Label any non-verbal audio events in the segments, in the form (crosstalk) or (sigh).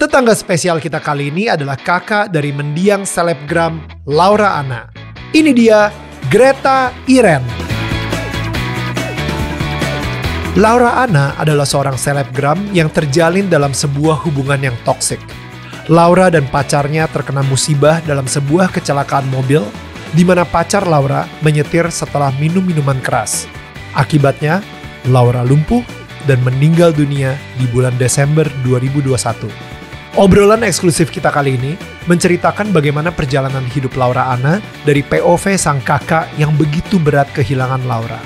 Tetangga spesial kita kali ini adalah kakak dari mendiang selebgram Laura Anna. Ini dia Greta Iren. Laura Anna adalah seorang selebgram yang terjalin dalam sebuah hubungan yang toksik. Laura dan pacarnya terkena musibah dalam sebuah kecelakaan mobil di mana pacar Laura menyetir setelah minum minuman keras. Akibatnya, Laura lumpuh dan meninggal dunia di bulan Desember 2021. Obrolan eksklusif kita kali ini menceritakan bagaimana perjalanan hidup Laura Ana dari POV sang kakak yang begitu berat kehilangan Laura.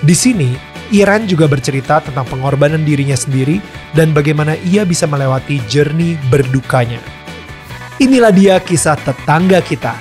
Di sini, Iran juga bercerita tentang pengorbanan dirinya sendiri dan bagaimana ia bisa melewati jernih berdukanya. Inilah dia kisah tetangga kita,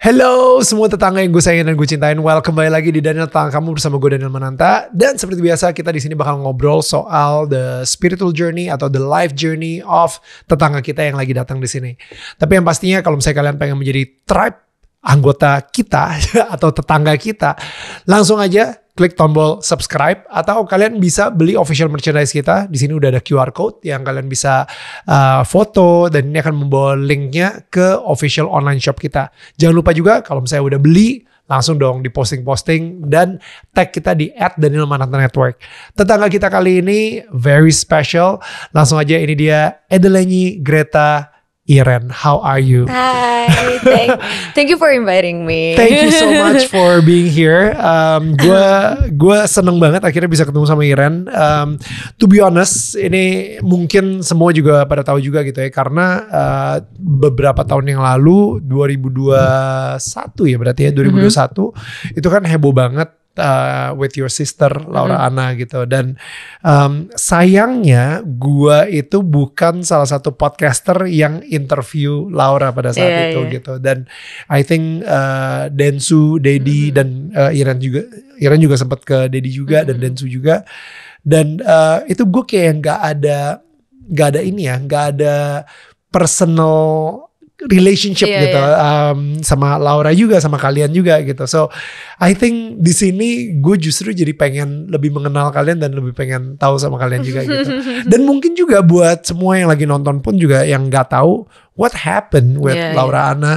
Hello semua tetangga yang gue sayangin dan gue cintain. Welcome kembali lagi di Daniel Tang kamu bersama gue Daniel Mananta. Dan seperti biasa kita di sini bakal ngobrol soal the spiritual journey atau the life journey of tetangga kita yang lagi datang di sini. Tapi yang pastinya kalau misalnya kalian pengen menjadi tribe anggota kita (laughs) atau tetangga kita, langsung aja klik tombol subscribe atau kalian bisa beli official merchandise kita. Di sini udah ada QR code yang kalian bisa uh, foto dan ini akan membawa linknya ke official online shop kita. Jangan lupa juga kalau misalnya udah beli langsung dong di posting-posting dan tag kita di Network Tetangga kita kali ini very special. Langsung aja ini dia Edelenyi Greta Iren. How are you? Hi, thank, (laughs) thank you for inviting me. Thank you so much (laughs) for being here. Um, gue gue seneng banget akhirnya bisa ketemu sama Iren. Um, to be honest, ini mungkin semua juga pada tahu juga gitu ya karena uh, beberapa tahun yang lalu 2021 ya berarti ya 2021 mm -hmm. itu kan heboh banget uh, with your sister Laura hmm. Anna gitu dan um, sayangnya gua itu bukan salah satu podcaster yang interview Laura pada saat yeah, itu yeah. gitu dan I think uh, Densu, Dedi hmm. dan uh, Iran juga Iran juga sempat ke Dedi juga hmm. dan mm-hmm. Densu juga dan uh, itu gue kayak nggak ada nggak ada ini ya nggak ada personal relationship yeah, gitu yeah. Um, sama Laura juga sama kalian juga gitu. So I think di sini gue justru jadi pengen lebih mengenal kalian dan lebih pengen tahu sama kalian juga gitu. (laughs) Dan mungkin juga buat semua yang lagi nonton pun juga yang nggak tahu what happened with yeah, Laura yeah. Anna?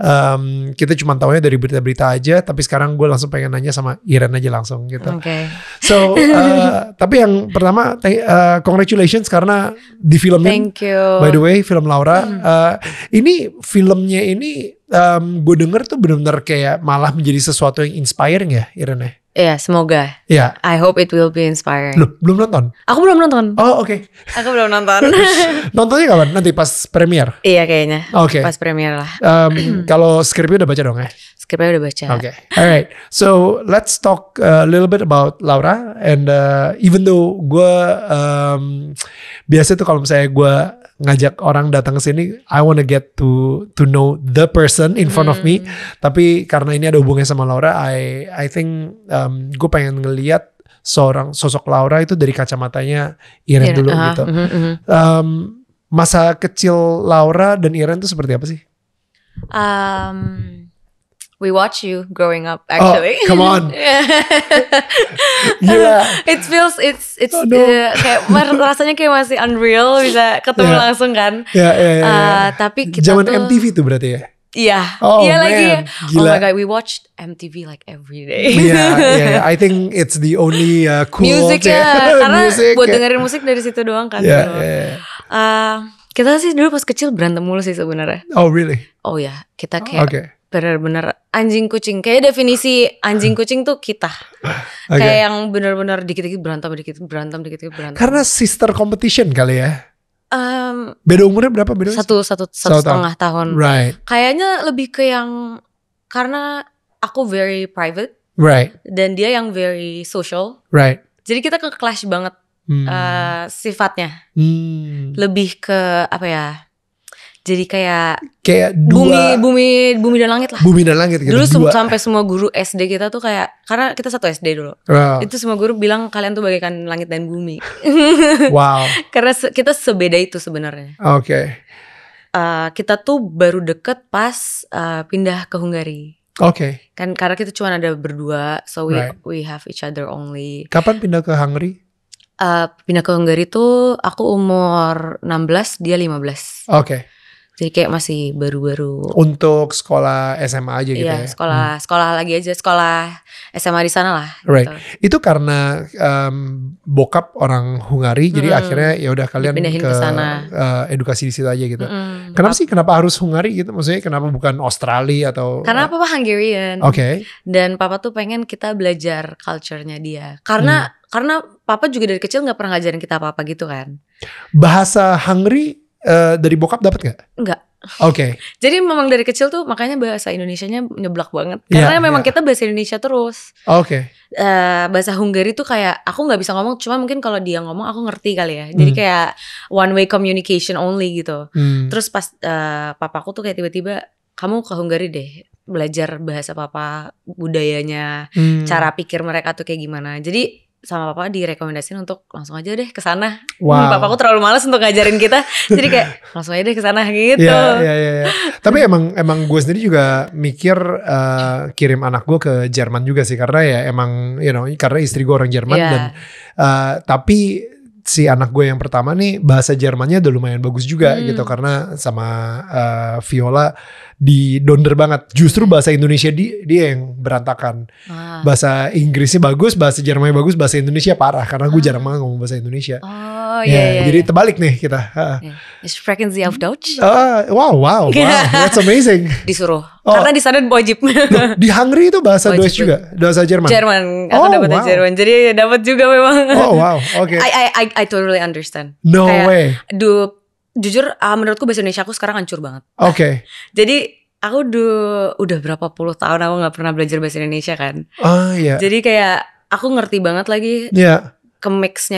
Um, kita cuma tahunya dari berita-berita aja, tapi sekarang gue langsung pengen nanya sama Iren aja langsung gitu. Okay. So, uh, (laughs) tapi yang pertama, uh, congratulations karena di filmnya, Thank you. by the way, film Laura. mm. Uh, ini filmnya ini um, gue denger tuh benar-benar kayak malah menjadi sesuatu yang inspiring ya, Iren ya? Ya yeah, semoga. Iya. Yeah. I hope it will be inspiring. Loh, belum nonton? Aku belum nonton. Oh, oke. Okay. Aku belum nonton. (laughs) Nontonnya kapan? Nanti pas premier? Iya, kayaknya. Oke. Okay. Pas premier lah. Um, kalau skripnya udah baca dong ya? skripnya udah baca. Okay. Alright. So let's talk a little bit about Laura and uh, even though gue um, biasa tuh kalau misalnya gue ngajak orang datang ke sini, I wanna get to to know the person in front hmm. of me. Hmm. Tapi karena ini ada hubungannya sama Laura, I I think um, gue pengen ngeliat seorang sosok Laura itu dari kacamatanya Iren dulu uh, gitu. Uh, uh, Um, masa kecil Laura dan Iren itu seperti apa sih? Um, we watch you growing up oh, actually oh, come on (laughs) yeah it feels it's it's oh, no. uh, kayak rasanya kayak masih unreal bisa ketemu yeah. langsung kan yeah, yeah, yeah, yeah. Uh, tapi kita zaman tuh, MTV tuh berarti ya Iya, yeah. oh, iya yeah, lagi. Gila. Oh my god, we watched MTV like every day. Iya, yeah, yeah, I think it's the only uh, cool music ya. (laughs) Karena music, buat ya. dengerin musik dari situ doang kan. Yeah, gitu. yeah, yeah. Uh, kita sih dulu pas kecil berantem mulu sih sebenarnya. Oh really? Oh ya, yeah. kita kayak okay bener-bener anjing kucing kayak definisi anjing kucing tuh kita okay. (laughs) kayak yang bener-bener dikit-dikit berantem dikit berantem dikit-dikit berantem karena sister competition kali ya um, beda umurnya berapa beda satu satu satu, satu setengah tahun, tahun. right kayaknya lebih ke yang karena aku very private right dan dia yang very social right jadi kita ke clash banget hmm. uh, sifatnya hmm. lebih ke apa ya jadi kayak kayak dua, bumi bumi bumi dan langit lah bumi dan langit gitu dulu dua. sampai semua guru SD kita tuh kayak karena kita satu SD dulu wow. itu semua guru bilang kalian tuh bagaikan langit dan bumi (laughs) wow karena se kita sebeda itu sebenarnya oke okay. uh, eh, kita tuh baru deket pas uh, pindah ke Hungari oke okay. kan karena kita cuma ada berdua so we right. we have each other only kapan pindah ke Hungary uh, pindah ke Hungari tuh aku umur 16 dia 15 oke okay jadi kayak masih baru-baru. Untuk sekolah SMA aja gitu iya, ya. sekolah hmm. sekolah lagi aja sekolah SMA di sana lah. Right. Gitu. Itu karena um, bokap orang Hungari, hmm. jadi akhirnya ya udah kalian Dipindahin ke, ke sana. Uh, edukasi di situ aja gitu. Hmm. Kenapa sih? Kenapa harus Hungari gitu? Maksudnya kenapa bukan Australia atau? Karena eh, papa Hungarian. Oke. Okay. Dan papa tuh pengen kita belajar culture-nya dia. Karena hmm. karena papa juga dari kecil nggak pernah ngajarin kita apa-apa gitu kan. Bahasa Hungary Eh, dari bokap dapat gak? Nggak. Oke. Okay. (laughs) Jadi memang dari kecil tuh makanya bahasa Indonesia-nya nyeblak banget. Iya, Karena yeah, memang yeah. kita bahasa Indonesia terus. Oke. Okay. Uh, eh, bahasa Hungari tuh kayak aku nggak bisa ngomong, cuma mungkin kalau dia ngomong aku ngerti kali ya. Jadi mm. kayak one way communication only gitu. Mm. Terus pas uh, papaku tuh kayak tiba-tiba kamu ke Hungari deh belajar bahasa papa budayanya, mm. cara pikir mereka tuh kayak gimana. Jadi sama papa direkomendasin untuk langsung aja deh ke sana. Wow. Hmm, papaku terlalu malas untuk ngajarin kita. (laughs) jadi kayak langsung aja deh ke sana gitu. Iya, iya, iya. Ya. Tapi emang emang gue sendiri juga mikir uh, kirim anak gue ke Jerman juga sih karena ya emang you know karena istri gue orang Jerman yeah. dan uh, tapi si anak gue yang pertama nih bahasa Jermannya udah lumayan bagus juga hmm. gitu karena sama uh, Viola di donder banget. Justru bahasa Indonesia di, dia yang berantakan. Ah. Bahasa Inggrisnya bagus, bahasa Jermannya bagus, bahasa Indonesia parah karena gue ah. jarang banget ngomong bahasa Indonesia. Oh yeah, iya, yeah, iya, Jadi iya. terbalik nih kita. yeah. Sprechen Sie auf Deutsch? Ah, wow, wow, wow, (laughs) that's amazing. Disuruh. Oh. Karena di sana wajib. di Hungary itu bahasa Deutsch juga, bahasa Jerman. Jerman, aku oh, dapat wow. Jerman. Jadi dapat juga memang. Oh, wow. Oke. Okay. I, I I I totally understand. No Kayak, way. Du, jujur uh, menurutku bahasa Indonesia aku sekarang hancur banget. Oke. Okay. (laughs) Jadi aku du, udah berapa puluh tahun aku nggak pernah belajar bahasa Indonesia kan. Oh, iya. Yeah. Jadi kayak aku ngerti banget lagi. Iya. Yeah ke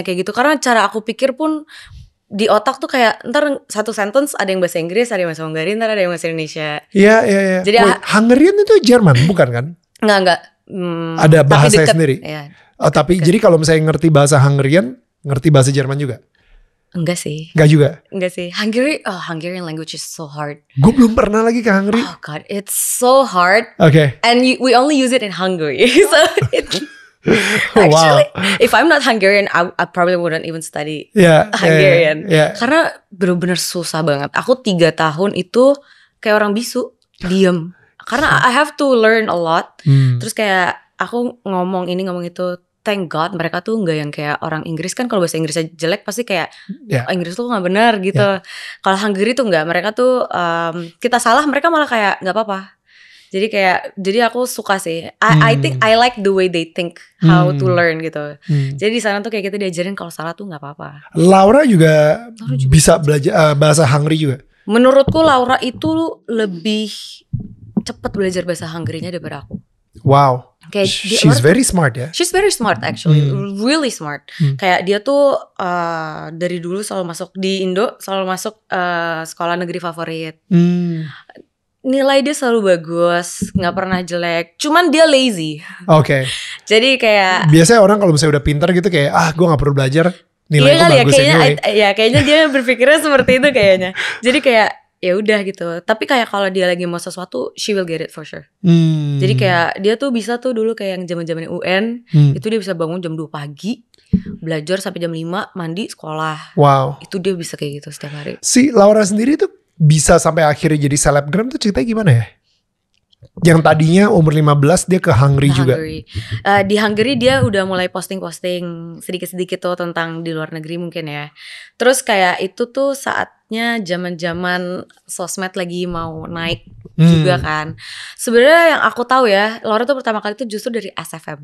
kayak gitu karena cara aku pikir pun di otak tuh kayak ntar satu sentence ada yang bahasa Inggris, ada yang bahasa Hungaria, ntar ada yang bahasa Indonesia. Iya, iya, iya. Jadi Wait, Hungarian itu Jerman bukan kan? Enggak, enggak. Hmm, ada bahasa deket, sendiri. Iya, oh, tapi deket. jadi kalau misalnya ngerti bahasa Hungarian, ngerti bahasa Jerman juga? Enggak sih. Enggak juga. Enggak sih. Hungary, oh Hungarian language is so hard. Gue belum pernah lagi ke Hungary. Oh god, it's so hard. Oke. Okay. And you, we only use it in Hungary. (laughs) so it's (laughs) Actually, wow. if I'm not Hungarian, I, I probably wouldn't even study yeah, Hungarian. Yeah, yeah. Karena benar-benar susah banget. Aku tiga tahun itu kayak orang bisu, diem. Karena I have to learn a lot. Hmm. Terus kayak aku ngomong ini ngomong itu. Thank God mereka tuh nggak yang kayak orang Inggris kan kalau bahasa Inggris Inggrisnya jelek pasti kayak yeah. Oh, Inggris tuh nggak benar gitu. Yeah. Kalau Hungary tuh nggak. Mereka tuh um, kita salah mereka malah kayak nggak apa-apa jadi kayak jadi aku suka sih. I, hmm. I think hmm. I like the way they think how hmm. to learn gitu. Hmm. Jadi di sana tuh kayak kita diajarin kalau salah tuh nggak apa-apa. Laura juga, Laura juga bisa belajar uh, eh, bahasa Hungry juga. Menurutku Laura itu lebih cepat belajar bahasa Hungry-nya daripada aku. Wow. Kayak she's dia, very smart ya. Yeah? She's very smart actually, mm. really smart. Mm. Kayak dia tuh uh, dari dulu selalu masuk di Indo, selalu masuk uh, sekolah negeri favorit. Mm nilai dia selalu bagus, nggak pernah jelek. Cuman dia lazy. Oke. Okay. (laughs) Jadi kayak biasanya orang kalau misalnya udah pintar gitu kayak ah gue nggak perlu belajar. Nilai iya kali ya, kayaknya, anyway. ya kayaknya dia (laughs) berpikirnya seperti itu kayaknya. Jadi kayak ya udah gitu. Tapi kayak kalau dia lagi mau sesuatu, she will get it for sure. Hmm. Jadi kayak dia tuh bisa tuh dulu kayak yang zaman-zaman UN, hmm. itu dia bisa bangun jam 2 pagi, belajar sampai jam 5, mandi, sekolah. Wow. Itu dia bisa kayak gitu setiap hari. Si Laura sendiri tuh bisa sampai akhirnya jadi selebgram tuh ceritanya gimana ya? Yang tadinya umur 15 dia ke Hungary, juga. Hungary. Uh, di Hungary dia udah mulai posting-posting sedikit-sedikit tuh tentang di luar negeri mungkin ya. Terus kayak itu tuh saatnya zaman-zaman sosmed lagi mau naik hmm. juga kan. Sebenarnya yang aku tahu ya, Laura tuh pertama kali tuh justru dari SFM.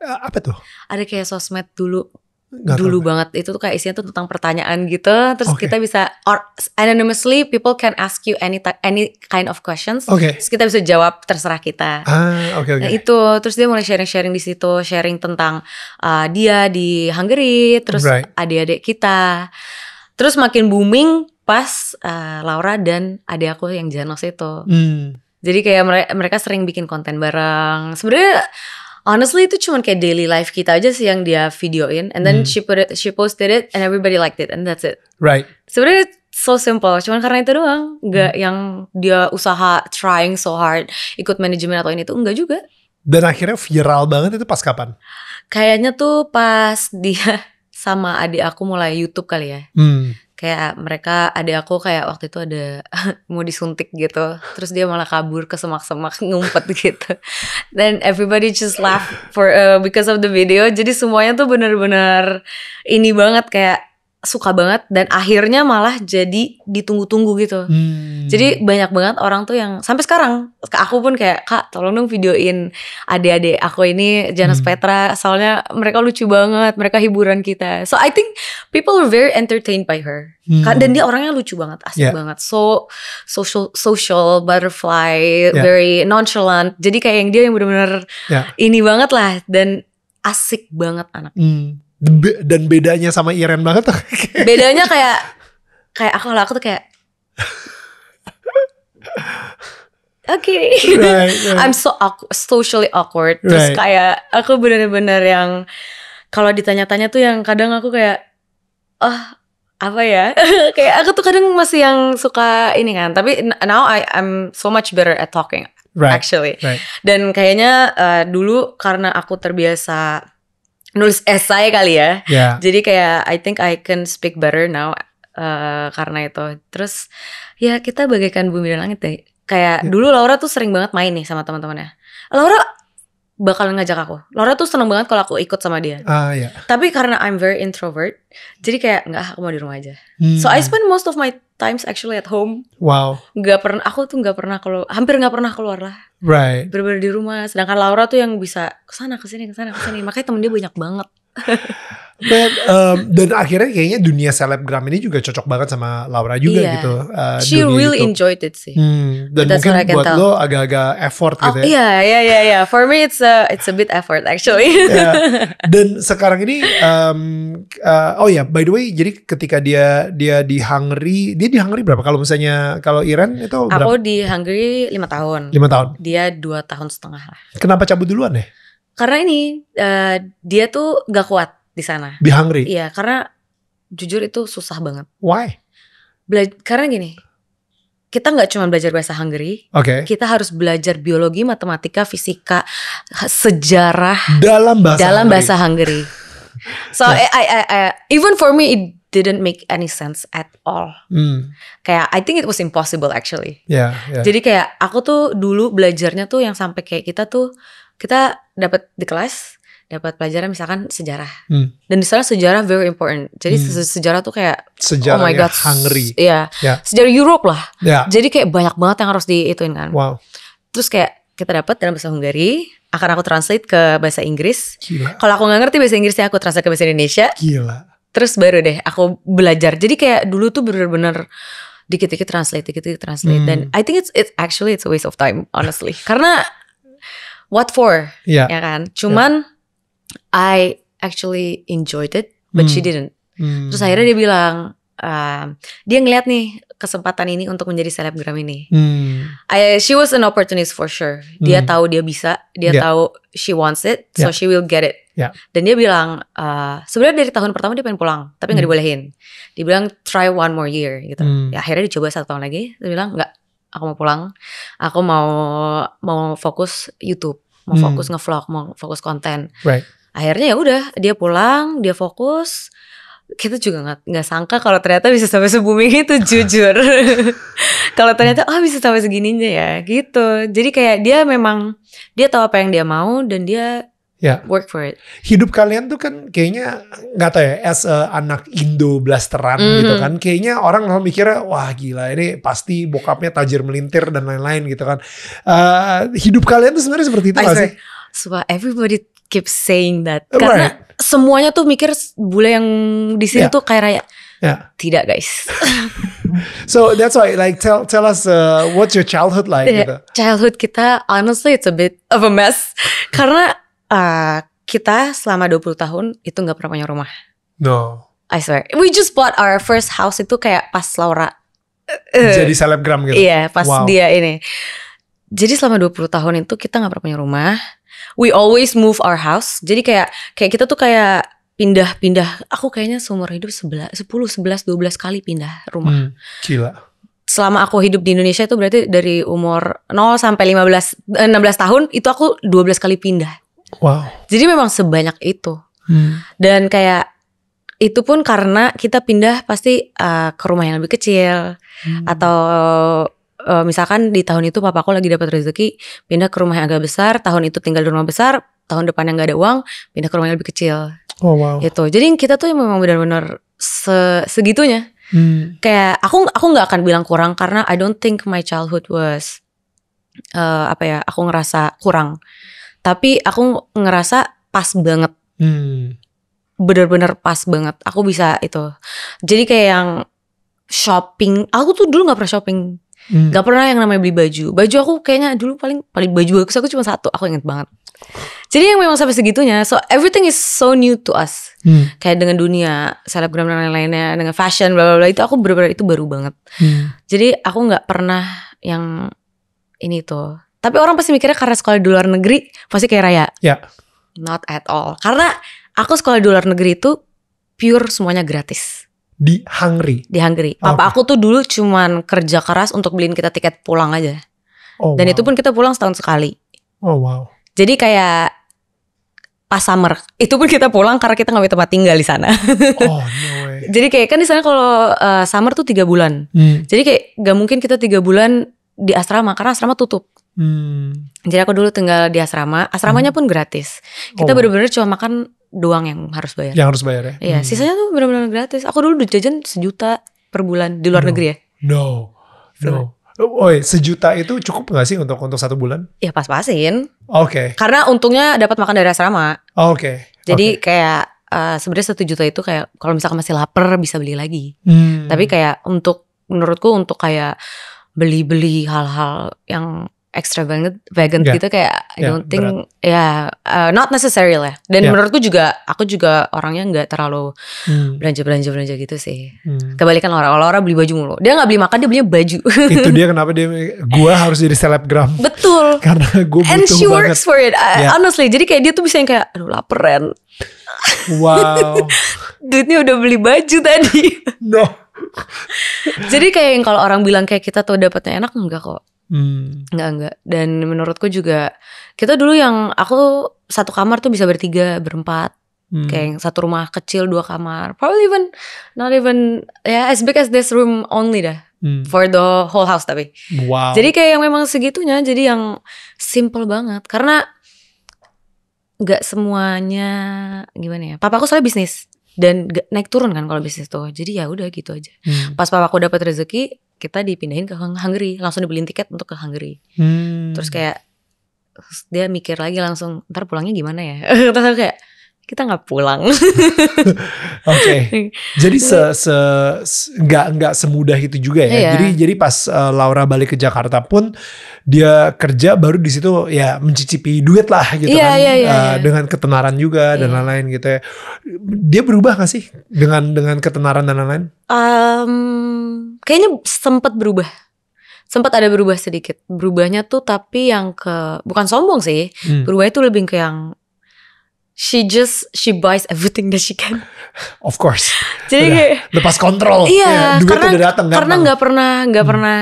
Uh, eh, apa tuh? Ada kayak sosmed dulu Gak dulu tahu. banget itu tuh kayak isinya tuh tentang pertanyaan gitu terus okay. kita bisa or anonymously people can ask you any any kind of questions okay. terus kita bisa jawab terserah kita ah, okay, okay. Nah, itu terus dia mulai sharing-sharing di situ sharing tentang uh, dia di Hungary terus right. adik-adik kita terus makin booming pas uh, Laura dan adik aku yang Janos itu hmm. jadi kayak mereka, mereka sering bikin konten bareng sebenarnya honestly itu cuma kayak daily life kita aja sih yang dia videoin and then mm. she put it she posted it and everybody liked it and that's it right sebenarnya so simple cuman karena itu doang nggak mm. yang dia usaha trying so hard ikut manajemen atau ini tuh enggak juga dan akhirnya viral banget itu pas kapan kayaknya tuh pas dia (laughs) sama adik aku mulai YouTube kali ya mm kayak ah, mereka ada aku kayak waktu itu ada (laughs) mau disuntik gitu terus dia malah kabur ke semak-semak (laughs) ngumpet gitu then everybody just laugh for uh, because of the video jadi semuanya tuh bener-bener ini banget kayak suka banget dan akhirnya malah jadi ditunggu-tunggu gitu. Hmm. Jadi banyak banget orang tuh yang sampai sekarang aku pun kayak kak tolong dong videoin adik-adik aku ini Janus hmm. Petra soalnya mereka lucu banget mereka hiburan kita. So I think people were very entertained by her. Hmm. Dan dia orangnya lucu banget asik yeah. banget. So social social butterfly yeah. very nonchalant. Jadi kayak yang dia yang benar-benar yeah. ini banget lah dan asik banget anak. Hmm dan bedanya sama Iren banget tuh. (laughs) bedanya kayak kayak aku lah aku tuh kayak Oke, okay. right, (laughs) right. I'm so socially awkward. Terus kayak aku bener-bener yang kalau ditanya-tanya tuh yang kadang aku kayak, ah oh, apa ya? (laughs) kayak aku tuh kadang masih yang suka ini kan. Tapi now I I'm so much better at talking right. actually. Right. Dan kayaknya uh, dulu karena aku terbiasa nulis esai kali ya. Yeah. Jadi kayak I think I can speak better now uh, karena itu. Terus ya kita bagaikan bumi dan langit deh. Kayak yeah. dulu Laura tuh sering banget main nih sama teman-temannya. Laura bakal ngajak aku. Laura tuh seneng banget kalau aku ikut sama dia. uh, Tapi karena I'm very introvert, jadi kayak nggak aku mau di rumah aja. Hmm. So I spend most of my times actually at home. Wow. Gak pernah, aku tuh gak pernah kalau hampir nggak pernah keluar lah. Right. bener di rumah. Sedangkan Laura tuh yang bisa kesana kesini kesana kesini. Makanya temen dia banyak banget. (laughs) Man, um, dan akhirnya kayaknya dunia selebgram ini juga cocok banget sama Laura juga yeah. gitu. Uh, She really itu. enjoyed it sih. Hmm, dan That's mungkin buat tell. lo agak-agak effort gitu oh, gitu ya. Iya, iya, iya, iya. For me it's a it's a bit effort actually. (laughs) yeah. (laughs) Dan sekarang ini um, uh, oh ya, yeah, by the way, jadi ketika dia dia di Hungary, dia di Hungary berapa kalau misalnya kalau Iran itu berapa? Aku di Hungary lima tahun. Lima tahun. Dia dua tahun setengah lah. Kenapa cabut duluan ya? Karena ini uh, dia tuh gak kuat di sana. Di Hungary. Iya, karena jujur itu susah banget. Why? Bela karena gini, kita nggak cuma belajar bahasa Hungary, okay. kita harus belajar biologi, matematika, fisika, sejarah dalam bahasa dalam Hungary. bahasa Hungary. So yeah. I, I, I, even for me it didn't make any sense at all. Mm. Kayak I think it was impossible actually. Yeah, yeah. Jadi kayak aku tuh dulu belajarnya tuh yang sampai kayak kita tuh kita dapat di kelas dapat pelajaran misalkan sejarah. Hmm. Dan di sana sejarah very important. Jadi hmm. sejarah tuh kayak sejarah oh my ya, god, hungry. Iya. ya Yeah. Sejarah Europe lah. Yeah. Jadi kayak banyak banget yang harus diituin kan. Wow. Terus kayak kita dapat dalam bahasa Hungari, akan aku translate ke bahasa Inggris. Kalau aku nggak ngerti bahasa Inggrisnya aku translate ke bahasa Indonesia. Gila. Terus baru deh aku belajar. Jadi kayak dulu tuh bener-bener dikit-dikit translate, dikit-dikit translate. Hmm. Dan I think it's it's actually it's a waste of time honestly. Karena what for? Yeah. Ya kan? Cuman yeah I actually enjoyed it, but hmm. she didn't. Hmm. Terus akhirnya dia bilang, uh, dia ngeliat nih kesempatan ini untuk menjadi selebgram ini. Hmm. I, she was an opportunist for sure. Dia hmm. tahu dia bisa, dia yeah. tahu she wants it, so yeah. she will get it. Yeah. Dan dia bilang, uh, sebenarnya dari tahun pertama dia pengen pulang, tapi nggak hmm. dibolehin. Dia bilang try one more year gitu. Hmm. Ya, akhirnya dicoba satu tahun lagi. Dia bilang nggak, aku mau pulang, aku mau mau fokus YouTube, mau hmm. fokus ngevlog, mau fokus konten. Right akhirnya ya udah dia pulang dia fokus kita juga nggak nggak sangka kalau ternyata bisa sampai se-booming itu (laughs) jujur (laughs) kalau ternyata oh bisa sampai segininya ya gitu jadi kayak dia memang dia tahu apa yang dia mau dan dia ya. work for it hidup kalian tuh kan kayaknya nggak tahu ya as a anak Indo blasteran mm -hmm. gitu kan kayaknya orang langsung mikirnya wah gila ini pasti bokapnya tajir melintir dan lain-lain gitu kan uh, hidup kalian tuh sebenarnya seperti itu nggak sih? So everybody keep saying that karena right. semuanya tuh mikir bule yang di sini yeah. tuh kayak raya. Yeah. Tidak guys. (laughs) so that's why like tell tell us uh, what's your childhood like? Yeah, gitu. Childhood kita honestly it's a bit of a mess (laughs) karena uh, kita selama 20 tahun itu nggak pernah punya rumah. No. I swear. We just bought our first house itu kayak pas Laura uh, uh. jadi selebgram gitu. Iya, yeah, pas wow. dia ini. Jadi selama 20 tahun itu kita nggak pernah punya rumah we always move our house. Jadi kayak kayak kita tuh kayak pindah-pindah. Aku kayaknya seumur hidup 11 10 11 12 kali pindah rumah. Hmm, gila. Selama aku hidup di Indonesia itu berarti dari umur 0 sampai 15 16 eh, tahun itu aku 12 kali pindah. Wow. Jadi memang sebanyak itu. Hmm. Dan kayak itu pun karena kita pindah pasti uh, ke rumah yang lebih kecil hmm. atau uh, misalkan di tahun itu papaku lagi dapat rezeki pindah ke rumah yang agak besar tahun itu tinggal di rumah besar tahun depan yang nggak ada uang pindah ke rumah yang lebih kecil oh, wow. itu jadi kita tuh memang benar-benar se segitunya hmm. kayak aku aku nggak akan bilang kurang karena I don't think my childhood was uh, apa ya aku ngerasa kurang tapi aku ngerasa pas banget hmm. benar benar pas banget aku bisa itu jadi kayak yang shopping aku tuh dulu nggak pernah shopping Hmm. Gak pernah yang namanya beli baju. Baju aku kayaknya dulu paling paling baju bagus aku cuma satu. Aku inget banget. Jadi yang memang sampai segitunya. So everything is so new to us. Hmm. Kayak dengan dunia selebgram dan lain-lainnya, dengan fashion bla bla bla itu aku benar-benar itu baru banget. Hmm. Jadi aku nggak pernah yang ini tuh. Tapi orang pasti mikirnya karena sekolah di luar negeri pasti kayak raya. Ya. Yeah. Not at all. Karena aku sekolah di luar negeri itu pure semuanya gratis. Di Hungary. Di Hungary. Oh, Papa okay. aku tuh dulu cuman kerja keras untuk beliin kita tiket pulang aja. Oh, Dan wow. itu pun kita pulang setahun sekali. Oh wow. Jadi kayak pas summer itu pun kita pulang karena kita nggak punya tempat tinggal di sana. Oh no (laughs) way. Jadi kayak kan di sana kalau uh, summer tuh tiga bulan. Hmm. Jadi kayak gak mungkin kita tiga bulan di asrama karena asrama tutup. Hmm. Jadi aku dulu tinggal di asrama, asramanya hmm. pun gratis. Kita oh. bener-bener cuma makan doang yang harus bayar. Yang harus bayar ya. Iya, hmm. sisanya tuh benar-benar gratis. Aku dulu jajan sejuta per bulan di luar no. negeri ya. No. No. oh iya, sejuta itu cukup gak sih untuk untuk satu bulan? Ya pas-pasin. Oke. Okay. Karena untungnya dapat makan dari asrama. Oke. Okay. Jadi okay. kayak uh, sebenarnya satu juta itu kayak kalau misalkan masih lapar bisa beli lagi. Hmm. Tapi kayak untuk menurutku untuk kayak beli-beli hal-hal yang extra banget vegan yeah. gitu kayak I ya, don't think ya yeah, uh, not necessary lah. Dan yeah. menurutku juga aku juga orangnya nggak terlalu hmm. belanja belanja belanja gitu sih. Hmm. Kebalikan kalau orang beli baju mulu. Dia nggak beli makan, dia belinya baju. (laughs) Itu dia kenapa dia gua harus jadi selebgram. Betul. (laughs) Karena gua butuh And she banget. works for it. yeah. Honestly, jadi kayak dia tuh bisa yang kayak aduh laparan. Wow. (laughs) Duitnya udah beli baju tadi. no. jadi kayak yang kalau orang bilang kayak kita tuh dapatnya enak enggak kok Hmm. Enggak enggak. Dan menurutku juga kita dulu yang aku satu kamar tuh bisa bertiga, berempat. Hmm. Kayak satu rumah kecil dua kamar. Probably even not even ya yeah, as big as this room only dah. Hmm. For the whole house tapi. Wow. Jadi kayak yang memang segitunya jadi yang simple banget karena nggak semuanya gimana ya. papa aku soalnya bisnis dan naik turun kan kalau bisnis tuh. Jadi ya udah gitu aja. Hmm. Pas aku dapat rezeki kita dipindahin ke Hungary langsung dibeliin tiket untuk ke Hungary hmm. terus kayak terus dia mikir lagi langsung ntar pulangnya gimana ya (laughs) terus aku kayak kita nggak pulang. (laughs) Oke, jadi se, se, se nggak nggak semudah itu juga ya. Iya. Jadi jadi pas uh, Laura balik ke Jakarta pun dia kerja baru di situ ya mencicipi duit lah gitu iya, kan iya, iya, uh, dengan ketenaran juga dan iya. lain-lain gitu ya. Dia berubah gak sih dengan dengan ketenaran dan lain-lain? Um, kayaknya sempat berubah sempat ada berubah sedikit berubahnya tuh tapi yang ke bukan sombong sih hmm. berubah itu lebih ke yang she just she buys everything that she can (laughs) of course jadi udah, lepas kontrol iya, iya karena udah dateng, kan, karena nggak pernah nggak hmm. pernah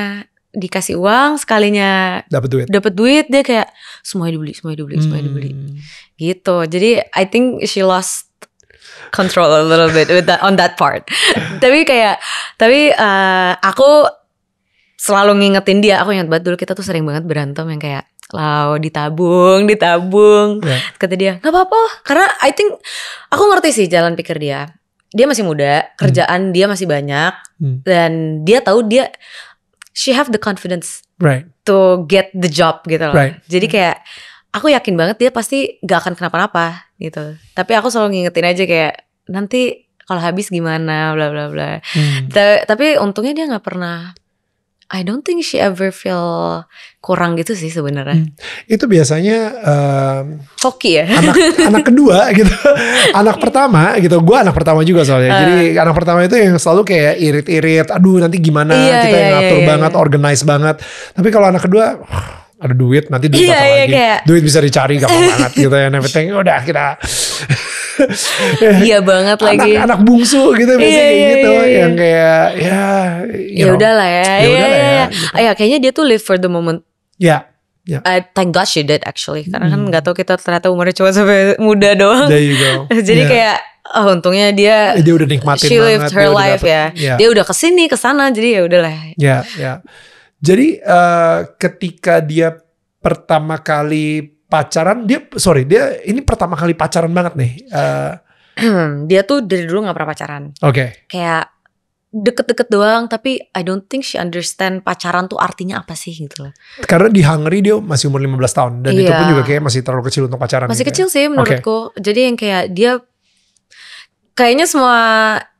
dikasih uang sekalinya dapat duit dapat duit dia kayak semuanya dibeli semuanya dibeli hmm. semuanya dibeli hmm. gitu jadi I think she lost control a little bit with that, on that part. (laughs) tapi kayak tapi uh, aku selalu ngingetin dia. Aku ingat banget dulu kita tuh sering banget berantem yang kayak Lau ditabung, ditabung. Yeah. Kata dia, nggak apa-apa. Karena I think aku ngerti sih jalan pikir dia. Dia masih muda, hmm. kerjaan hmm. dia masih banyak, hmm. dan dia tahu dia she have the confidence right. to get the job gitu loh. Right. Jadi kayak aku yakin banget dia pasti gak akan kenapa-napa gitu. Tapi aku selalu ngingetin aja kayak nanti kalau habis gimana bla bla bla. Hmm. tapi untungnya dia nggak pernah I don't think she ever feel kurang gitu sih sebenarnya. Hmm. Itu biasanya um, hoki ya. Anak, anak kedua (laughs) gitu. anak pertama gitu. Gue anak pertama juga soalnya. Uh, Jadi ah. anak pertama itu yang selalu kayak irit-irit. Aduh nanti gimana iya, kita iya, yang ngatur iya, iya, banget, iya. organize banget. Tapi kalau anak kedua ada duit nanti duit iya, yeah, iya, lagi kayak, duit bisa dicari gampang (laughs) banget gitu ya everything udah kita iya banget (laughs) anak, lagi anak bungsu gitu biasanya iya, kayak iya, gitu iya, iya. yang kayak ya ya udahlah ya ya iya, udahlah iya, ya, ya. ya kayaknya dia tuh live for the moment ya Yeah. Ya. Uh, thank God she did actually karena kan hmm. nggak tahu kita ternyata umurnya cuma sampai muda doang. There you go. (laughs) Jadi yeah. kayak oh, untungnya dia dia udah nikmatin she banget, lived her dia life udah dapet, ya. Yeah. Dia udah kesini kesana jadi ya udahlah. Ya yeah, ya. Yeah. Jadi uh, ketika dia pertama kali pacaran, dia sorry dia ini pertama kali pacaran banget nih. Uh, (clears throat) dia tuh dari dulu nggak pernah pacaran. Oke. Okay. Kayak deket-deket doang tapi I don't think she understand pacaran tuh artinya apa sih gitu loh. Karena di Hungary dia masih umur 15 tahun dan yeah. itu pun iya. juga kayak masih terlalu kecil untuk pacaran. Masih gitu ya. kecil ya. sih menurutku. Okay. Jadi yang kayak dia kayaknya semua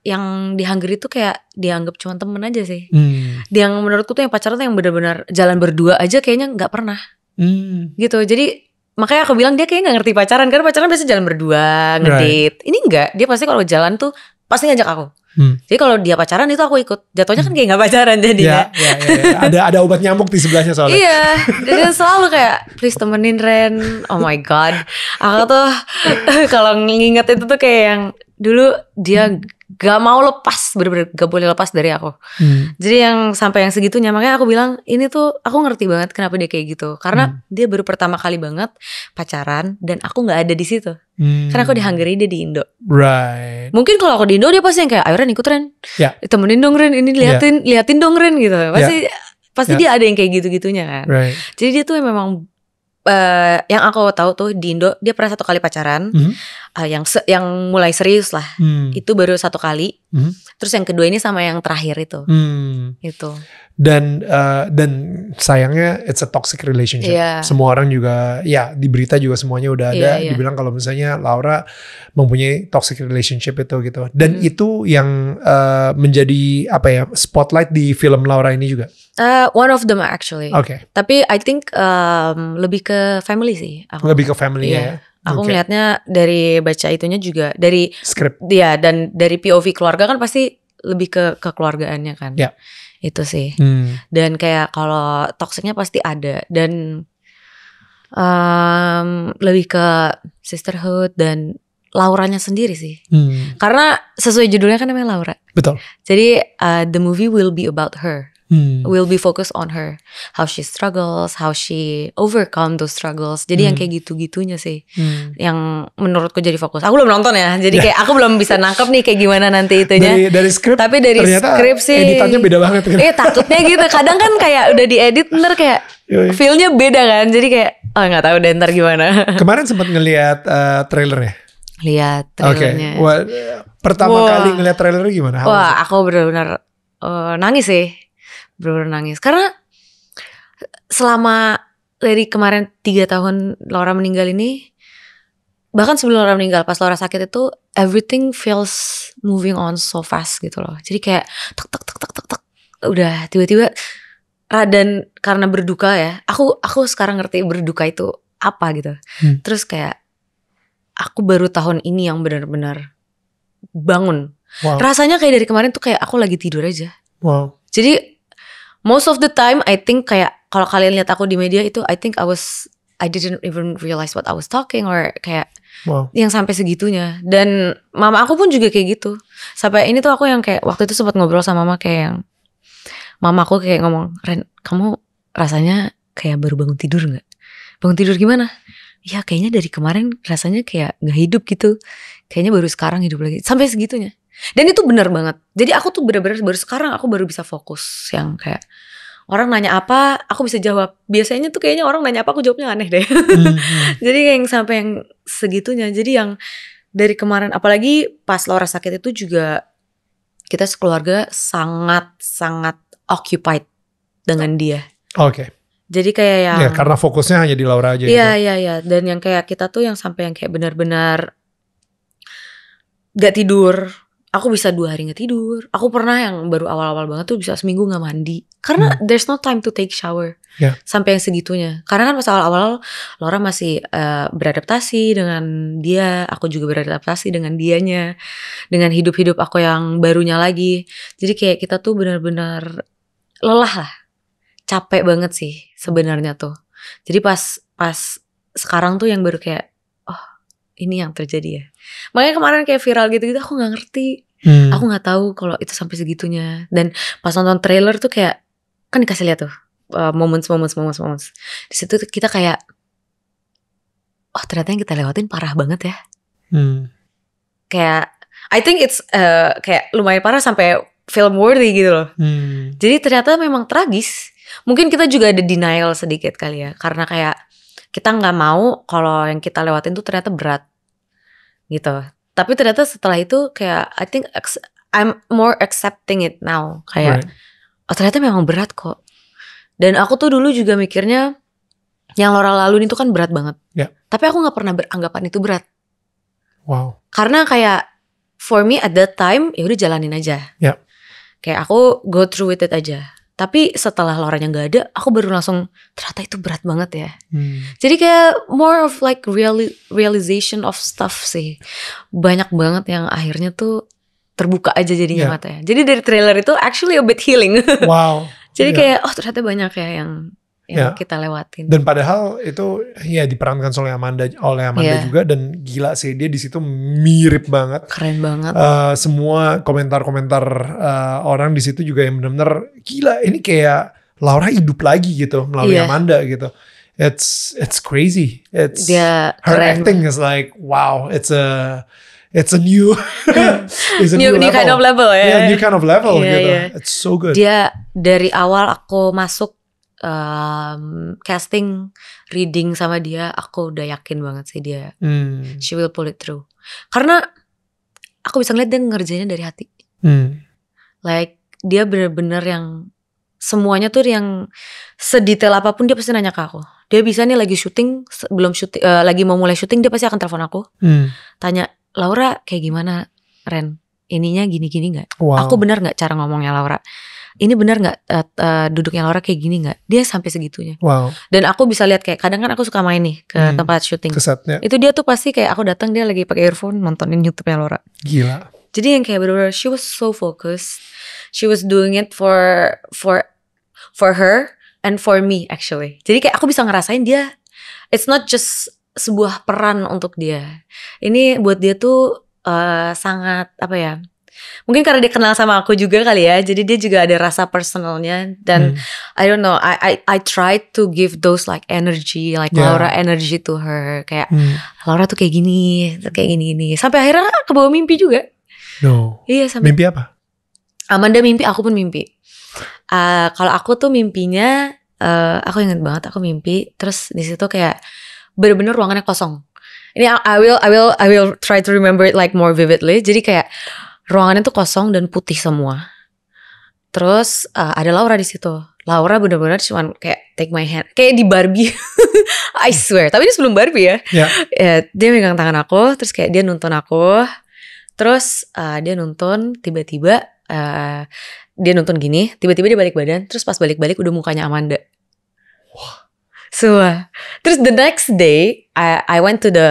yang di Hungary tuh kayak dianggap cuma temen aja sih. Hmm yang menurutku tuh yang pacaran tuh yang benar-benar jalan berdua aja kayaknya nggak pernah hmm. gitu jadi makanya aku bilang dia kayaknya nggak ngerti pacaran karena pacaran biasa jalan berdua ngedit right. ini enggak dia pasti kalau jalan tuh pasti ngajak aku hmm. jadi kalau dia pacaran itu aku ikut jatuhnya kan kayak hmm. gak pacaran jadi ya, ya, ya, ya. ada ada obat nyamuk di sebelahnya soalnya iya jadi selalu kayak please temenin Ren oh my god aku tuh (laughs) kalau nginget itu tuh kayak yang dulu dia gak mau lepas bener-bener gak boleh lepas dari aku hmm. jadi yang sampai yang segitunya makanya aku bilang ini tuh aku ngerti banget kenapa dia kayak gitu karena hmm. dia baru pertama kali banget pacaran dan aku nggak ada di situ hmm. karena aku di Hungary dia di Indo right mungkin kalau aku di Indo dia pasti yang kayak ayo ikut tren. yeah. temenin dong Ren ini ya. liatin yeah. liatin dong Ren gitu pasti yeah. pasti yeah. dia ada yang kayak gitu-gitunya kan right. jadi dia tuh memang uh, yang aku tahu tuh di Indo dia pernah satu kali pacaran mm-hmm. uh, yang se- yang mulai serius lah mm. itu baru satu kali mm-hmm. terus yang kedua ini sama yang terakhir itu mm. itu dan uh, dan sayangnya it's a toxic relationship. Yeah. Semua orang juga ya di berita juga semuanya udah iya, ada yeah, yeah. dibilang kalau misalnya Laura mempunyai toxic relationship itu gitu. Dan mm. itu yang uh, menjadi apa ya spotlight di film Laura ini juga. Uh, one of them actually. Oke. Okay. Tapi I think um, lebih ke family sih. Aku. Lebih ke family yeah. ya. Aku okay. dari baca itunya juga dari script. Iya dan dari POV keluarga kan pasti lebih ke kekeluargaannya kan. Yeah itu sih hmm. dan kayak kalau toksiknya pasti ada dan um, lebih ke sisterhood dan Lauranya sendiri sih hmm. karena sesuai judulnya kan namanya Laura betul jadi uh, the movie will be about her Hmm. We'll be focused on her, how she struggles, how she overcome those struggles. Jadi hmm. yang kayak gitu-gitunya sih, hmm. yang menurutku jadi fokus. Aku belum nonton ya, jadi ya. kayak aku belum bisa nangkep nih kayak gimana nanti itunya. Dari, dari script, tapi dari skrip sih editannya beda banget. Gitu. Eh takutnya gitu, kadang kan kayak udah diedit ntar kayak feelnya beda kan, jadi kayak oh nggak tahu deh ntar gimana. (laughs) Kemarin sempat ngelihat eh, ya? uh, trailernya lihat trailernya. Oke. Okay. Well, pertama Wah. kali ngelihat trailernya gimana? Wah, aku benar-benar uh, eh, nangis sih bener-bener nangis karena selama dari kemarin tiga tahun Laura meninggal ini bahkan sebelum Laura meninggal pas Laura sakit itu everything feels moving on so fast gitu loh jadi kayak tak tak tak tak tak tak udah tiba-tiba dan karena berduka ya aku aku sekarang ngerti berduka itu apa gitu hmm. terus kayak aku baru tahun ini yang benar-benar bangun wow. rasanya kayak dari kemarin tuh kayak aku lagi tidur aja wow jadi most of the time I think kayak kalau kalian lihat aku di media itu I think I was I didn't even realize what I was talking or kayak wow. yang sampai segitunya dan mama aku pun juga kayak gitu sampai ini tuh aku yang kayak waktu itu sempat ngobrol sama mama kayak yang mama aku kayak ngomong Ren kamu rasanya kayak baru bangun tidur nggak bangun tidur gimana ya kayaknya dari kemarin rasanya kayak nggak hidup gitu kayaknya baru sekarang hidup lagi sampai segitunya dan itu bener banget. Jadi aku tuh bener-bener baru sekarang aku baru bisa fokus yang kayak orang nanya apa, aku bisa jawab. Biasanya tuh kayaknya orang nanya apa aku jawabnya aneh deh. Hmm. (laughs) Jadi yang sampai yang segitunya. Jadi yang dari kemarin apalagi pas Laura sakit itu juga kita sekeluarga sangat sangat occupied dengan dia. Oke. Okay. Jadi kayak yang ya, karena fokusnya hanya di Laura aja. Iya gitu. iya iya dan yang kayak kita tuh yang sampai yang kayak benar-benar gak tidur aku bisa dua hari nggak tidur. Aku pernah yang baru awal-awal banget tuh bisa seminggu nggak mandi karena hmm. there's no time to take shower yeah. sampai yang segitunya. Karena kan pas awal-awal Laura masih uh, beradaptasi dengan dia, aku juga beradaptasi dengan dianya, dengan hidup-hidup aku yang barunya lagi. Jadi kayak kita tuh benar-benar lelah lah, capek banget sih sebenarnya tuh. Jadi pas pas sekarang tuh yang baru kayak ini yang terjadi ya makanya kemarin kayak viral gitu-gitu aku nggak ngerti hmm. aku nggak tahu kalau itu sampai segitunya dan pas nonton trailer tuh kayak kan dikasih lihat tuh uh, moments moments moments moments di situ kita kayak oh ternyata yang kita lewatin parah banget ya hmm. kayak I think it's uh, kayak lumayan parah sampai film worthy gitu loh hmm. jadi ternyata memang tragis mungkin kita juga ada denial sedikit kali ya karena kayak kita nggak mau kalau yang kita lewatin tuh ternyata berat gitu tapi ternyata setelah itu kayak I think I'm more accepting it now kayak right. oh ternyata memang berat kok dan aku tuh dulu juga mikirnya yang Laura laluin itu kan berat banget yeah. tapi aku nggak pernah beranggapan itu berat wow karena kayak for me at that time ya udah jalanin aja yeah. kayak aku go through with it aja tapi setelah Lauren yang gak ada, aku baru langsung ternyata itu berat banget ya. Hmm. Jadi kayak more of like reali realization of stuff sih. Banyak banget yang akhirnya tuh terbuka aja jadinya yeah. ya. Jadi dari trailer itu actually a bit healing. (laughs) Wow. Jadi yeah. kayak oh ternyata banyak ya yang yang ya. kita lewatin. Dan padahal itu ya diperankan oleh Amanda oleh Amanda yeah. juga dan gila sih dia di situ mirip banget. Keren banget. Uh, semua komentar-komentar uh, orang di situ juga yang benar-benar gila ini kayak Laura hidup lagi gitu melalui yeah. Amanda gitu. It's it's crazy. It's dia her keren. acting is like wow, it's a it's a new (laughs) it's a new, new, new kind of level ya. Yeah. yeah, new kind of level yeah, gitu. Yeah. It's so good. Dia dari awal aku masuk um, casting reading sama dia aku udah yakin banget sih dia hmm. she will pull it through karena aku bisa ngeliat dia ngerjainnya dari hati hmm. like dia bener-bener yang semuanya tuh yang sedetail apapun dia pasti nanya ke aku dia bisa nih lagi syuting belum syuting uh, eh, lagi mau mulai syuting dia pasti akan telepon aku hmm. tanya Laura kayak gimana Ren ininya gini-gini nggak? Wow. Aku benar nggak cara ngomongnya Laura? ini benar nggak uh, uh, duduknya Laura kayak gini nggak? Dia sampai segitunya. Wow. Dan aku bisa lihat kayak kadang kan aku suka main nih ke hmm, tempat syuting. Kesatnya. Itu dia tuh pasti kayak aku datang dia lagi pakai earphone nontonin YouTube-nya Laura. Gila. Jadi yang kayak bener-bener she was so focused. She was doing it for for for her and for me actually. Jadi kayak aku bisa ngerasain dia it's not just sebuah peran untuk dia. Ini buat dia tuh uh, sangat apa ya? mungkin karena dia kenal sama aku juga kali ya jadi dia juga ada rasa personalnya dan hmm. I don't know I I I try to give those like energy like yeah. Laura energy to her kayak hmm. Laura tuh kayak gini tuh kayak gini gini sampai akhirnya ke bawah mimpi juga no iya sampai mimpi apa Amanda mimpi aku pun mimpi uh, kalau aku tuh mimpinya uh, aku ingat banget aku mimpi terus di situ kayak bener-bener ruangannya kosong ini I will I will I will try to remember it like more vividly. Jadi kayak ruangannya tuh kosong dan putih semua. Terus uh, ada Laura di situ. Laura benar-benar cuman kayak take my hand, kayak di Barbie. (laughs) I swear. Tapi ini sebelum Barbie ya. Yeah. Yeah, dia megang tangan aku, terus kayak dia nonton aku. Terus uh, dia nonton. tiba-tiba uh, dia nonton gini, tiba-tiba dia balik badan, terus pas balik-balik udah mukanya Amanda. Wah. Wow. So, uh, terus the next day I I went to the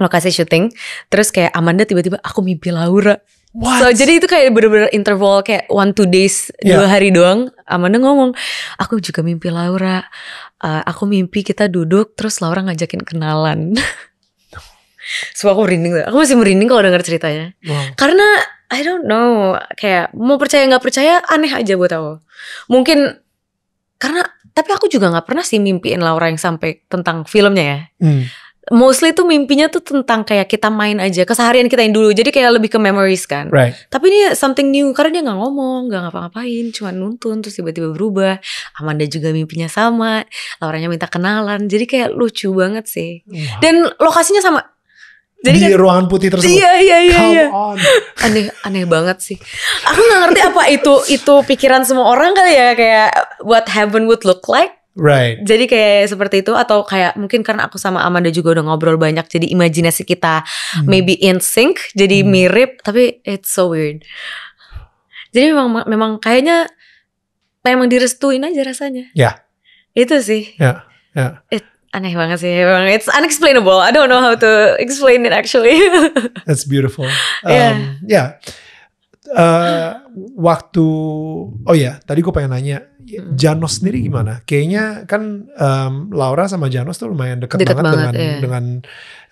lokasi syuting terus kayak Amanda tiba-tiba aku mimpi Laura What? So jadi itu kayak bener-bener interval kayak one two days yeah. dua hari doang. Amanda ngomong, aku juga mimpi Laura. Uh, aku mimpi kita duduk terus Laura ngajakin kenalan. (laughs) so aku merinding, aku masih merinding kalau dengar ceritanya. Wow. Karena I don't know, kayak mau percaya nggak percaya aneh aja buat aku. Mungkin karena tapi aku juga nggak pernah sih mimpiin Laura yang sampai tentang filmnya ya. Hmm mostly tuh mimpinya tuh tentang kayak kita main aja keseharian kita yang dulu jadi kayak lebih ke memories kan right. tapi ini something new karena dia nggak ngomong nggak ngapa-ngapain cuma nuntun terus tiba-tiba berubah Amanda juga mimpinya sama Lauranya minta kenalan jadi kayak lucu banget sih wow. dan lokasinya sama jadi di kan, ruangan putih tersebut. Iya iya iya. Come iya. on. Aneh aneh banget sih. Aku nggak ngerti apa itu itu pikiran semua orang kali ya kayak what heaven would look like Right. Jadi kayak seperti itu atau kayak mungkin karena aku sama Amanda juga udah ngobrol banyak jadi imajinasi kita hmm. maybe in sync jadi hmm. mirip tapi it's so weird. Jadi memang memang kayaknya memang direstuin aja rasanya. Ya. Yeah. Itu sih. Ya. Yeah. Ya. Yeah. aneh banget sih memang it's unexplainable I don't know how to explain it actually (laughs) that's beautiful um, yeah yeah uh, waktu oh ya tadi gue pengen nanya Janos sendiri gimana? Kayaknya kan um, Laura sama Janos tuh lumayan dekat banget, banget dengan yeah. dengan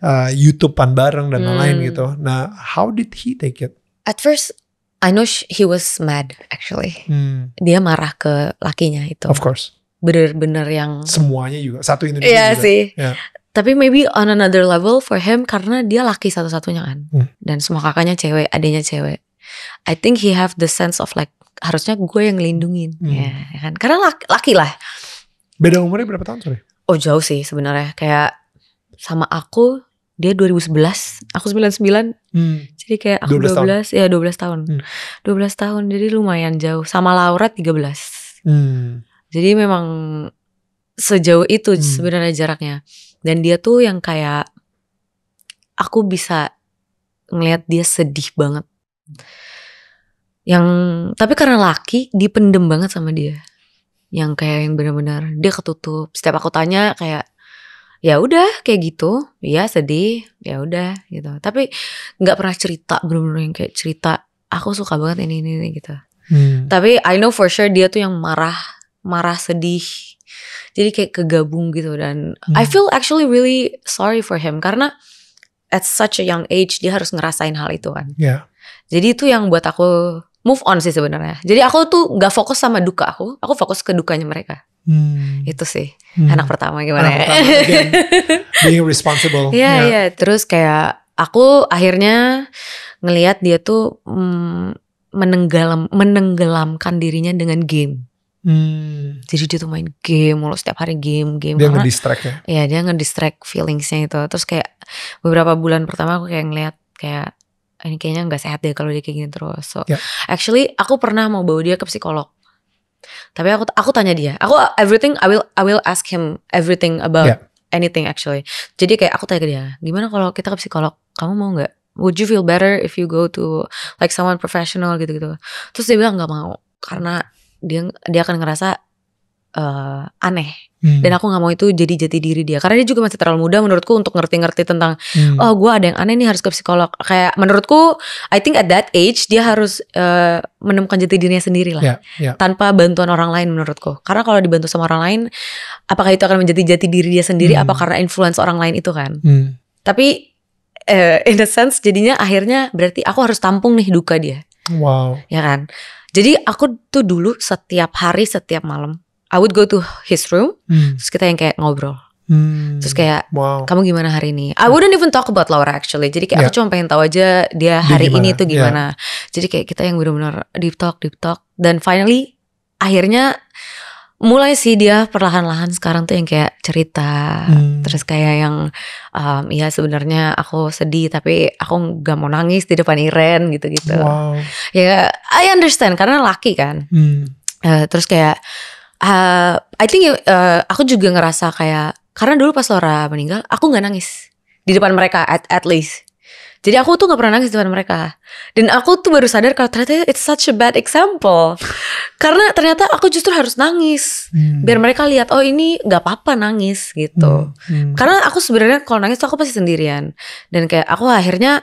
uh, YouTubean bareng dan lain-lain hmm. gitu. Nah, how did he take it? At first, I know he was mad actually. Hmm. Dia marah ke lakinya itu. Of course. Bener-bener yang semuanya juga satu Indonesia. Iya juga. sih. Yeah. Tapi maybe on another level for him karena dia laki satu-satunya kan. Hmm. Dan semua kakaknya cewek, adanya cewek I think he have the sense of like harusnya gue yang lindungin, hmm. Ya, ya kan karena laki, laki lah beda umurnya berapa tahun sorry oh jauh sih sebenarnya kayak sama aku dia 2011 aku 99 hmm. jadi kayak aku 12, 12 tahun. ya 12 tahun hmm. 12 tahun jadi lumayan jauh sama Laura 13 hmm. jadi memang sejauh itu hmm. sebenarnya jaraknya dan dia tuh yang kayak aku bisa ngelihat dia sedih banget yang tapi karena laki dipendem banget sama dia. Yang kayak yang benar-benar dia ketutup. Setiap aku tanya kayak ya udah kayak gitu, ya sedih, ya udah gitu. Tapi nggak pernah cerita benar-benar yang kayak cerita aku suka banget ini ini, ini gitu. Hmm. Tapi I know for sure dia tuh yang marah, marah sedih. Jadi kayak kegabung gitu dan hmm. I feel actually really sorry for him karena at such a young age dia harus ngerasain hal itu kan. Yeah. Jadi itu yang buat aku move on sih sebenarnya. Jadi aku tuh nggak fokus sama duka aku, aku fokus ke dukanya mereka. Hmm. Itu sih hmm. anak pertama gimana anak ya. Pertama, (laughs) again, being responsible. Iya yeah, iya. Yeah. Terus kayak aku akhirnya ngelihat dia tuh mm, menenggelam menenggelamkan dirinya dengan game. Hmm. Jadi dia tuh main game mulu setiap hari game game. Dia ngedistract ya? Iya dia ngedistract feelingsnya itu. Terus kayak beberapa bulan pertama aku kayak ngeliat kayak ini kayaknya nggak sehat deh kalau dia kayak gini terus. So, yeah. actually aku pernah mau bawa dia ke psikolog. Tapi aku aku tanya dia, aku everything I will I will ask him everything about yeah. anything actually. Jadi kayak aku tanya ke dia, gimana kalau kita ke psikolog? Kamu mau nggak? Would you feel better if you go to like someone professional gitu-gitu? Terus dia bilang nggak mau karena dia dia akan ngerasa uh, aneh hmm. dan aku nggak mau itu jadi jati diri dia karena dia juga masih terlalu muda menurutku untuk ngerti-ngerti tentang hmm. oh gue ada yang aneh nih harus ke psikolog kayak menurutku I think at that age dia harus uh, menemukan jati dirinya sendiri lah yeah, yeah. tanpa bantuan orang lain menurutku karena kalau dibantu sama orang lain apakah itu akan menjadi jati diri dia sendiri hmm. apa karena influence orang lain itu kan hmm. tapi uh, (laughs) in the sense jadinya akhirnya berarti aku harus tampung nih duka dia wow ya kan jadi aku tuh dulu setiap hari setiap malam I would go to his room hmm. terus kita yang kayak ngobrol Hmm. Terus kayak wow. kamu gimana hari ini? I wouldn't even talk about Laura actually. Jadi kayak yeah. aku cuma pengen tahu aja dia hari dia ini tuh gimana. Yeah. Jadi kayak kita yang benar-benar deep talk, deep talk dan finally akhirnya mulai sih dia perlahan-lahan sekarang tuh yang kayak cerita hmm. terus kayak yang um, ya sebenarnya aku sedih tapi aku gak mau nangis di depan Iren gitu-gitu wow. ya I understand karena laki kan hmm. uh, terus kayak uh, I think uh, aku juga ngerasa kayak karena dulu pas Laura meninggal aku nggak nangis di depan mereka at, at least jadi aku tuh nggak pernah nangis di depan mereka dan aku tuh baru sadar kalau ternyata it's such a bad example (laughs) karena ternyata aku justru harus nangis hmm. biar mereka lihat oh ini nggak apa-apa nangis gitu hmm. Hmm. karena aku sebenarnya kalau nangis tuh aku pasti sendirian dan kayak aku akhirnya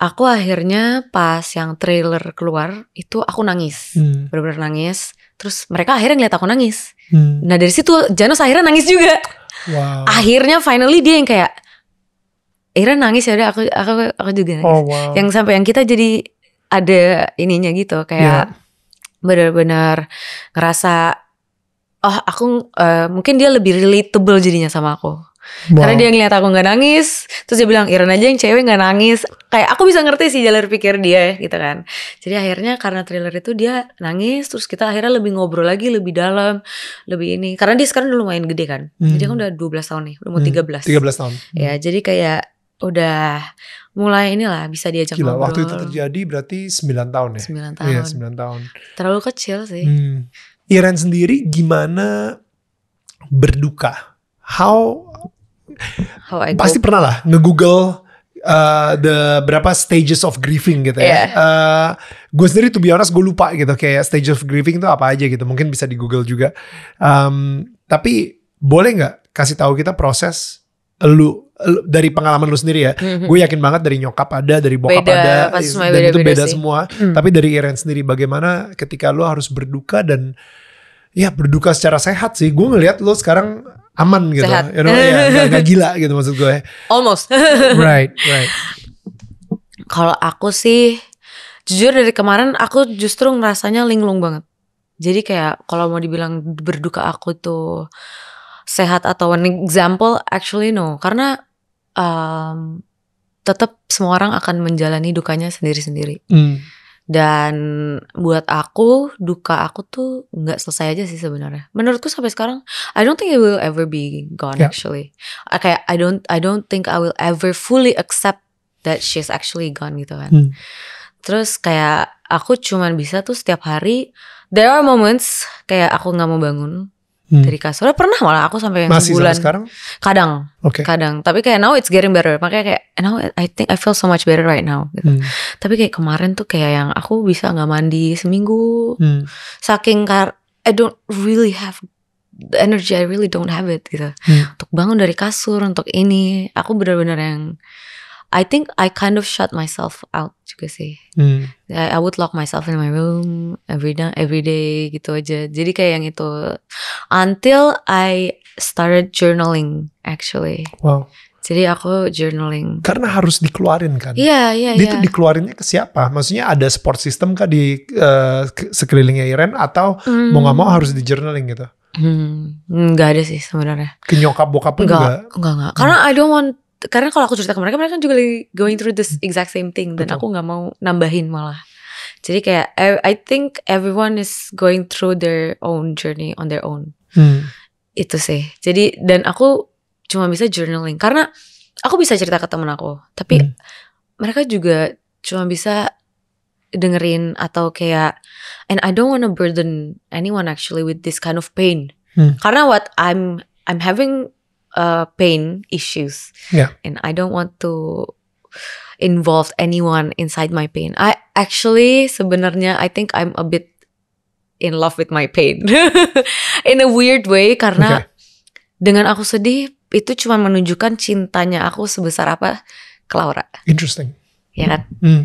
aku akhirnya pas yang trailer keluar itu aku nangis hmm. benar-benar nangis Terus mereka akhirnya ngeliat aku nangis. Hmm. Nah dari situ Janus akhirnya nangis juga. Wow. Akhirnya finally dia yang kayak akhirnya nangis ya udah aku aku aku juga nangis. Oh, wow. Yang sampai yang kita jadi ada ininya gitu kayak yeah. benar-benar ngerasa oh aku uh, mungkin dia lebih relatable jadinya sama aku. Wow. Karena dia ngeliat aku nggak nangis, terus dia bilang Iren aja yang cewek nggak nangis. Kayak aku bisa ngerti sih jalur pikir dia gitu kan. Jadi akhirnya karena trailer itu dia nangis, terus kita akhirnya lebih ngobrol lagi, lebih dalam, lebih ini. Karena dia sekarang udah lumayan gede kan. Hmm. Jadi kan udah 12 tahun nih, udah mau hmm. 13. 13 tahun. Ya, hmm. jadi kayak udah mulai inilah bisa diajak Gila, ngobrol. Waktu itu terjadi berarti 9 tahun ya? 9 iya, tahun. Iya, 9 tahun. Terlalu kecil sih. Hmm. Iren sendiri gimana berduka? How Pasti cope. pernah lah nge-google uh, the berapa stages of grieving gitu ya. Uh, gue sendiri tuh be gue lupa gitu kayak stages of grieving itu apa aja gitu. Mungkin bisa di Google juga. Um, tapi boleh nggak kasih tahu kita proses lu, dari pengalaman lu sendiri ya. Mm-hmm. Gue yakin banget dari nyokap ada, dari bokap beda, ada, dan beda, itu beda, semua. Mm. Tapi dari Iren sendiri bagaimana ketika lu harus berduka dan ya berduka secara sehat sih. Gue ngeliat lu sekarang aman gitu, Sehat. you know, ya, gak, gak gila gitu maksud gue. Almost. (laughs) right, right. Kalau aku sih, jujur dari kemarin aku justru ngerasanya linglung banget. Jadi kayak kalau mau dibilang berduka aku tuh sehat atau an example actually no karena um, tetap semua orang akan menjalani dukanya sendiri-sendiri. Mm dan buat aku duka aku tuh nggak selesai aja sih sebenarnya. Menurutku sampai sekarang I don't think it will ever be gone yeah. actually. Kayak I don't I don't think I will ever fully accept that she's actually gone gitu kan. Hmm. Terus kayak aku cuman bisa tuh setiap hari there are moments kayak aku nggak mau bangun hmm. dari kasur. Eh, pernah malah aku sampai Masih sebulan. sekarang? Kadang. Okay. Kadang. Tapi kayak now it's getting better. Makanya kayak now I think I feel so much better right now. Gitu. Hmm. Tapi kayak kemarin tuh kayak yang aku bisa nggak mandi seminggu. Hmm. Saking kar I don't really have the energy I really don't have it gitu. Hmm. Untuk bangun dari kasur untuk ini, aku benar-benar yang I think I kind of shut myself out juga sih. Hmm. I, I would lock myself in my room every day, every day gitu aja. Jadi kayak yang itu until I started journaling actually. Wow. Jadi aku journaling. Karena harus dikeluarin kan? Iya, iya, iya. Itu dikeluarinnya ke siapa? Maksudnya ada support system kah di uh, sekelilingnya Iren atau hmm. mau gak mau harus di journaling gitu? Hmm, nggak ada sih sebenarnya. kenyokap bokap pun enggak, juga? Enggak, enggak. Karena hmm. I don't want karena kalau aku cerita ke mereka mereka kan juga lagi going through this mm-hmm. exact same thing dan Betul. aku nggak mau nambahin malah jadi kayak I, think everyone is going through their own journey on their own hmm. itu sih jadi dan aku cuma bisa journaling karena aku bisa cerita ke temen aku tapi hmm. mereka juga cuma bisa dengerin atau kayak and I don't wanna burden anyone actually with this kind of pain hmm. karena what I'm I'm having uh, pain issues. Yeah. And I don't want to involve anyone inside my pain. I actually sebenarnya I think I'm a bit in love with my pain. (laughs) in a weird way karena okay. dengan aku sedih itu cuma menunjukkan cintanya aku sebesar apa ke Laura. Interesting. Ya kan? Mm.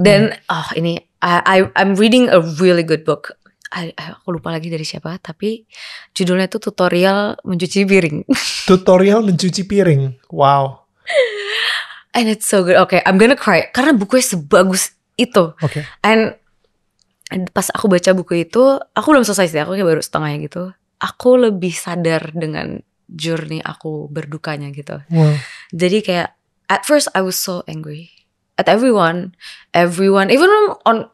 Dan oh ini I, I I'm reading a really good book aku lupa lagi dari siapa tapi judulnya itu tutorial mencuci piring (laughs) tutorial mencuci piring wow and it's so good okay I'm gonna cry karena bukunya sebagus itu okay. and, and pas aku baca buku itu aku belum selesai sih aku kayak baru setengahnya gitu aku lebih sadar dengan journey aku berdukanya gitu wow. jadi kayak at first I was so angry at everyone everyone even on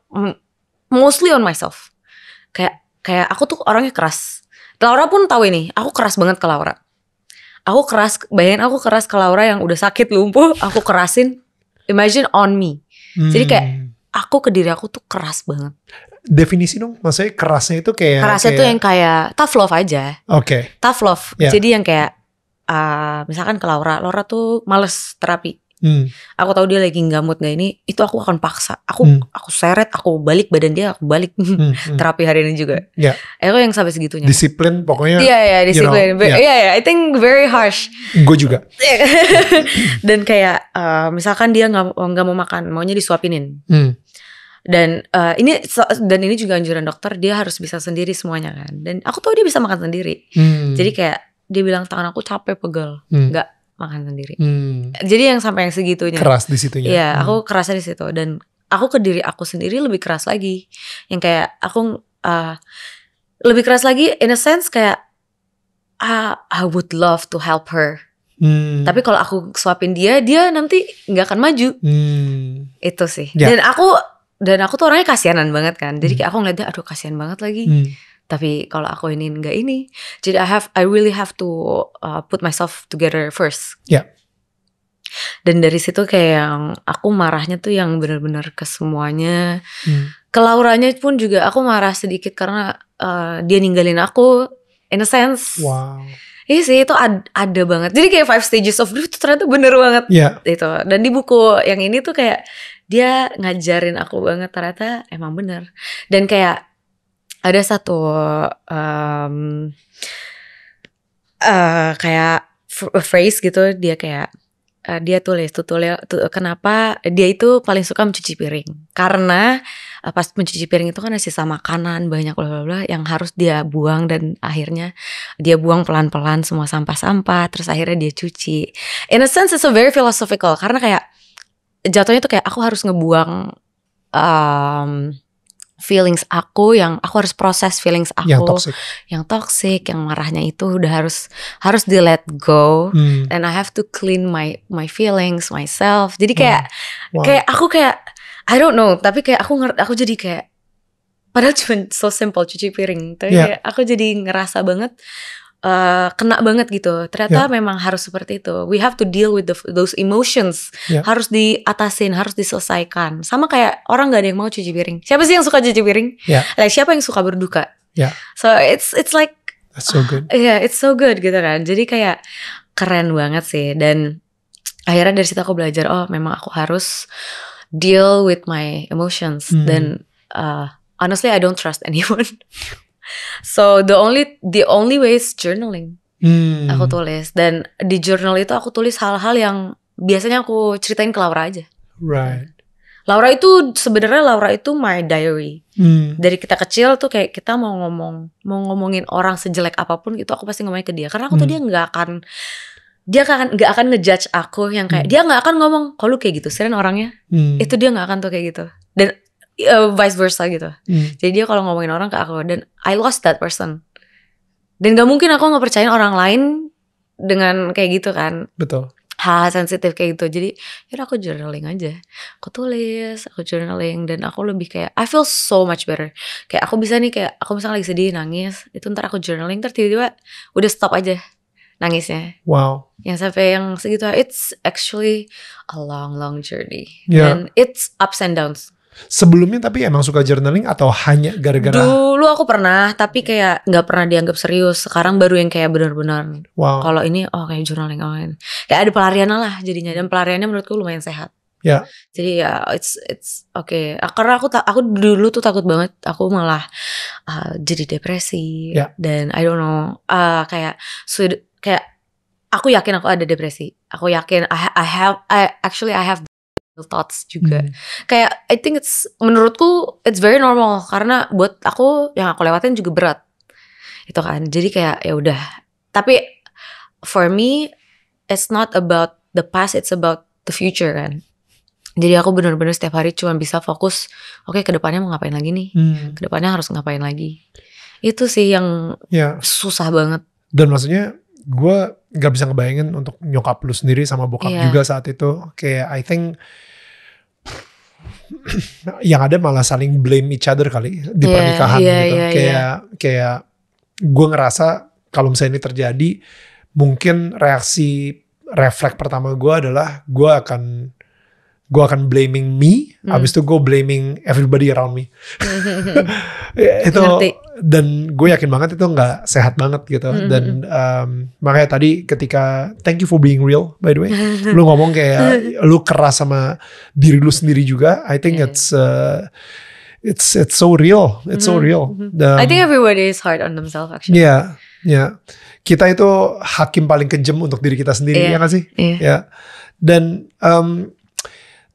mostly on myself kayak kayak aku tuh orangnya keras Laura pun tahu ini aku keras banget ke Laura aku keras bayangin aku keras ke Laura yang udah sakit lumpuh aku kerasin imagine on me hmm. jadi kayak hmm. aku ke diri aku tuh keras banget definisi dong maksudnya kerasnya itu kayak kerasnya kayak... tuh yang kayak tough love aja oke okay. tough love yeah. jadi yang kayak uh, misalkan ke Laura Laura tuh males terapi hmm. aku tahu dia lagi gamut nggak ini itu aku akan paksa aku hmm. aku seret aku balik badan dia aku balik (laughs) hmm, hmm. terapi hari ini juga yeah. aku yang sampai segitunya disiplin pokoknya iya yeah, iya yeah, disiplin you know, ya. I think very harsh gue juga iya. (laughs) dan kayak uh, misalkan dia nggak nggak mau makan maunya disuapinin hmm. Dan uh, ini dan ini juga anjuran dokter dia harus bisa sendiri semuanya kan. Dan aku tahu dia bisa makan sendiri. Hmm. Jadi kayak dia bilang tangan aku capek pegel, hmm. nggak makan sendiri. Hmm. Jadi yang sampai yang segitunya. Keras di situnya. Iya, hmm. aku kerasa di situ dan aku ke diri aku sendiri lebih keras lagi. Yang kayak aku uh, lebih keras lagi in a sense kayak uh, I would love to help her. Hmm. Tapi kalau aku suapin dia, dia nanti nggak akan maju. Hmm. Itu sih. Ya. Dan aku dan aku tuh orangnya kasihanan banget kan. Jadi hmm. kayak aku ngeliat dia, aduh kasihan banget lagi. Hmm tapi kalau aku ini nggak ini jadi I have I really have to uh, put myself together first yeah. dan dari situ kayak yang aku marahnya tuh yang benar-benar ke semuanya hmm. ke Lauranya pun juga aku marah sedikit karena uh, dia ninggalin aku in a sense wow Iya sih itu ad, ada banget. Jadi kayak five stages of grief itu ternyata bener banget yeah. itu. Dan di buku yang ini tuh kayak dia ngajarin aku banget ternyata emang bener. Dan kayak ada satu um, uh, kayak phrase gitu dia kayak uh, dia tulis tuh tu, kenapa dia itu paling suka mencuci piring karena uh, pas mencuci piring itu kan ada sisa makanan banyak bla bla bla yang harus dia buang dan akhirnya dia buang pelan pelan semua sampah sampah terus akhirnya dia cuci in a sense it's a very philosophical karena kayak jatuhnya tuh kayak aku harus ngebuang um, feelings aku yang aku harus proses feelings aku yang toxic, yang, toxic, yang marahnya itu udah harus harus di let go hmm. and I have to clean my my feelings myself jadi hmm. kayak wow. kayak aku kayak I don't know tapi kayak aku ngerti aku jadi kayak padahal cuma so simple cuci piring tapi yeah. kayak aku jadi ngerasa banget Eh, kena banget gitu. Ternyata yeah. memang harus seperti itu. We have to deal with the, those emotions. Yeah. Harus diatasin, harus diselesaikan. Sama kayak orang gak ada yang mau cuci piring. Siapa sih yang suka cuci piring? Yeah. Ya. Like siapa yang suka berduka? Yeah. So it's it's like That's so good. Uh, (sighs) yeah, it's so good gitu kan. Jadi kayak keren banget sih dan akhirnya dari situ aku belajar oh memang aku harus deal with my emotions hmm. dan uh, honestly I don't trust (laughs) anyone so the only the only way is journaling hmm. aku tulis dan di journal itu aku tulis hal-hal yang biasanya aku ceritain ke Laura aja right Laura itu sebenarnya Laura itu my diary. Hmm. Dari kita kecil tuh kayak kita mau ngomong mau ngomongin orang sejelek apapun itu aku pasti ngomongin ke dia karena aku hmm. tuh dia nggak akan dia akan nggak akan ngejudge aku yang kayak hmm. dia nggak akan ngomong kalau kayak gitu seren orangnya hmm. itu dia nggak akan tuh kayak gitu uh, vice versa gitu. Hmm. Jadi dia kalau ngomongin orang ke aku dan I lost that person. Dan gak mungkin aku nggak percaya orang lain dengan kayak gitu kan. Betul. Hal, -hal sensitif kayak gitu. Jadi ya aku journaling aja. Aku tulis, aku journaling dan aku lebih kayak I feel so much better. Kayak aku bisa nih kayak aku misalnya lagi sedih nangis, itu ntar aku journaling terus tiba-tiba udah stop aja nangisnya. Wow. Yang sampai yang segitu it's actually a long long journey yeah. and it's ups and downs Sebelumnya tapi emang suka journaling atau hanya gara-gara? Dulu aku pernah, tapi kayak nggak pernah dianggap serius. Sekarang baru yang kayak benar-benar. Wow. Kalau ini oh kayak journaling, oh kayak ada pelarian lah jadinya dan pelariannya menurutku lumayan sehat. Ya. Jadi ya it's it's oke. Okay. Ah, karena aku aku dulu tuh takut banget. Aku malah uh, jadi depresi yeah. dan I don't know uh, kayak kayak aku yakin aku ada depresi. Aku yakin I, I have I actually I have thoughts juga. Hmm. Kayak I think it's menurutku it's very normal karena buat aku yang aku lewatin juga berat. Itu kan. Jadi kayak ya udah. Tapi for me it's not about the past, it's about the future kan. Jadi aku benar-benar setiap hari cuma bisa fokus, oke okay, kedepannya mau ngapain lagi nih, hmm. kedepannya harus ngapain lagi. Itu sih yang yeah. susah banget. Dan maksudnya gue nggak bisa ngebayangin untuk nyokap lu sendiri sama bokap yeah. juga saat itu kayak I think (clears throat) yang ada malah saling blame each other kali di yeah, pernikahan yeah, gitu yeah, kayak yeah. kayak gue ngerasa kalau misalnya ini terjadi mungkin reaksi refleks pertama gue adalah gue akan gue akan blaming me, mm. abis itu gue blaming everybody around me. (laughs) (laughs) Ya, itu dan gue yakin banget itu nggak sehat banget gitu mm -hmm. dan um, makanya tadi ketika thank you for being real by the way (laughs) lu ngomong kayak lu keras sama diri lu sendiri juga I think yeah. it's uh, it's it's so real it's mm -hmm. so mm-hmm. real um, I think everybody is hard on themselves actually yeah yeah kita itu hakim paling kejam untuk diri kita sendiri yeah. ya nggak sih yeah. yeah. dan um,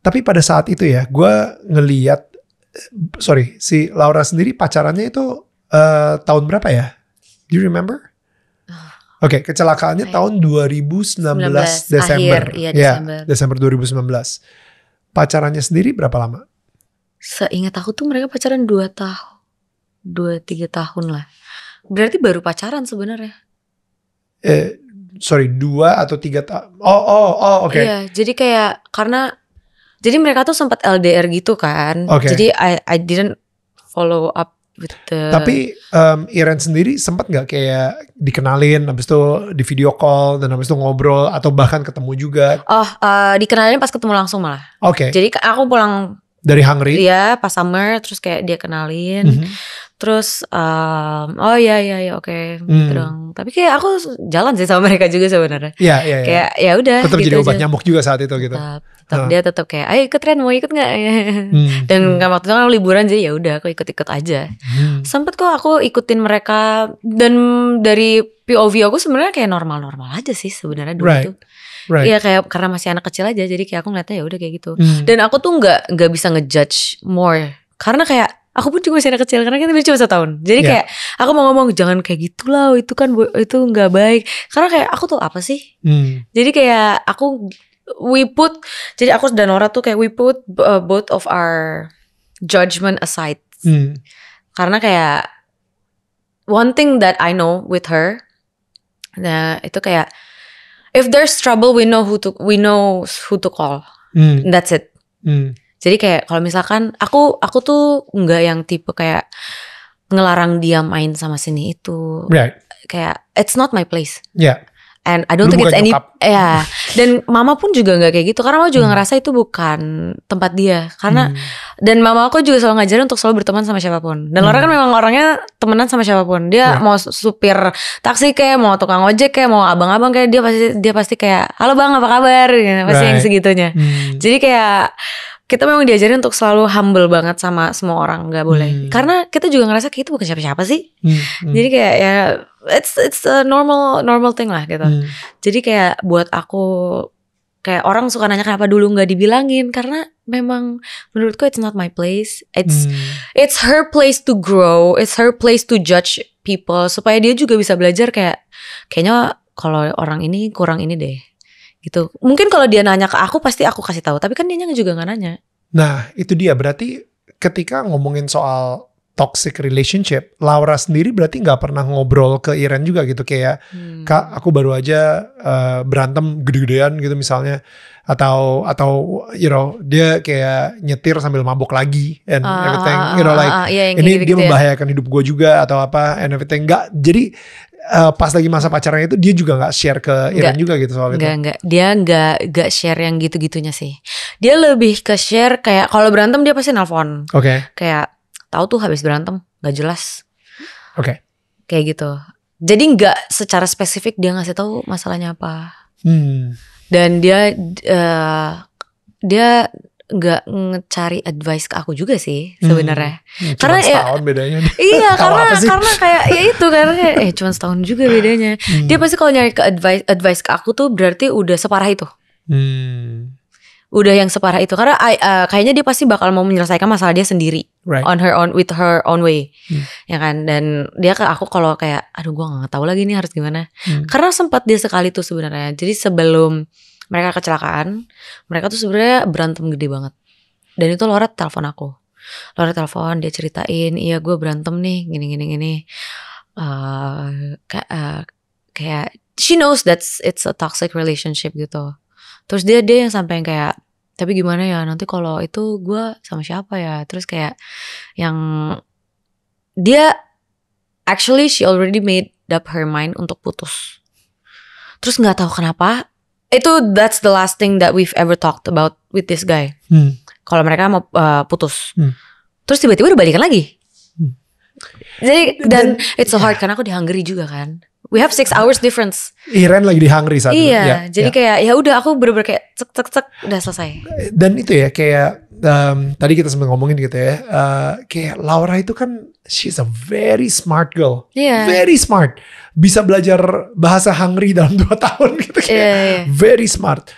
tapi pada saat itu ya gue ngeliat eh, sorry si Laura sendiri pacarannya itu uh, tahun berapa ya? Do you remember? Ah. Oke, okay, kecelakaannya okay. tahun 2019 19, Desember. Akhir, iya, iya, Desember. Ya, Desember 2019. Pacarannya sendiri berapa lama? Seingat aku tuh mereka pacaran 2 tahun. 2 3 tahun lah. Berarti baru pacaran sebenarnya. Eh, sorry, 2 atau 3 tahun. Oh, oh, oh, oke. Okay. Iya, jadi kayak karena jadi mereka tuh sempat LDR gitu kan. Okay. Jadi I, I didn't follow up Betul. Tapi um, Iren sendiri sempat nggak kayak dikenalin, habis itu di video call dan habis itu ngobrol atau bahkan ketemu juga? Oh, uh, dikenalin pas ketemu langsung malah. Oke. Okay. Jadi aku pulang dari hungry, iya pas summer terus kayak dia kenalin mm -hmm. terus um, oh iya iya iya oke okay, mm. Gitu dong tapi kayak aku jalan sih sama mereka juga sebenarnya iya iya ya. kayak ya udah tetap gitu jadi obat nyamuk juga saat itu gitu tetap, tetap uh. dia tetap kayak ayo ikut tren mau ikut nggak (laughs) mm. dan mm. waktu itu kan liburan jadi ya udah aku ikut ikut aja mm. sempet kok aku ikutin mereka dan dari POV aku sebenarnya kayak normal normal aja sih sebenarnya dulu right. tuh right. ya kayak karena masih anak kecil aja jadi kayak aku ngeliatnya ya udah kayak gitu mm. dan aku tuh nggak nggak bisa ngejudge more karena kayak aku pun juga masih anak kecil karena kita cuma satu tahun jadi yeah. kayak aku mau ngomong jangan kayak gitu lah oh, itu kan itu nggak baik karena kayak aku tuh apa sih hmm. jadi kayak aku we put jadi aku dan Nora tuh kayak we put uh, both of our judgment aside hmm. karena kayak one thing that I know with her nah itu kayak if there's trouble we know who to we know who to call hmm. that's it mm. jadi kayak kalau misalkan aku aku tuh nggak yang tipe kayak ngelarang dia main sama sini itu right. kayak it's not my place yeah And I don't Lu think it's any ya. (laughs) Dan mama pun juga nggak kayak gitu karena mama juga hmm. ngerasa itu bukan tempat dia. Karena hmm. dan mama aku juga selalu ngajarin untuk selalu berteman sama siapapun. Dan hmm. Laura kan memang orangnya temenan sama siapapun. Dia ya. mau supir taksi kayak mau tukang ojek kayak mau abang-abang kayak dia pasti dia pasti kayak halo Bang apa kabar gitu. Pasti right. yang segitunya. Hmm. Jadi kayak kita memang diajarin untuk selalu humble banget sama semua orang nggak boleh hmm. karena kita juga ngerasa kita bukan siapa-siapa sih hmm. Hmm. jadi kayak ya it's it's a normal normal thing lah gitu hmm. jadi kayak buat aku kayak orang suka nanya kenapa dulu nggak dibilangin karena memang menurutku it's not my place it's hmm. it's her place to grow it's her place to judge people supaya dia juga bisa belajar kayak kayaknya kalau orang ini kurang ini deh gitu. Mungkin kalau dia nanya ke aku pasti aku kasih tahu, tapi kan dia juga nggak nanya. Nah, itu dia berarti ketika ngomongin soal toxic relationship, Laura sendiri berarti nggak pernah ngobrol ke Iren juga gitu kayak hmm. kak aku baru aja uh, berantem gede-gedean gitu misalnya atau atau you know dia kayak nyetir sambil mabok lagi and uh, everything ah, you know ah, like uh, uh, yeah, ini gitu dia ya. membahayakan ya. hidup gue juga atau apa and everything nggak jadi uh, pas lagi masa pacaran itu dia juga nggak share ke Iren gak, juga gitu soalnya gak, nggak Dia nggak nggak share yang gitu-gitunya sih. Dia lebih ke share kayak kalau berantem dia pasti nelpon. Oke. Okay. Kayak tahu tuh habis berantem nggak jelas. Oke. Okay. Kayak gitu. Jadi nggak secara spesifik dia ngasih tahu masalahnya apa. Hmm. Dan dia uh, dia nggak ngecari advice ke aku juga sih hmm. sebenarnya hmm. karena ya, bedanya (laughs) iya karena karena kayak ya itu karena kayak, eh cuma setahun juga bedanya hmm. dia pasti kalau nyari ke advice advice ke aku tuh berarti udah separah itu hmm. udah yang separah itu karena uh, kayaknya dia pasti bakal mau menyelesaikan masalah dia sendiri right. on her own with her own way hmm. ya kan dan dia ke aku kalau kayak aduh gue nggak tahu lagi nih harus gimana hmm. karena sempat dia sekali tuh sebenarnya jadi sebelum mereka kecelakaan mereka tuh sebenarnya berantem gede banget dan itu Loret telepon aku Loret telepon dia ceritain iya gue berantem nih gini gini gini uh, eh, kayak uh, eh, kayak she knows that it's a toxic relationship gitu terus dia dia yang sampai yang kayak tapi gimana ya nanti kalau itu gue sama siapa ya terus kayak yang dia actually she already made up her mind untuk putus terus nggak tahu kenapa itu that's the last thing that we've ever talked about with this guy. Hmm. Kalau mereka mau uh, putus, hmm. terus tiba-tiba udah balikan lagi. Hmm. Jadi dan, dan it's so ya. hard karena aku di Hungary juga kan. We have six hours difference. Iren lagi di Hungary saat iya, itu. Iya, ya, jadi yeah. kayak ya udah aku bener-bener kayak cek cek cek udah selesai. Dan itu ya kayak um, tadi kita sempat ngomongin gitu ya, uh, kayak Laura itu kan she's a very smart girl, yeah. very smart, bisa belajar bahasa Hungary dalam dua (laughs) tahun gitu, kayak yeah, yeah. Iya. very smart.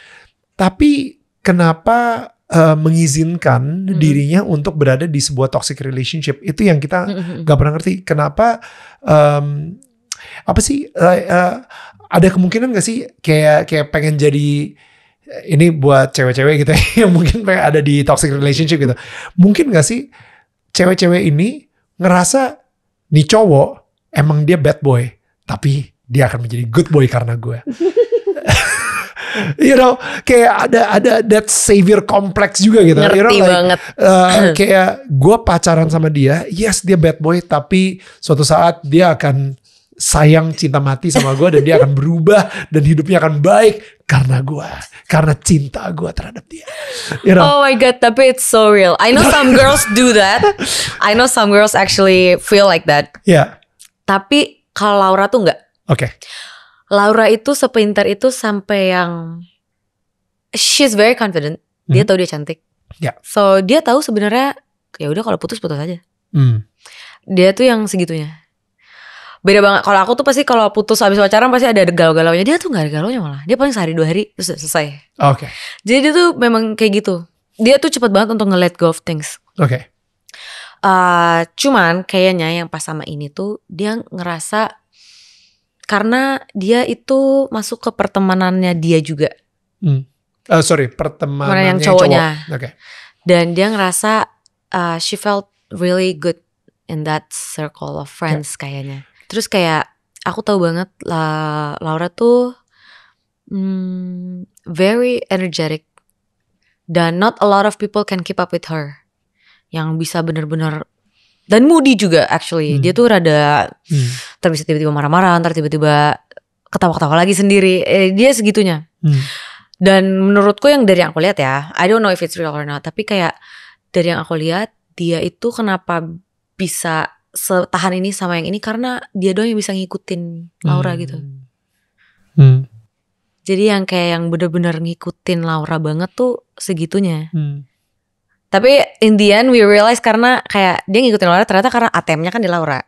Tapi kenapa uh, mengizinkan mm-hmm. dirinya untuk berada di sebuah toxic relationship itu yang kita mm hmm, hmm. gak pernah ngerti kenapa um, apa sih uh, uh, ada kemungkinan gak sih kayak kayak pengen jadi ini buat cewek-cewek gitu ya, (laughs) yang mungkin ada di toxic relationship gitu. Mungkin gak sih cewek-cewek ini ngerasa nih cowok emang dia bad boy, tapi dia akan menjadi good boy karena gue. (laughs) you know, kayak ada ada that savior complex juga gitu. Ngerti you know, like, banget. Uh, (clears throat) kayak gue pacaran sama dia, yes dia bad boy, tapi suatu saat dia akan sayang cinta mati sama gue dan dia akan berubah dan hidupnya akan baik karena gue, karena cinta gue terhadap dia. You know? Oh my god, tapi it's so real. I know some girls do that. I know some girls actually feel like that. Yeah. Tapi kalau Laura tuh nggak. Oke. Okay. Laura itu sepintar itu sampai yang she's very confident. Dia mm -hmm. tahu dia cantik. Ya. Yeah. So dia tahu sebenarnya ya udah kalau putus putus aja. Hmm. Dia tuh yang segitunya beda banget kalau aku tuh pasti kalau putus habis pacaran pasti ada galau-galau dia tuh nggak ada galaunya malah dia paling sehari dua hari terus selesai oke okay. jadi dia tuh memang kayak gitu dia tuh cepet banget untuk nge-let go of things oke okay. uh, cuman kayaknya yang pas sama ini tuh dia ngerasa karena dia itu masuk ke pertemanannya dia juga hmm. uh, sorry pertemanan yang, cowoknya cowok. okay. dan dia ngerasa uh, she felt really good in that circle of ya. friends yeah. kayaknya terus kayak aku tahu banget lah Laura tuh hmm, very energetic dan not a lot of people can keep up with her yang bisa benar-benar dan moody juga actually hmm. dia tuh rada hmm. ntar tiba-tiba marah-marah ntar tiba-tiba ketawa-ketawa lagi sendiri eh, dia segitunya hmm. dan menurutku yang dari yang aku lihat ya I don't know if it's real or not tapi kayak dari yang aku lihat dia itu kenapa bisa setahan ini sama yang ini karena dia doang yang bisa ngikutin Laura hmm. gitu. Hmm. Jadi yang kayak yang bener-bener ngikutin Laura banget tuh segitunya. Hmm. Tapi in the end we realize karena kayak dia ngikutin Laura ternyata karena ATM-nya kan di Laura.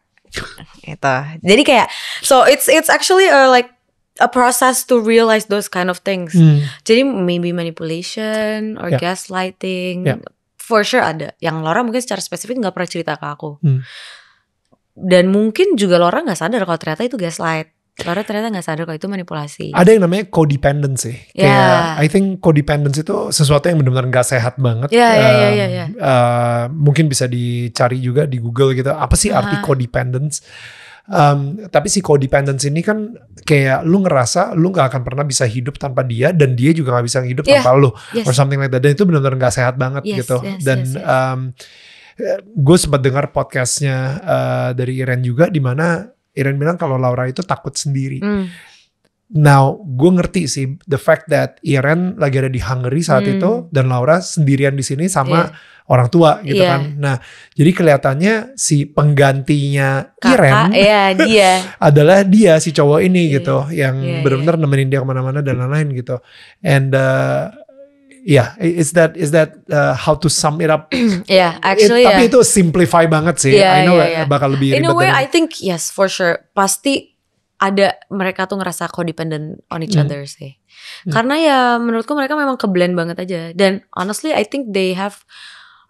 gitu. Jadi kayak so it's it's actually a like a process to realize those kind of things. Hmm. Jadi maybe manipulation or yeah. gaslighting yeah. for sure ada. Yang Laura mungkin secara spesifik nggak pernah cerita ke aku. Hmm dan mungkin juga lo orang gak sadar kalau ternyata itu gaslight Laura ternyata gak sadar kalau itu manipulasi ada yang namanya codependency yeah. I think codependency itu sesuatu yang benar-benar gak sehat banget yeah, ya, ya, ya, eh, yeah, mungkin bisa dicari juga di Google gitu apa sih uh -huh. arti codependence Um, tapi si codependence ini kan kayak lu ngerasa lu gak akan pernah bisa hidup tanpa dia dan dia juga gak bisa hidup yeah. tanpa lu yes. or something like that. Dan itu benar-benar gak sehat banget yes, gitu. Yes, dan yes, yes. Um, gue sempat dengar podcastnya uh, dari Iren juga di mana Iren bilang kalau Laura itu takut sendiri. Mm. Now, gue ngerti sih the fact that Iren lagi ada di Hungary saat mm. itu dan Laura sendirian di sini sama yeah. orang tua gitu yeah. kan. Nah, jadi kelihatannya si penggantinya Kakak, Iren yeah, dia. (laughs) adalah dia si cowok ini yeah. gitu yang yeah, iya, benar-benar yeah. nemenin dia kemana-mana dan lain-lain gitu. And uh, Yeah, is that is that uh, how to sum it up? (clears throat) yeah, actually. It, yeah. Tapi itu simplify banget sih. Yeah, I know yeah, yeah. bakal lebih In a way, I think yes for sure. Pasti ada mereka tuh ngerasa codependent on each hmm. other sih. Hmm. Karena ya menurutku mereka memang keblend banget aja. Dan honestly, I think they have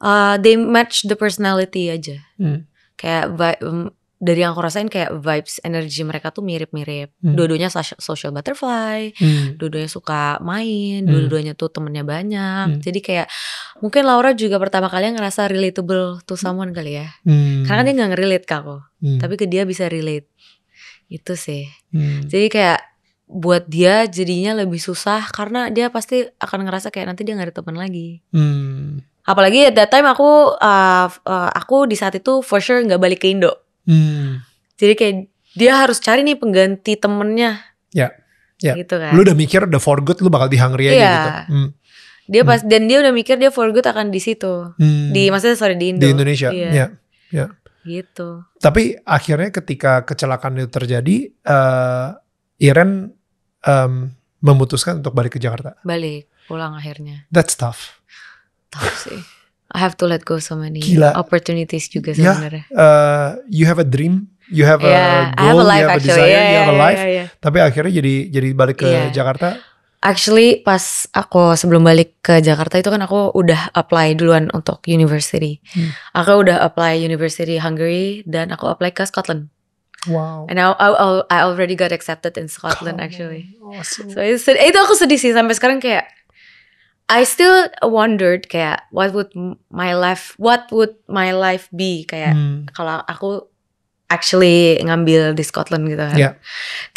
uh, they match the personality aja. Hmm. Kayak um, dari yang aku rasain kayak vibes energi mereka tuh mirip-mirip. Hmm. Dua-duanya social butterfly, hmm. dua-duanya suka main, hmm. dua-duanya tuh temennya banyak. Hmm. Jadi kayak mungkin Laura juga pertama kali ngerasa relatable to hmm. someone kali ya. Hmm. Karena kan dia nggak ngerelate ke aku, hmm. tapi ke dia bisa relate. Itu sih. Hmm. Jadi kayak buat dia jadinya lebih susah karena dia pasti akan ngerasa kayak nanti dia nggak ada teman lagi. Hmm. Apalagi at that time aku uh, uh, aku di saat itu for sure nggak balik ke Indo Hmm. Jadi kayak dia harus cari nih pengganti temennya. Ya. Ya. Gitu kan. Lu udah mikir the for good lu bakal di Hungary ya. gitu. Hmm. Dia hmm. pas hmm. dan dia udah mikir dia for good akan di situ. Hmm. Di maksudnya sorry di Indo. Di Indonesia. Iya. Ya. ya. Gitu. Tapi akhirnya ketika kecelakaan itu terjadi uh, Iren um, memutuskan untuk balik ke Jakarta. Balik, pulang akhirnya. That's tough. Tough sih. I have to let go so many Gila. opportunities juga ya, sebenarnya. Yeah, uh, you have a dream, you have yeah, a goal, I have a life, you have a desire, yeah, you have a life. Yeah, yeah, yeah. Tapi akhirnya jadi jadi balik ke yeah. Jakarta. Actually pas aku sebelum balik ke Jakarta itu kan aku udah apply duluan untuk university. Hmm. Aku udah apply university Hungary dan aku apply ke Scotland. Wow. And I, I, I already got accepted in Scotland Come actually. Awesome. So itu aku sedih sih sampai sekarang kayak I still wondered kayak what would my life what would my life be kayak hmm. kalau aku actually ngambil di Scotland gitu kan. Yeah.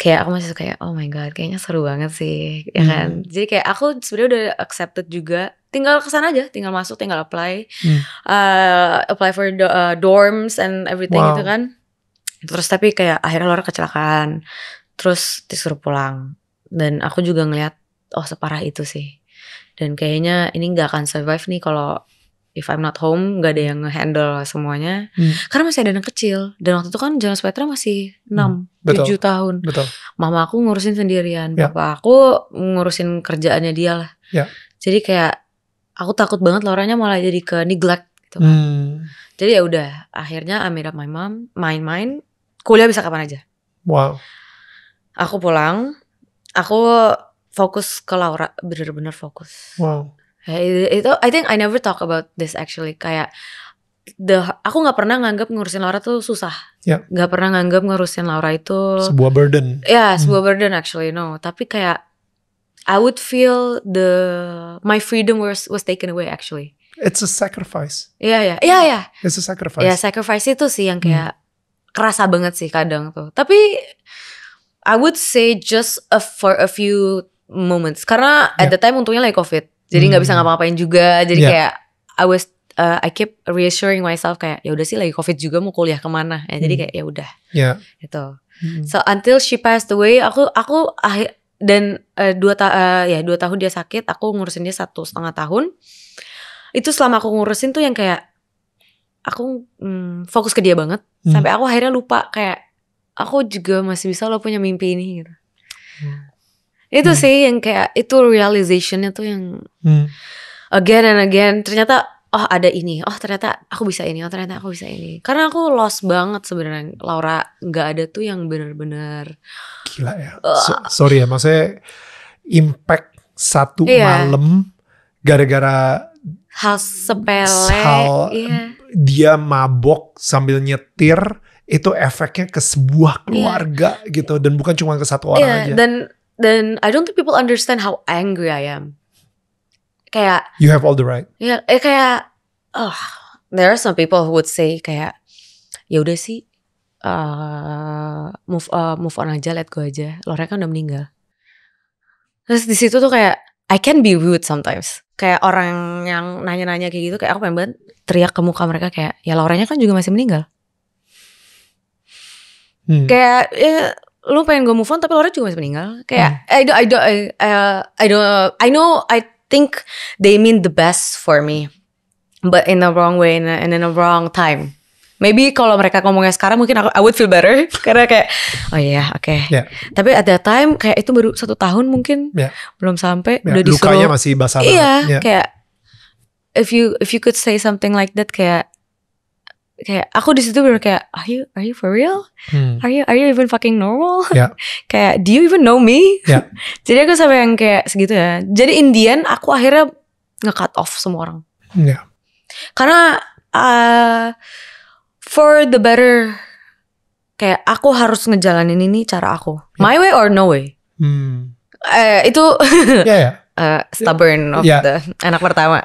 Kayak aku masih kayak oh my god kayaknya seru banget sih ya kan. Hmm. Jadi kayak aku sebenarnya udah accepted juga tinggal ke sana aja, tinggal masuk, tinggal apply. Hmm. Uh, apply for do uh, dorms and everything gitu wow. gitu kan. Terus tapi kayak akhirnya luar kecelakaan. Terus disuruh pulang. Dan aku juga ngelihat oh separah itu sih dan kayaknya ini nggak akan survive nih kalau if I'm not home nggak ada yang ngehandle semuanya hmm. karena masih ada anak kecil dan waktu itu kan Jalan Petra masih 6 hmm. 7 tahun Betul. mama aku ngurusin sendirian yeah. bapak aku ngurusin kerjaannya dia lah yeah. jadi kayak aku takut banget Loranya malah jadi ke neglect gitu kan. hmm. jadi ya udah akhirnya I made up my mom main-main kuliah bisa kapan aja wow aku pulang aku fokus ke Laura bener-bener fokus wow eh, itu I think I never talk about this actually kayak the aku nggak pernah nganggap ngurusin Laura tuh susah ya. nggak yeah. Gak pernah nganggap ngurusin Laura itu sebuah burden ya yeah, hmm. sebuah hmm. burden actually no tapi kayak I would feel the my freedom was was taken away actually it's a sacrifice ya yeah, ya yeah. ya yeah, ya yeah. it's a sacrifice ya yeah, sacrifice itu sih yang kayak hmm. kerasa banget sih kadang tuh tapi I would say just a, for a few moments karena yeah. at the time untungnya lagi covid jadi nggak mm. bisa hmm. ngapa-ngapain juga jadi yeah. kayak I was uh, I keep reassuring myself kayak ya udah sih lagi covid juga mau kuliah kemana ya mm. jadi hmm. kayak ya udah yeah. gitu mm. so until she passed away aku aku dan uh, dua ta uh, ya dua tahun dia sakit aku ngurusin dia satu setengah tahun itu selama aku ngurusin tuh yang kayak aku mm, fokus ke dia banget mm. sampai aku akhirnya lupa kayak aku juga masih bisa lo punya mimpi ini gitu hmm itu hmm. sih yang kayak itu realizationnya tuh yang hmm. again and again ternyata oh ada ini oh ternyata aku bisa ini oh ternyata aku bisa ini karena aku lost banget sebenarnya Laura nggak ada tuh yang benar-benar gila ya uh, so, sorry ya maksudnya impact satu iya. malam gara-gara hal sepele hal iya. dia mabok sambil nyetir itu efeknya ke sebuah iya. keluarga iya. gitu dan bukan cuma ke satu orang iya, aja dan dan I don't think people understand how angry I am. Kayak you have all the right. Ya, eh, kayak oh, ah, there are some people who would say kayak ya udah sih uh, move uh, move on aja, let go aja. Lorena kan udah meninggal. Terus di situ tuh kayak I can be rude sometimes. Kayak orang yang nanya-nanya kayak gitu kayak aku pengen banget teriak ke muka mereka kayak ya Lorena kan juga masih meninggal. Hmm. Kayak ya, lu pengen gue move on tapi Laura juga masih meninggal kayak hmm. I don't I don't I, uh, I don't I know I think they mean the best for me but in a wrong way and in, in a wrong time maybe kalau mereka ngomongnya sekarang mungkin aku I would feel better (laughs) karena kayak oh iya yeah, oke okay. yeah. tapi ada time kayak itu baru satu tahun mungkin yeah. belum sampai yeah. udah disuruh lukanya masih basah iya yeah. kayak if you if you could say something like that kayak kayak aku di situ bener kayak are you are you for real hmm. are you are you even fucking normal yeah. (laughs) kayak do you even know me yeah. (laughs) jadi aku sampai yang kayak segitu ya jadi Indian aku akhirnya nge cut off semua orang yeah. karena uh, for the better kayak aku harus ngejalanin ini cara aku yeah. my way or no way hmm. uh, itu yeah, yeah. Uh, stubborn of yeah. the anak pertama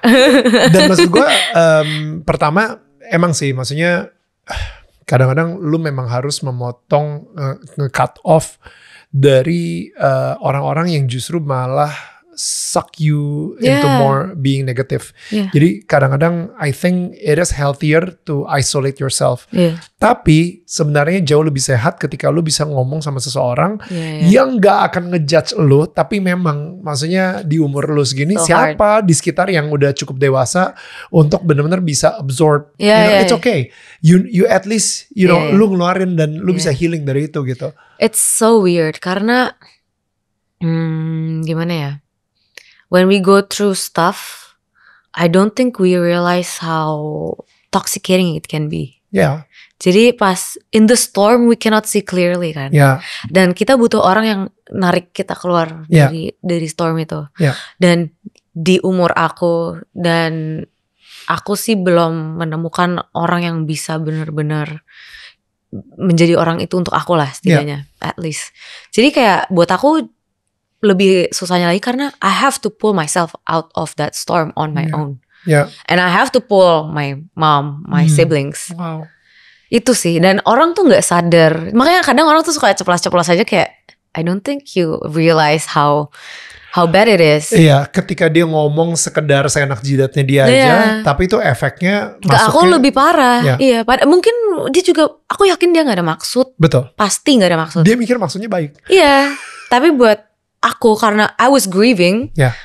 dan maksud gue (laughs) um, pertama emang sih maksudnya (sighs) kadang-kadang lu memang harus memotong uh, nge-cut off dari eh, orang-orang uh, orang -orang yang justru malah suck you yeah. into more being negative. Yeah. Jadi kadang-kadang I think it is healthier to isolate yourself. Yeah. Tapi sebenarnya jauh lebih sehat ketika lu bisa ngomong sama seseorang yeah, yeah. yang gak akan ngejudge lu, tapi memang maksudnya di umur lu segini so siapa hard. di sekitar yang udah cukup dewasa untuk benar-benar bisa absorb. Yeah, you know, yeah, it's okay. You you at least you know yeah, yeah. lu ngeluarin dan lu yeah. bisa healing dari itu gitu. It's so weird karena hmm, gimana ya? when we go through stuff, I don't think we realize how toxicating it can be. Yeah. Jadi pas in the storm we cannot see clearly kan. Yeah. Dan kita butuh orang yang narik kita keluar yeah. dari dari storm itu. Yeah. Dan di umur aku dan aku sih belum menemukan orang yang bisa benar-benar menjadi orang itu untuk aku lah setidaknya yeah. at least. Jadi kayak buat aku lebih susahnya lagi karena I have to pull myself out of that storm on my yeah. own. Yeah. And I have to pull my mom, my hmm. siblings. Wow. Itu sih dan orang tuh nggak sadar. Makanya kadang orang tuh suka ceplas-ceplos aja kayak I don't think you realize how how bad it is. Iya, ketika dia ngomong sekedar seenak jidatnya dia yeah. aja, tapi itu efeknya Gak aku lebih parah. Yeah. Iya, iya pada mungkin dia juga aku yakin dia nggak ada maksud. Betul. Pasti nggak ada maksud. Dia mikir maksudnya baik. Iya, tapi buat aku karena I was grieving. Yeah.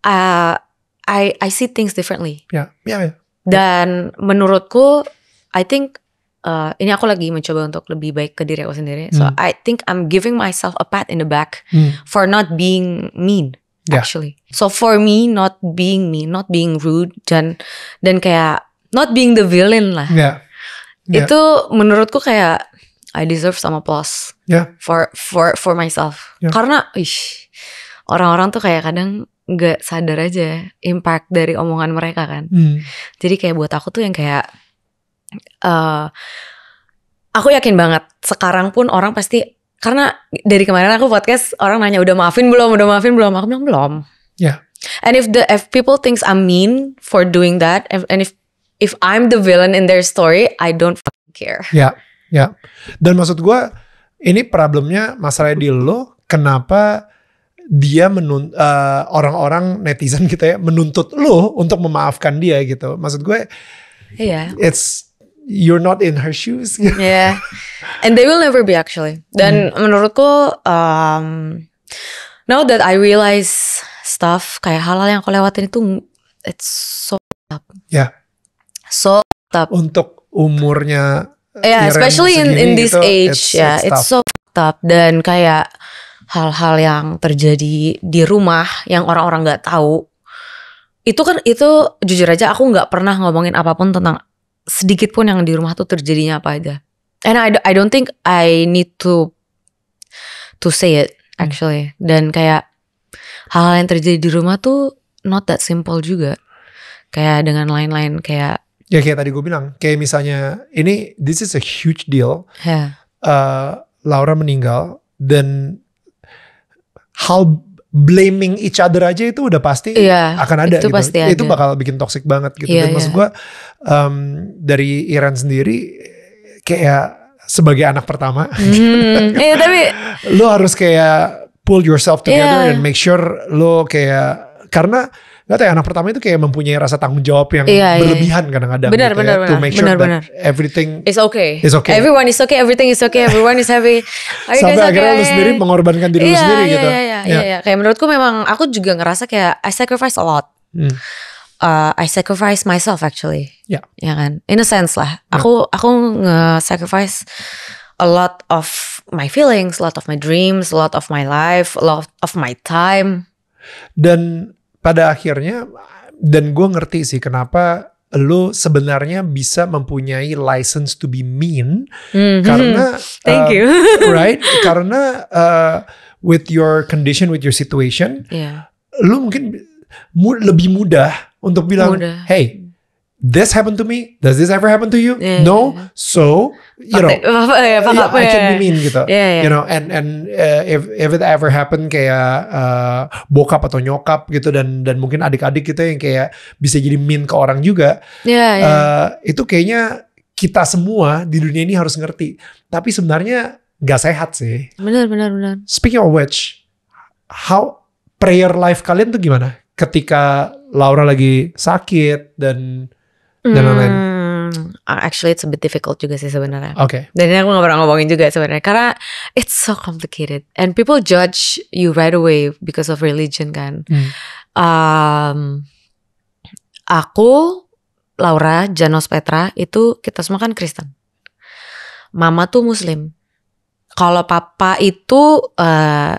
Uh, I I see things differently. yeah. yeah, yeah. Dan menurutku, I think uh, ini aku lagi mencoba untuk lebih baik ke diri aku sendiri. Mm. So hmm. I think I'm giving myself a pat in the back mm. for not being mean. Yeah. Actually, so for me, not being mean, not being rude, dan dan kayak not being the villain lah. Yeah. Yeah. Itu menurutku kayak I deserve some applause yeah. for for for myself. Yeah. Karena orang-orang tuh kayak kadang nggak sadar aja impact dari omongan mereka kan. Mm. Jadi kayak buat aku tuh yang kayak uh, aku yakin banget sekarang pun orang pasti karena dari kemarin aku podcast orang nanya udah maafin belum udah maafin belum aku bilang belum. Yeah. And if the if people thinks I'm mean for doing that and if if I'm the villain in their story I don't fucking care. Yeah. Ya. Dan maksud gue ini problemnya masalahnya di lo kenapa dia menunt eh, orang-orang netizen kita gitu ya menuntut lo untuk memaafkan dia gitu. Maksud gue Iya. Yeah. It's you're not in her shoes. (laughs) yeah. And they will never be actually. Dan mm. menurutku um, now that I realize stuff kayak hal-hal yang aku lewatin itu it's so up. Yeah. So up. Untuk umurnya yeah, especially in in this gitu, age ya, yeah, it's, it's so up dan kayak hal-hal yang terjadi di rumah yang orang-orang nggak -orang tahu itu kan itu jujur aja aku nggak pernah ngomongin apapun tentang sedikit pun yang di rumah tuh terjadinya apa aja and I I don't think I need to to say it hmm. actually dan kayak hal-hal yang terjadi di rumah tuh not that simple juga kayak dengan lain-lain kayak ya kayak tadi gue bilang kayak misalnya ini this is a huge deal yeah. Ya. uh, Laura meninggal dan hal blaming each other aja itu udah pasti yeah, akan ada itu gitu. Pasti ada. Itu bakal bikin toxic banget gitu. Yeah, Dan yeah. maksud iya. gue um, dari Iran sendiri kayak sebagai anak pertama. mm, iya tapi lo (laughs) harus kayak pull yourself together yeah. and make sure lo kayak karena Gak tau ya anak pertama itu kayak mempunyai rasa tanggung jawab yang iya, iya, iya. berlebihan iya. kadang-kadang. Benar, gitu benar, ya, benar. To make sure that everything is okay. Is okay. Everyone is okay, everything is okay, everyone is happy. (laughs) Are Sampai akhirnya okay? lu sendiri mengorbankan diri iya, lu sendiri iya, gitu. Iya, iya, iya, iya. Kayak menurutku memang aku juga ngerasa kayak I sacrifice a lot. Hmm. Uh, I sacrifice myself actually. Ya. Yeah. kan? In a sense lah. Yeah. Aku aku nge-sacrifice a lot of my feelings, a lot of my dreams, a lot of my life, a lot of my time. Dan pada akhirnya dan gue ngerti sih kenapa lo sebenarnya bisa mempunyai license to be mean mm-hmm. karena thank uh, you (laughs) right (laughs) karena uh, with your condition with your situation yeah. lo mungkin mu lebih mudah untuk bilang mudah. hey this happened to me. Does this ever happen to you? Yeah. No. So you know, (laughs) yeah, I can be mean gitu. Yeah, yeah. You know, and and uh, if if it ever happen kayak uh, bokap atau nyokap gitu dan dan mungkin adik-adik kita gitu yang kayak bisa jadi mean ke orang juga. Yeah, yeah. Uh, itu kayaknya kita semua di dunia ini harus ngerti. Tapi sebenarnya nggak sehat sih. Benar, benar, benar. Speaking of which, how prayer life kalian tuh gimana? Ketika Laura lagi sakit dan dan lain-lain? Hmm, uh, actually it's a bit difficult juga sih sebenarnya. Oke. Okay. Dan ini aku nggak pernah ngomongin juga sebenarnya karena it's so complicated and people judge you right away because of religion kan. Hmm. Um, aku Laura Janos Petra itu kita semua kan Kristen. Mama tuh Muslim. Kalau papa itu uh,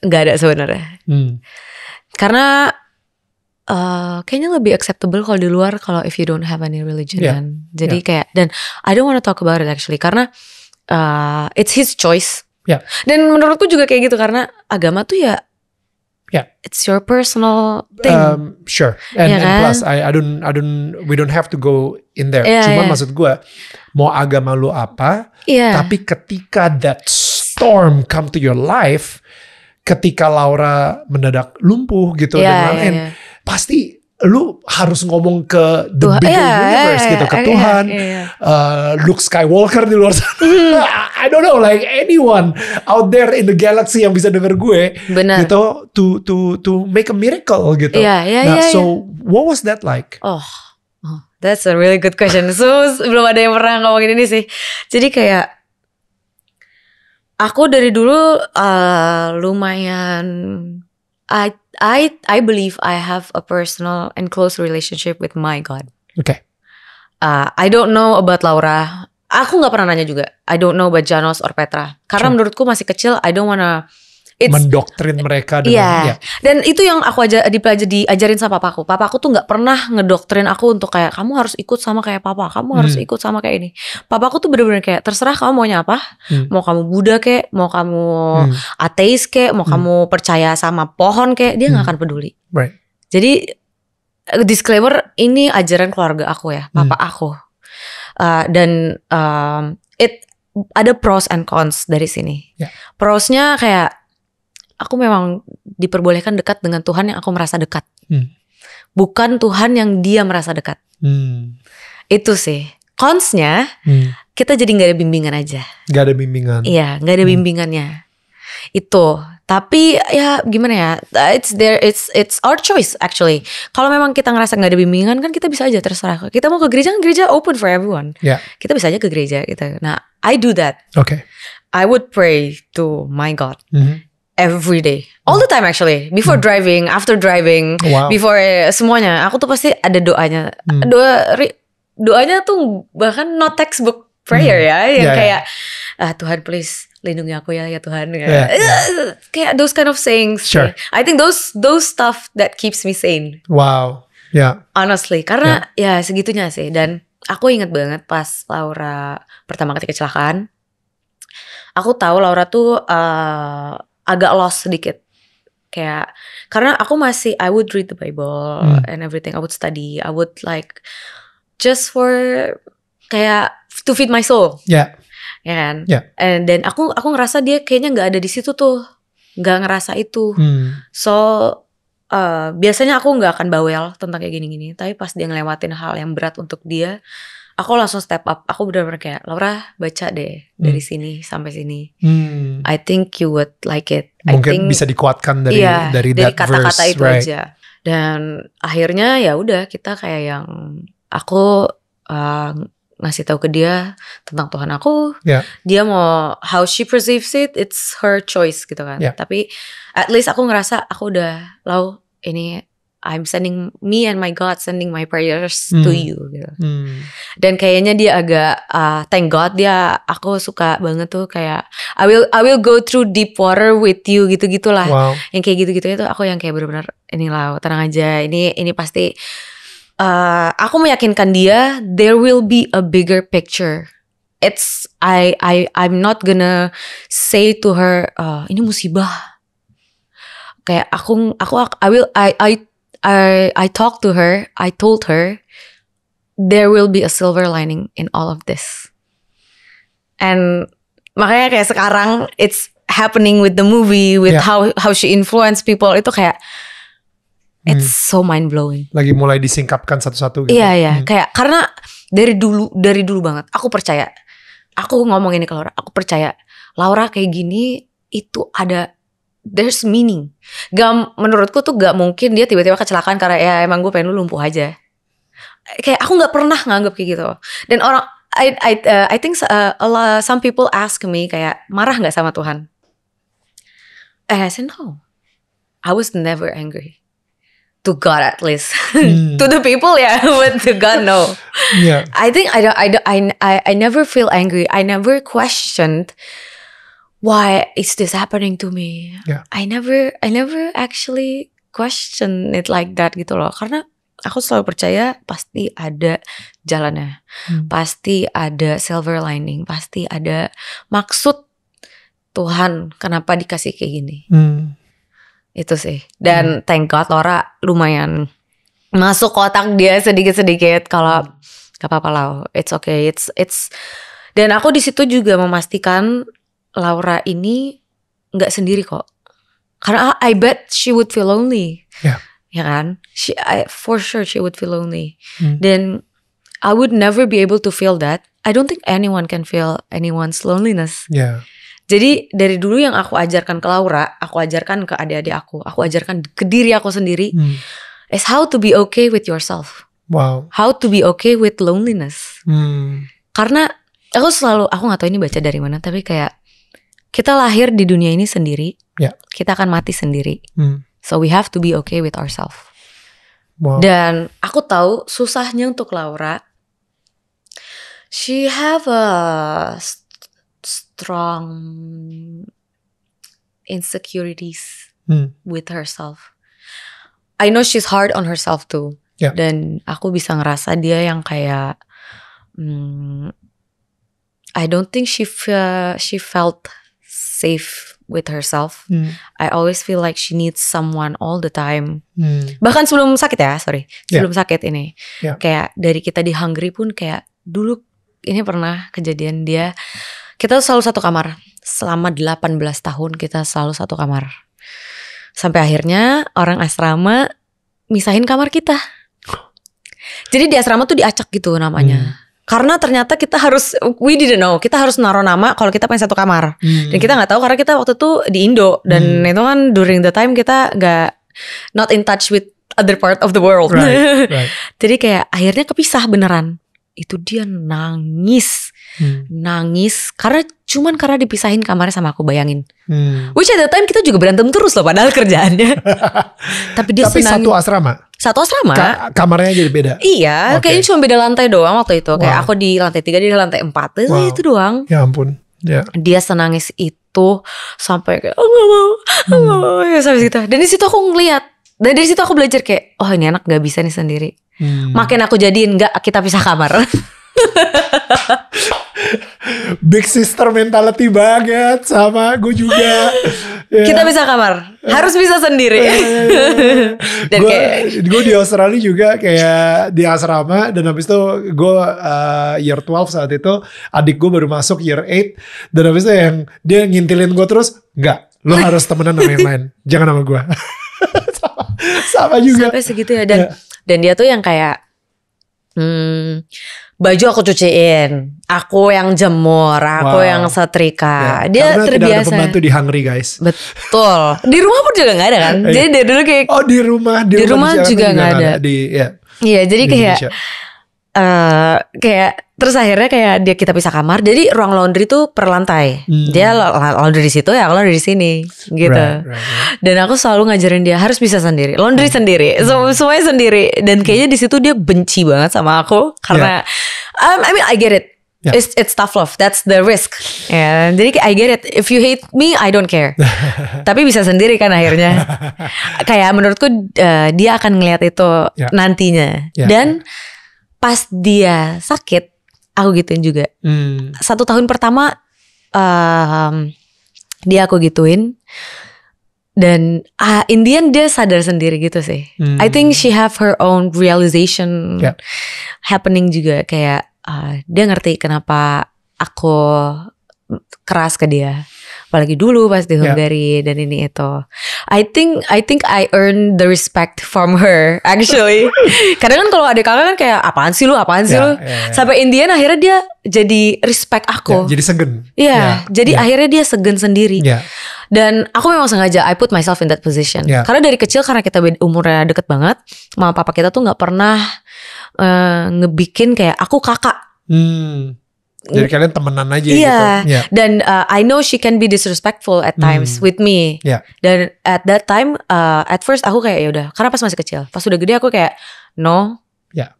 nggak uh, ada sebenarnya. Hmm. Karena Uh, kayaknya lebih acceptable kalau di luar kalau if you don't have any religion yeah. kan. Jadi yeah. kayak dan I don't want to talk about it actually karena uh, it's his choice. Yeah. Dan menurutku juga kayak gitu karena agama tuh ya Yeah. It's your personal thing. Um, sure. And, yeah, and kan? plus I, I don't I don't we don't have to go in there. Yeah, Cuman yeah. maksud gue mau agama lu apa, yeah. tapi ketika that storm come to your life, ketika Laura mendadak lumpuh gitu yeah, dan lain-lain. yeah pasti lu harus ngomong ke the bigger yeah, universe yeah, gitu ke yeah, iya, Tuhan yeah, iya. Uh, Luke Skywalker di luar sana hmm. (laughs) I don't know like anyone out there in the galaxy yang bisa denger gue Bener. gitu to to to make a miracle gitu yeah, yeah, nah yeah, so yeah. what was that like oh, oh That's a really good question. So belum ada yang pernah ngomongin ini sih. Jadi kayak aku dari dulu uh, lumayan I I I believe I have a personal and close relationship with my God. Okay. Uh, I don't know about Laura. Aku nggak pernah nanya juga. I don't know about Janos or Petra. Karena sure. menurutku masih kecil. I don't wanna It's, mendoktrin mereka dengan yeah. ya. Dan itu yang aku aja dipelajari diajarin sama papaku. Papaku tuh nggak pernah ngedoktrin aku untuk kayak kamu harus ikut sama kayak papa, kamu harus hmm. ikut sama kayak ini. Papaku tuh bener-bener kayak terserah kamu maunya apa. Hmm. Mau kamu Buddha kayak, mau kamu hmm. ateis kayak, mau hmm. kamu percaya sama pohon kayak, dia nggak hmm. akan peduli. Right. Jadi eh, disclaimer ini ajaran keluarga aku ya, hmm. papa hmm. aku. Uh, dan um, it ada pros and cons dari sini. Yeah. Prosnya kayak aku memang diperbolehkan dekat dengan Tuhan yang aku merasa dekat. Hmm. Bukan Tuhan yang dia merasa dekat. Hmm. Itu sih. Konsnya, hmm. kita jadi gak ada bimbingan aja. Gak ada bimbingan. Iya, gak ada hmm. bimbingannya. Itu. Tapi ya gimana ya? Uh, it's there. It's it's our choice actually. Kalau memang kita ngerasa nggak ada bimbingan kan kita bisa aja terserah. Kita mau ke gereja kan gereja open for everyone. Yeah. Kita bisa aja ke gereja gitu. Nah, I do that. Okay. I would pray to my God. Mm -hmm every day all the time actually before hmm. driving after driving wow. before eh, semuanya aku tuh pasti ada doanya hmm. doa doanya tuh bahkan not textbook prayer hmm. ya yang yeah, kayak yeah. ah Tuhan please lindungi aku ya ya Tuhan ya. Yeah, yeah. kayak those kind of sayings sure. I think those those stuff that keeps me sane wow yeah. honestly karena yeah. ya segitunya sih dan aku inget banget pas Laura pertama ketika kecelakaan aku tahu Laura tuh uh, agak lost sedikit kayak karena aku masih I would read the Bible hmm. and everything I would study I would like just for kayak to feed my soul ya yeah. kan yeah. and then aku aku ngerasa dia kayaknya nggak ada di situ tuh nggak ngerasa itu hmm. so uh, biasanya aku nggak akan bawel tentang kayak gini-gini tapi pas dia ngelewatin hal yang berat untuk dia aku langsung step up aku benar-benar kayak Laura baca deh hmm. dari sini sampai sini hmm. I think you would like it I mungkin think, bisa dikuatkan dari yeah, dari, dari kata-kata itu right. aja dan akhirnya ya udah kita kayak yang aku uh, ngasih tahu ke dia tentang Tuhan aku. Yeah. Dia mau how she perceives it, it's her choice gitu kan. Yeah. Tapi at least aku ngerasa aku udah lau ini I'm sending me and my God sending my prayers hmm. to you gitu. Hmm. Dan kayaknya dia agak uh, thank God dia aku suka banget tuh kayak I will I will go through deep water with you gitu-gitulah. Wow. Yang kayak gitu-gitu itu aku yang kayak benar-benar inilah tenang aja ini ini pasti uh, aku meyakinkan dia there will be a bigger picture it's I I I'm not gonna say to her uh, ini musibah kayak aku aku I will I I I I talked to her, I told her there will be a silver lining in all of this. And makanya kayak sekarang it's happening with the movie with yeah. how how she influence people itu kayak it's hmm. so mind blowing. Lagi mulai disingkapkan satu-satu gitu. Iya iya, hmm. kayak karena dari dulu dari dulu banget aku percaya. Aku ngomong ini ke Laura, aku percaya Laura kayak gini itu ada there's meaning. Gak menurutku tuh gak mungkin dia tiba-tiba kecelakaan karena ya emang gue pengen lu lumpuh aja. Kayak aku gak pernah nganggap kayak gitu. Dan orang I I uh, I think uh, a lot, some people ask me kayak marah gak sama Tuhan? And I said no. I was never angry. To God at least. (laughs) Hmm. to the people ya, yeah, (laughs) but to God no. yeah. I think I don't, I don't I I I never feel angry. I never questioned why is this happening to me yeah. I never I never actually question it like that gitu loh karena aku selalu percaya pasti ada jalannya hmm. pasti ada silver lining pasti ada maksud Tuhan kenapa dikasih kayak gini hmm. itu sih dan hmm. thank God Laura lumayan masuk kotak dia sedikit-sedikit kalau hmm. gak apa-apa lah it's okay it's it's dan aku di situ juga memastikan Laura ini nggak sendiri kok. Karena I bet she would feel lonely. Yeah. Ya kan? She I, for sure she would feel lonely. Hmm. Dan I would never be able to feel that. I don't think anyone can feel anyone's loneliness. Yeah. Jadi dari dulu yang aku ajarkan ke Laura, aku ajarkan ke adik-adik aku, aku ajarkan ke diri aku sendiri, hmm. is how to be okay with yourself. Wow. How to be okay with loneliness. Hmm. Karena aku selalu, aku gak tahu ini baca dari mana, tapi kayak kita lahir di dunia ini sendiri. Yeah. Kita akan mati sendiri. Hmm. So we have to be okay with ourselves. Wow. Dan aku tahu susahnya untuk Laura. She have a strong insecurities hmm. with herself. I know she's hard on herself too. Yeah. Dan aku bisa ngerasa dia yang kayak, hmm, I don't think she she felt safe with herself. Hmm. I always feel like she needs someone all the time. Hmm. Bahkan sebelum sakit ya, sorry, sebelum yeah. sakit ini, yeah. kayak dari kita di Hungary pun kayak dulu ini pernah kejadian dia, kita selalu satu kamar selama 18 tahun kita selalu satu kamar. Sampai akhirnya orang asrama misahin kamar kita. Jadi di asrama tuh diacak gitu namanya. Hmm karena ternyata kita harus we didn't know kita harus naruh nama kalau kita pengen satu kamar hmm. dan kita nggak tahu karena kita waktu itu di Indo dan hmm. itu kan during the time kita nggak not in touch with other part of the world right, (laughs) right. jadi kayak akhirnya kepisah beneran itu dia nangis hmm. nangis karena cuman karena dipisahin kamarnya sama aku bayangin. Hmm. Which at the time kita juga berantem terus loh padahal kerjaannya. (laughs) Tapi dia Tapi satu asrama. Satu asrama. Ka kamarnya jadi beda. Iya, okay. kayaknya cuma beda lantai doang waktu itu. Wow. Kayak aku di lantai tiga dia di lantai empat eh, wow. itu doang. Ya ampun. ya. Dia senangis itu sampai kayak oh nggak mau, hmm. nggak gak mau ya sampai gitu Dan di situ aku ngeliat. Dan dari situ aku belajar kayak oh ini anak gak bisa nih sendiri. Hmm. Makin aku jadiin gak kita pisah kamar. (laughs) (laughs) Big sister mentality banget sama gue juga. (laughs) ya. Kita bisa kamar, harus bisa sendiri. (laughs) Ya, ya, ya, dan gue kayak... di Australia juga kayak di asrama dan habis itu gue uh, year 12 saat itu adik gue baru masuk year 8 dan habis itu yang dia ngintilin gue terus nggak lo harus temenan sama yang lain jangan sama gue sama, sama juga sampai segitu ya dan ya. dan dia tuh yang kayak hmm, baju aku cuciin, aku yang jemur, aku wow. yang setrika. Ya, dia karena terbiasa. Tidak ada pembantu di Hungry guys. Betul. Di rumah pun juga nggak ada kan? Iya. jadi dari dulu kayak Oh di rumah di, di rumah, rumah juga nggak ada. Di ya. Iya jadi di kayak Indonesia uh, kayak terus akhirnya kayak dia kita pisah kamar jadi ruang laundry tuh per lantai hmm. dia laundry di situ ya aku laundry di sini gitu right, right, right. dan aku selalu ngajarin dia harus bisa sendiri laundry hmm. sendiri hmm. semuanya sendiri dan hmm. kayaknya di situ dia benci banget sama aku karena yeah. um, I mean I get it yeah. it's it's tough love that's the risk ya jadi I get it if you hate me I don't care (laughs) tapi bisa sendiri kan akhirnya (laughs) kayak menurutku uh, dia akan ngelihat itu yeah. nantinya yeah. dan yeah pas dia sakit aku gituin juga hmm. satu tahun pertama um, dia aku gituin dan uh, in dia sadar sendiri gitu sih. Hmm. I think she have her own realization yeah. happening juga kayak uh, dia ngerti kenapa aku keras ke dia apalagi dulu pas di ya. Hungary yeah. dan ini itu I think I think I earned the respect from her actually (laughs) karena kan kalau ada kakak kan kayak apaan sih lu apaan sih yeah, lu yeah, yeah. sampai Indian akhirnya dia jadi respect aku yeah, jadi segen Iya yeah, yeah, jadi yeah. akhirnya dia segen sendiri yeah. dan aku memang sengaja I put myself in that position yeah. karena dari kecil karena kita umurnya deket banget mama papa kita tuh nggak pernah uh, ngebikin kayak aku kakak hmm jadi kalian temenan aja yeah. gitu. Yeah. Dan uh, I know she can be disrespectful at hmm. times hmm. with me. Yeah. Dan at that time uh, at first aku kayak ya udah karena pas masih kecil. Pas udah gede aku kayak no. Yeah.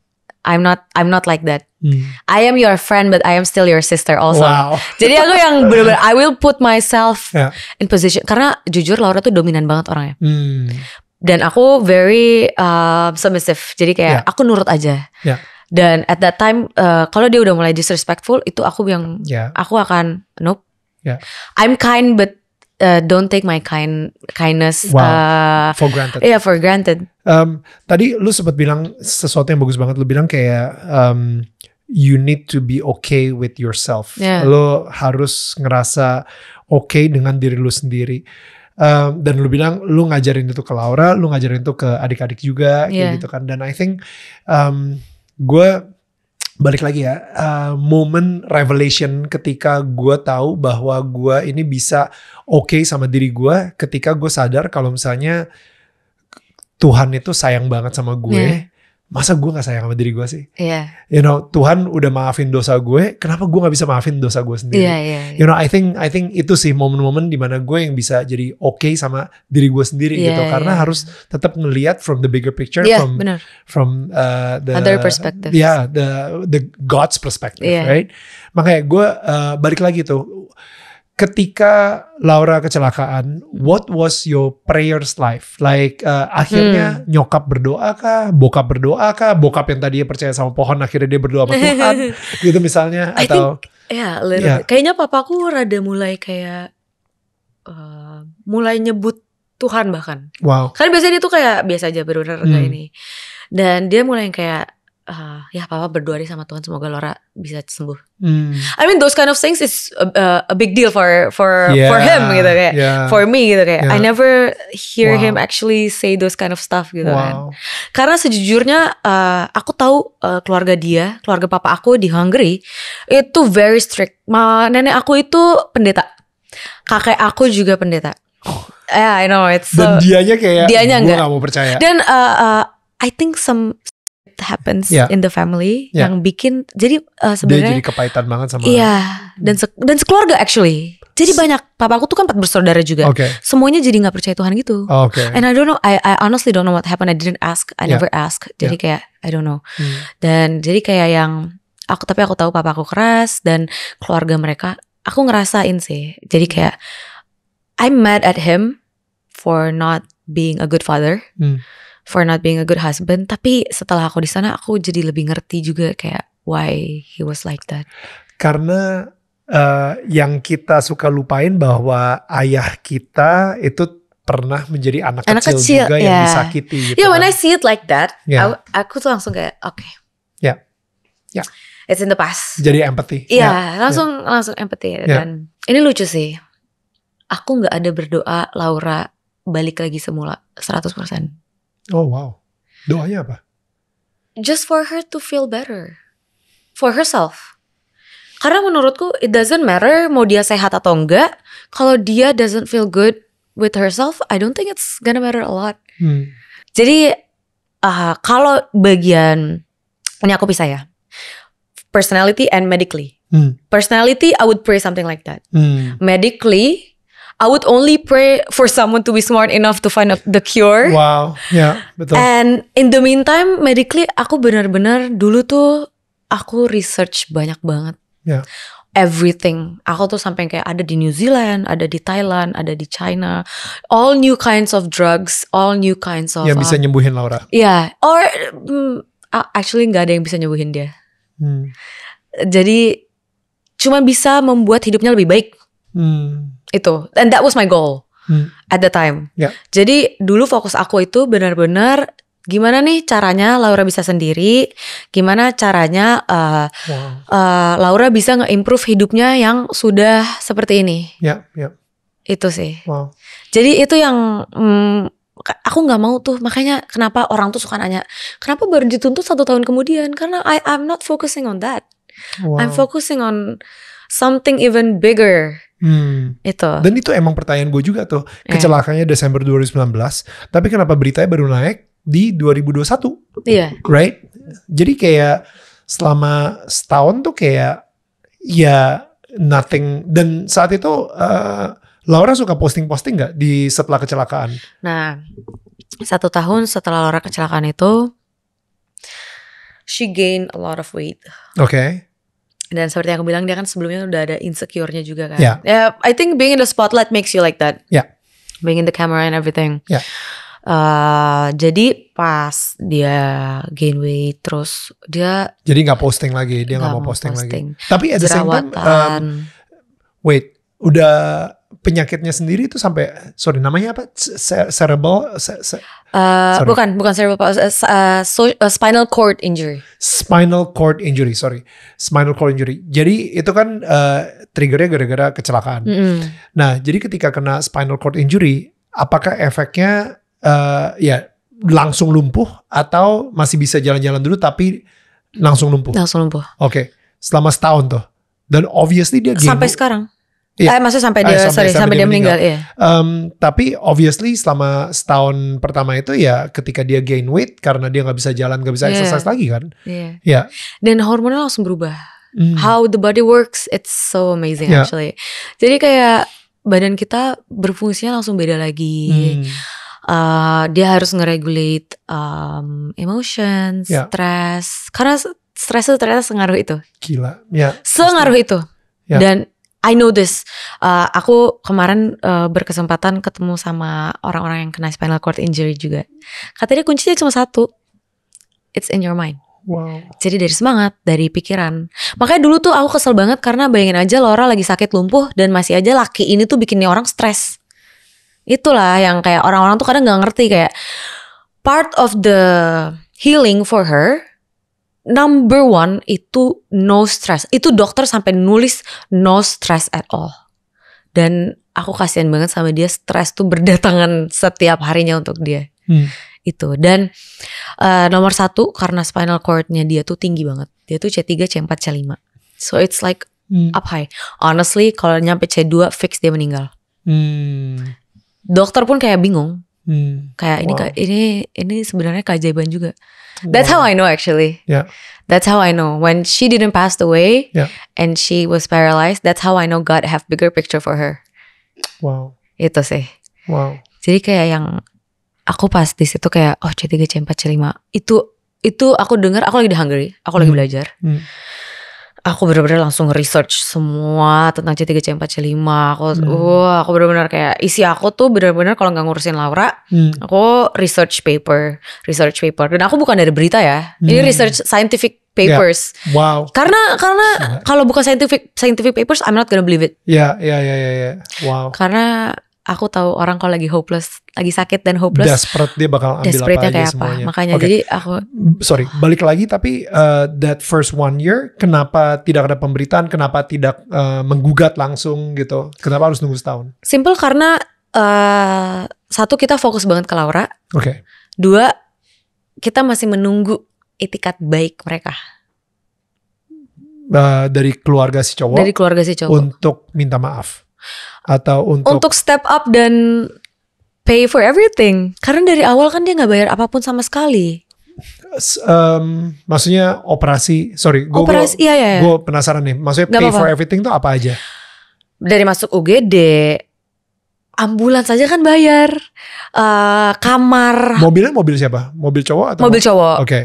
I'm not I'm not like that. Hmm. I am your friend but I am still your sister also. Wow. (laughs) Jadi aku yang benar-benar I will put myself yeah. in position karena jujur Laura tuh dominan banget orangnya. Hmm. Dan aku very uh, submissive. Jadi kayak yeah. aku nurut aja. Yeah dan at that time uh, kalau dia udah mulai disrespectful itu aku yang yeah. aku akan nope yeah. I'm kind but uh, don't take my kind kindness wow. uh, for granted. Iya yeah, for granted. Um, tadi lu sempat bilang sesuatu yang bagus banget. Lu bilang kayak um, you need to be okay with yourself. Yeah. Lu harus ngerasa okay dengan diri lu sendiri. Um, dan lu bilang lu ngajarin itu ke Laura, lu ngajarin itu ke adik-adik juga, yeah. kayak gitu kan. Dan I think um, gue balik lagi ya uh, momen revelation ketika gue tahu bahwa gue ini bisa oke okay sama diri gue ketika gue sadar kalau misalnya Tuhan itu sayang banget sama gue yeah masa gue gak sayang sama diri gue sih? Yeah. You know, Tuhan udah maafin dosa gue, kenapa gue gak bisa maafin dosa gue sendiri? yeah, Yeah, yeah. You know, I think I think itu sih momen-momen dimana gue yang bisa jadi oke okay sama diri gue sendiri yeah, gitu, iya, karena iya. harus tetap ngeliat from the bigger picture, yeah, from from uh, the other perspective. Yeah, the the God's perspective, yeah. right? Makanya gue uh, balik lagi tuh ketika Laura kecelakaan, what was your prayers life? Like uh, akhirnya hmm. nyokap berdoa kah, bokap berdoa kah, bokap yang tadinya percaya sama pohon akhirnya dia berdoa sama (laughs) Tuhan, gitu misalnya I atau think, yeah, yeah. Bit. kayaknya papaku rada mulai kayak uh, mulai nyebut Tuhan bahkan. Wow. Kan biasanya dia tuh kayak biasa aja bener hmm. ini. Dan dia mulai kayak uh, ya papa berdoa deh sama Tuhan semoga Laura bisa sembuh. Hmm. I mean those kind of things is a, uh, a big deal for for yeah, for him gitu kayak yeah. for me gitu kayak yeah. I never hear wow. him actually say those kind of stuff gitu kan. wow. kan. Karena sejujurnya uh, aku tahu uh, keluarga dia, keluarga papa aku di Hungary itu very strict. Ma, nenek aku itu pendeta. Kakek aku juga pendeta. Oh. Yeah, I know it's so, Dan dianya kayak dianya gue mau percaya. Dan uh, uh, I think some happens yeah. in the family yeah. yang bikin jadi uh, sebenarnya jadi kepahitan banget sama Iya, dan se dan sekeluarga actually. Jadi banyak papaku tuh kan empat bersaudara juga. Okay. Semuanya jadi nggak percaya Tuhan gitu. Oh, okay. And I don't know, I, I honestly don't know what happened. I didn't ask, I yeah. never ask. Jadi yeah. kayak I don't know. Hmm. Dan jadi kayak yang aku tapi aku tahu papaku keras dan keluarga mereka aku ngerasain sih. Jadi kayak hmm. I'm mad at him for not being a good father. Hmm for not being a good husband tapi setelah aku di sana aku jadi lebih ngerti juga kayak why he was like that karena uh, yang kita suka lupain bahwa ayah kita itu pernah menjadi anak, anak kecil, kecil juga yeah. yang ya. disakiti gitu. Yeah, when kan. I see it like that, yeah. aku, tuh langsung kayak oke. Okay. Ya. Yeah. Yeah. It's in the past. Jadi empathy. Iya, yeah, yeah. langsung yeah. langsung empathy yeah. dan ini lucu sih. Aku nggak ada berdoa Laura balik lagi semula 100%. Oh wow. Doanya apa? Just for her to feel better. For herself. Karena menurutku it doesn't matter mau dia sehat atau enggak, kalau dia doesn't feel good with herself, I don't think it's gonna matter a lot. Hmm. Jadi uh, kalau bagian ini aku bisa ya. Personality and medically. Hmm. Personality I would pray something like that. Hmm. Medically I would only pray for someone to be smart enough to find out the cure. Wow, yeah, betul. And in the meantime, medically aku benar-benar dulu tuh aku research banyak banget. Yeah. Everything. Aku tuh sampai kayak ada di New Zealand, ada di Thailand, ada di China. All new kinds of drugs, all new kinds of. Yang bisa um, nyembuhin Laura. Yeah. Or um, actually nggak ada yang bisa nyembuhin dia. Hmm. Jadi cuma bisa membuat hidupnya lebih baik. Hmm itu and that was my goal hmm. at the time yeah. jadi dulu fokus aku itu benar-benar gimana nih caranya Laura bisa sendiri, gimana caranya uh, wow. uh, Laura bisa nge-improve hidupnya yang sudah seperti ini. Ya, yeah, Yeah. Itu sih. Wow. Jadi itu yang mm, aku nggak mau tuh makanya kenapa orang tuh suka nanya kenapa baru dituntut satu tahun kemudian karena I I'm not focusing on that. Wow. I'm focusing on something even bigger. Hmm. Itu. Dan itu emang pertanyaan gue juga tuh. Eh. Kecelakaannya yeah. Desember 2019, tapi kenapa beritanya baru naik di 2021? Iya. Yeah. Right? Jadi kayak selama setahun tuh kayak ya nothing dan saat itu uh, Laura suka posting-posting gak di setelah kecelakaan? Nah, satu tahun setelah Laura kecelakaan itu, she gained a lot of weight. Oke. Okay dan seperti yang aku bilang dia kan sebelumnya udah ada insecure-nya juga kan. Yeah. yeah. I think being in the spotlight makes you like that. Yeah. Being in the camera and everything. Yeah. Ya. Uh, jadi pas dia gain weight terus dia jadi nggak posting lagi dia nggak mau posting, posting lagi tapi ada the um, wait udah penyakitnya sendiri itu sampai sorry namanya apa cerebral se se uh, bukan bukan cerebral uh, so, uh, spinal cord injury spinal cord injury sorry spinal cord injury jadi itu kan uh, triggernya gara-gara kecelakaan mm -hmm. nah jadi ketika kena spinal cord injury apakah efeknya uh, ya langsung lumpuh atau masih bisa jalan-jalan dulu tapi langsung lumpuh langsung lumpuh oke okay. selama setahun tuh dan obviously dia gemo, sampai sekarang Iya. Eh, maksudnya sampai eh, dia, eh, sampai, sorry, sampai, sampai dia, meninggal. meninggal. Iya. Um, tapi obviously selama setahun pertama itu ya ketika dia gain weight karena dia nggak bisa jalan, nggak bisa yeah. exercise lagi kan. Iya. Yeah. Yeah. Dan hormonnya langsung berubah. Mm. How the body works, it's so amazing yeah. actually. Jadi kayak badan kita berfungsinya langsung beda lagi. Mm. Uh, dia harus ngeregulate um, emotions, yeah. stress. Karena stress itu ternyata sengaruh itu. Gila. Ya. Yeah, sengaruh itu. Yeah. Dan I know this. Uh, aku kemarin uh, berkesempatan ketemu sama orang-orang yang kena spinal cord injury juga. Katanya kuncinya cuma satu. It's in your mind. Wow. Jadi dari semangat, dari pikiran. Makanya dulu tuh aku kesel banget karena bayangin aja Laura lagi sakit lumpuh dan masih aja laki ini tuh bikinnya orang stres. Itulah yang kayak orang-orang tuh kadang nggak ngerti kayak part of the healing for her number one itu no stress. Itu dokter sampai nulis no stress at all. Dan aku kasihan banget sama dia stres tuh berdatangan setiap harinya untuk dia. Hmm. Itu dan uh, nomor satu karena spinal cordnya dia tuh tinggi banget. Dia tuh C3, C4, C5. So it's like hmm. up high. Honestly kalau nyampe C2 fix dia meninggal. Hmm. Dokter pun kayak bingung. Hmm. Kayak wow. ini ini ini sebenarnya keajaiban juga. That's how I know actually. Yeah. That's how I know when she didn't pass away yeah. and she was paralyzed. That's how I know God have bigger picture for her. Wow. Itu sih. Wow. Jadi kayak yang aku pas di situ kayak oh C3 C4 C5 itu itu aku dengar aku lagi di Hungary, aku lagi hmm. belajar. Mm aku bener-bener langsung research semua tentang C3, C4, C5. Aku, hmm. wah, aku bener-bener kayak isi aku tuh bener-bener kalau nggak ngurusin Laura, hmm. aku research paper, research paper. Dan aku bukan dari berita ya. Hmm. Ini research scientific ya. papers. Yeah. Wow. Karena karena kalau bukan scientific scientific papers, I'm not gonna believe it. Ya, ya, ya, ya, ya. Wow. Karena aku tahu orang kalau lagi hopeless, lagi sakit dan hopeless. Desperate dia bakal ambil apa aja kayak Apa. Makanya okay. jadi aku sorry balik lagi tapi uh, that first one year kenapa tidak ada pemberitaan, kenapa tidak uh, menggugat langsung gitu, kenapa harus nunggu setahun? Simple karena uh, satu kita fokus banget ke Laura. Oke. Okay. Dua kita masih menunggu etikat baik mereka. Uh, dari keluarga si cowok. Dari keluarga si cowok. Untuk minta maaf atau untuk untuk step up dan pay for everything karena dari awal kan dia nggak bayar apapun sama sekali um, maksudnya operasi sorry gue operasi iya, iya. iya. gue penasaran nih maksudnya gak pay apa -apa. for everything tuh apa aja dari masuk UGD ambulans saja kan bayar uh, kamar mobilnya mobil siapa mobil cowok atau mobil cowok oke okay.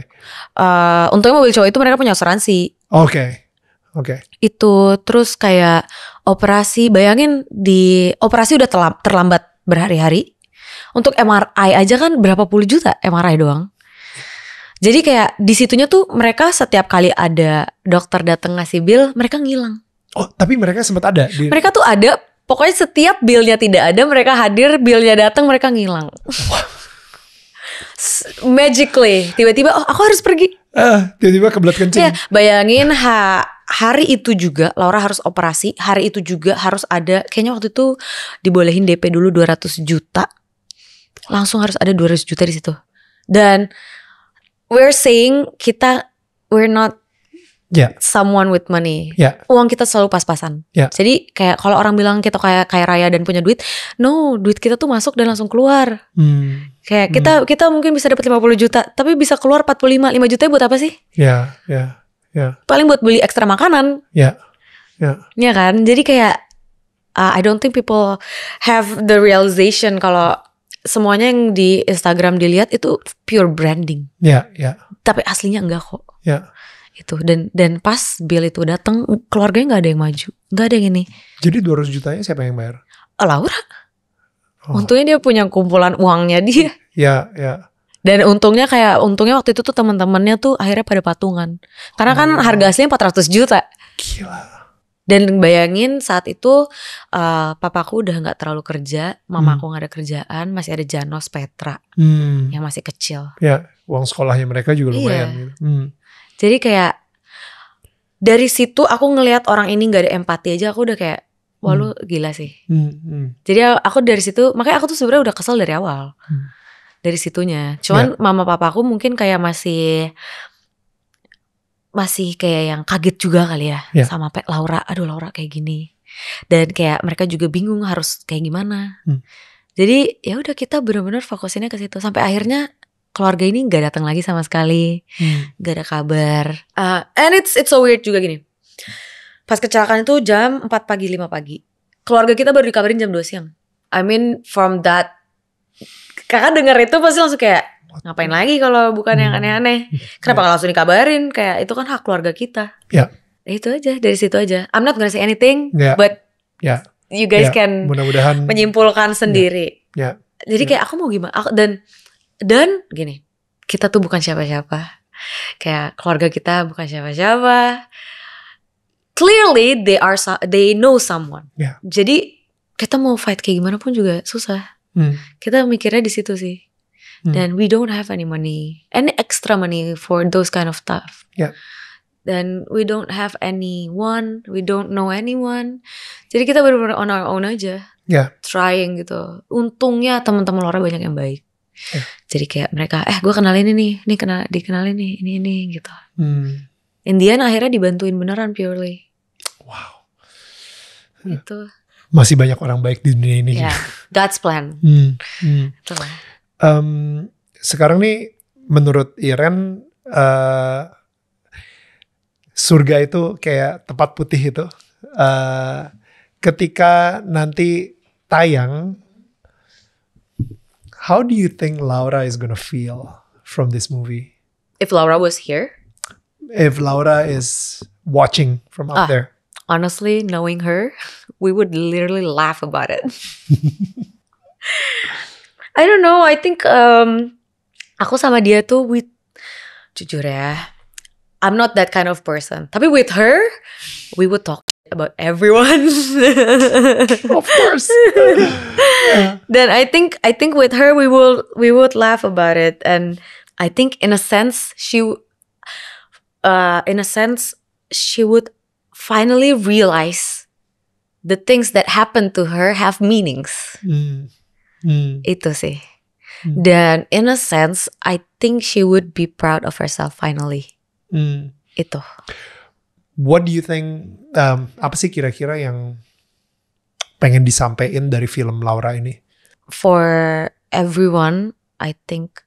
uh, eh, untungnya mobil cowok itu mereka punya asuransi oke Oke. Okay. Itu terus kayak operasi, bayangin di operasi udah terlamb terlambat berhari-hari. Untuk MRI aja kan berapa puluh juta MRI doang. Jadi kayak di situnya tuh mereka setiap kali ada dokter datang ngasih bill, mereka ngilang. Oh, tapi mereka sempat ada. Di... Mereka tuh ada. Pokoknya setiap billnya tidak ada, mereka hadir. Billnya datang, mereka ngilang. Magically, tiba-tiba, oh aku harus pergi. Ah, tiba-tiba kebelat kencing. Ya, bayangin ha hari itu juga Laura harus operasi, hari itu juga harus ada kayaknya waktu itu dibolehin DP dulu 200 juta. Langsung harus ada 200 juta di situ. Dan we're saying kita we're not yeah. someone with money. Yeah. Uang kita selalu pas-pasan. Yeah. Jadi kayak kalau orang bilang kita kayak kaya raya dan punya duit, no, duit kita tuh masuk dan langsung keluar. Hmm. Kayak kita hmm. kita mungkin bisa dapat 50 juta, tapi bisa keluar 45. 5 juta buat apa sih? Ya, yeah, ya. Yeah yeah. paling buat beli ekstra makanan ya yeah. ya yeah. kan jadi kayak uh, I don't think people have the realization kalau semuanya yang di Instagram dilihat itu pure branding. Ya, yeah, ya. Yeah. Tapi aslinya enggak kok. Ya. Yeah. Itu dan dan pas Bill itu datang keluarganya nggak ada yang maju, nggak ada yang ini. Jadi 200 jutanya siapa yang bayar? Laura. Oh. Untungnya dia punya kumpulan uangnya dia. Ya, ya. Dan untungnya kayak untungnya waktu itu tuh teman-temannya tuh akhirnya pada patungan. Karena kan oh. harga aslinya 400 juta. Gila. Dan bayangin saat itu uh, papaku udah nggak terlalu kerja, mamaku hmm. nggak hmm. ada kerjaan, masih ada Janos Petra hmm. yang masih kecil. Ya, uang sekolahnya mereka juga iya. lumayan. Iya. Gitu. Hmm. Jadi kayak dari situ aku ngelihat orang ini nggak ada empati aja, aku udah kayak wah lu hmm. gila sih. Hmm. Hmm. Jadi aku dari situ, makanya aku tuh sebenarnya udah kesel dari awal. Hmm dari situnya. Cuman yeah. mama papaku mungkin kayak masih masih kayak yang kaget juga kali ya yeah. sama Pak Laura. Aduh Laura kayak gini. Dan kayak mereka juga bingung harus kayak gimana. Hmm. Jadi ya udah kita benar-benar fokusinnya ke situ sampai akhirnya keluarga ini nggak datang lagi sama sekali, hmm. nggak hmm. ada kabar. Uh, and it's it's so weird juga gini. Pas kecelakaan itu jam 4 pagi 5 pagi. Keluarga kita baru dikabarin jam 2 siang. I mean from that kakak denger itu pasti langsung kayak ngapain lagi kalau bukan yang hmm. aneh-aneh kenapa iya. nggak langsung dikabarin kayak itu kan hak keluarga kita ya yeah. itu aja dari situ aja I'm not gonna say anything yeah. but yeah. you guys yeah. can mudah-mudahan menyimpulkan iya. sendiri yeah. Yeah. jadi iya. kayak aku mau gimana dan dan gini kita tuh bukan siapa-siapa kayak keluarga kita bukan siapa-siapa clearly they are they know someone yeah. jadi kita mau fight kayak gimana pun juga susah Hmm. Kita mikirnya di situ sih. Hmm. Dan we don't have any money, any extra money for those kind of stuff. Yeah. Dan we don't have anyone, we don't know anyone. Jadi kita benar on our own aja. Yeah. Trying gitu. Untungnya teman-teman Laura banyak yang baik. Yeah. Jadi kayak mereka, eh gue kenalin ini nih, ini kenal, dikenalin nih, ini ini gitu. Hmm. Indian akhirnya dibantuin beneran purely. Wow. itu masih banyak orang baik di dunia ini. Yeah. God's plan. (laughs) hmm, hmm. Um, sekarang nih menurut Iren uh, surga itu kayak tempat putih itu. Uh, ketika nanti tayang, how do you think Laura is gonna feel from this movie? If Laura was here? If Laura is watching from out ah, there. Honestly, knowing her. (laughs) we would literally laugh about it. (laughs) I don't know. I think um, aku sama dia tuh we jujur ya. I'm not that kind of person. Tapi with her, we would talk about everyone. (laughs) of course. (laughs) Then I think I think with her we will we would laugh about it and I think in a sense she uh in a sense she would finally realize the things that happen to her have meanings. Mm. Mm. Itu sih. Mm. Dan in a sense, I think she would be proud of herself finally. Mm. Itu. What do you think? Um, apa sih kira-kira yang pengen disampaikan dari film Laura ini? For everyone, I think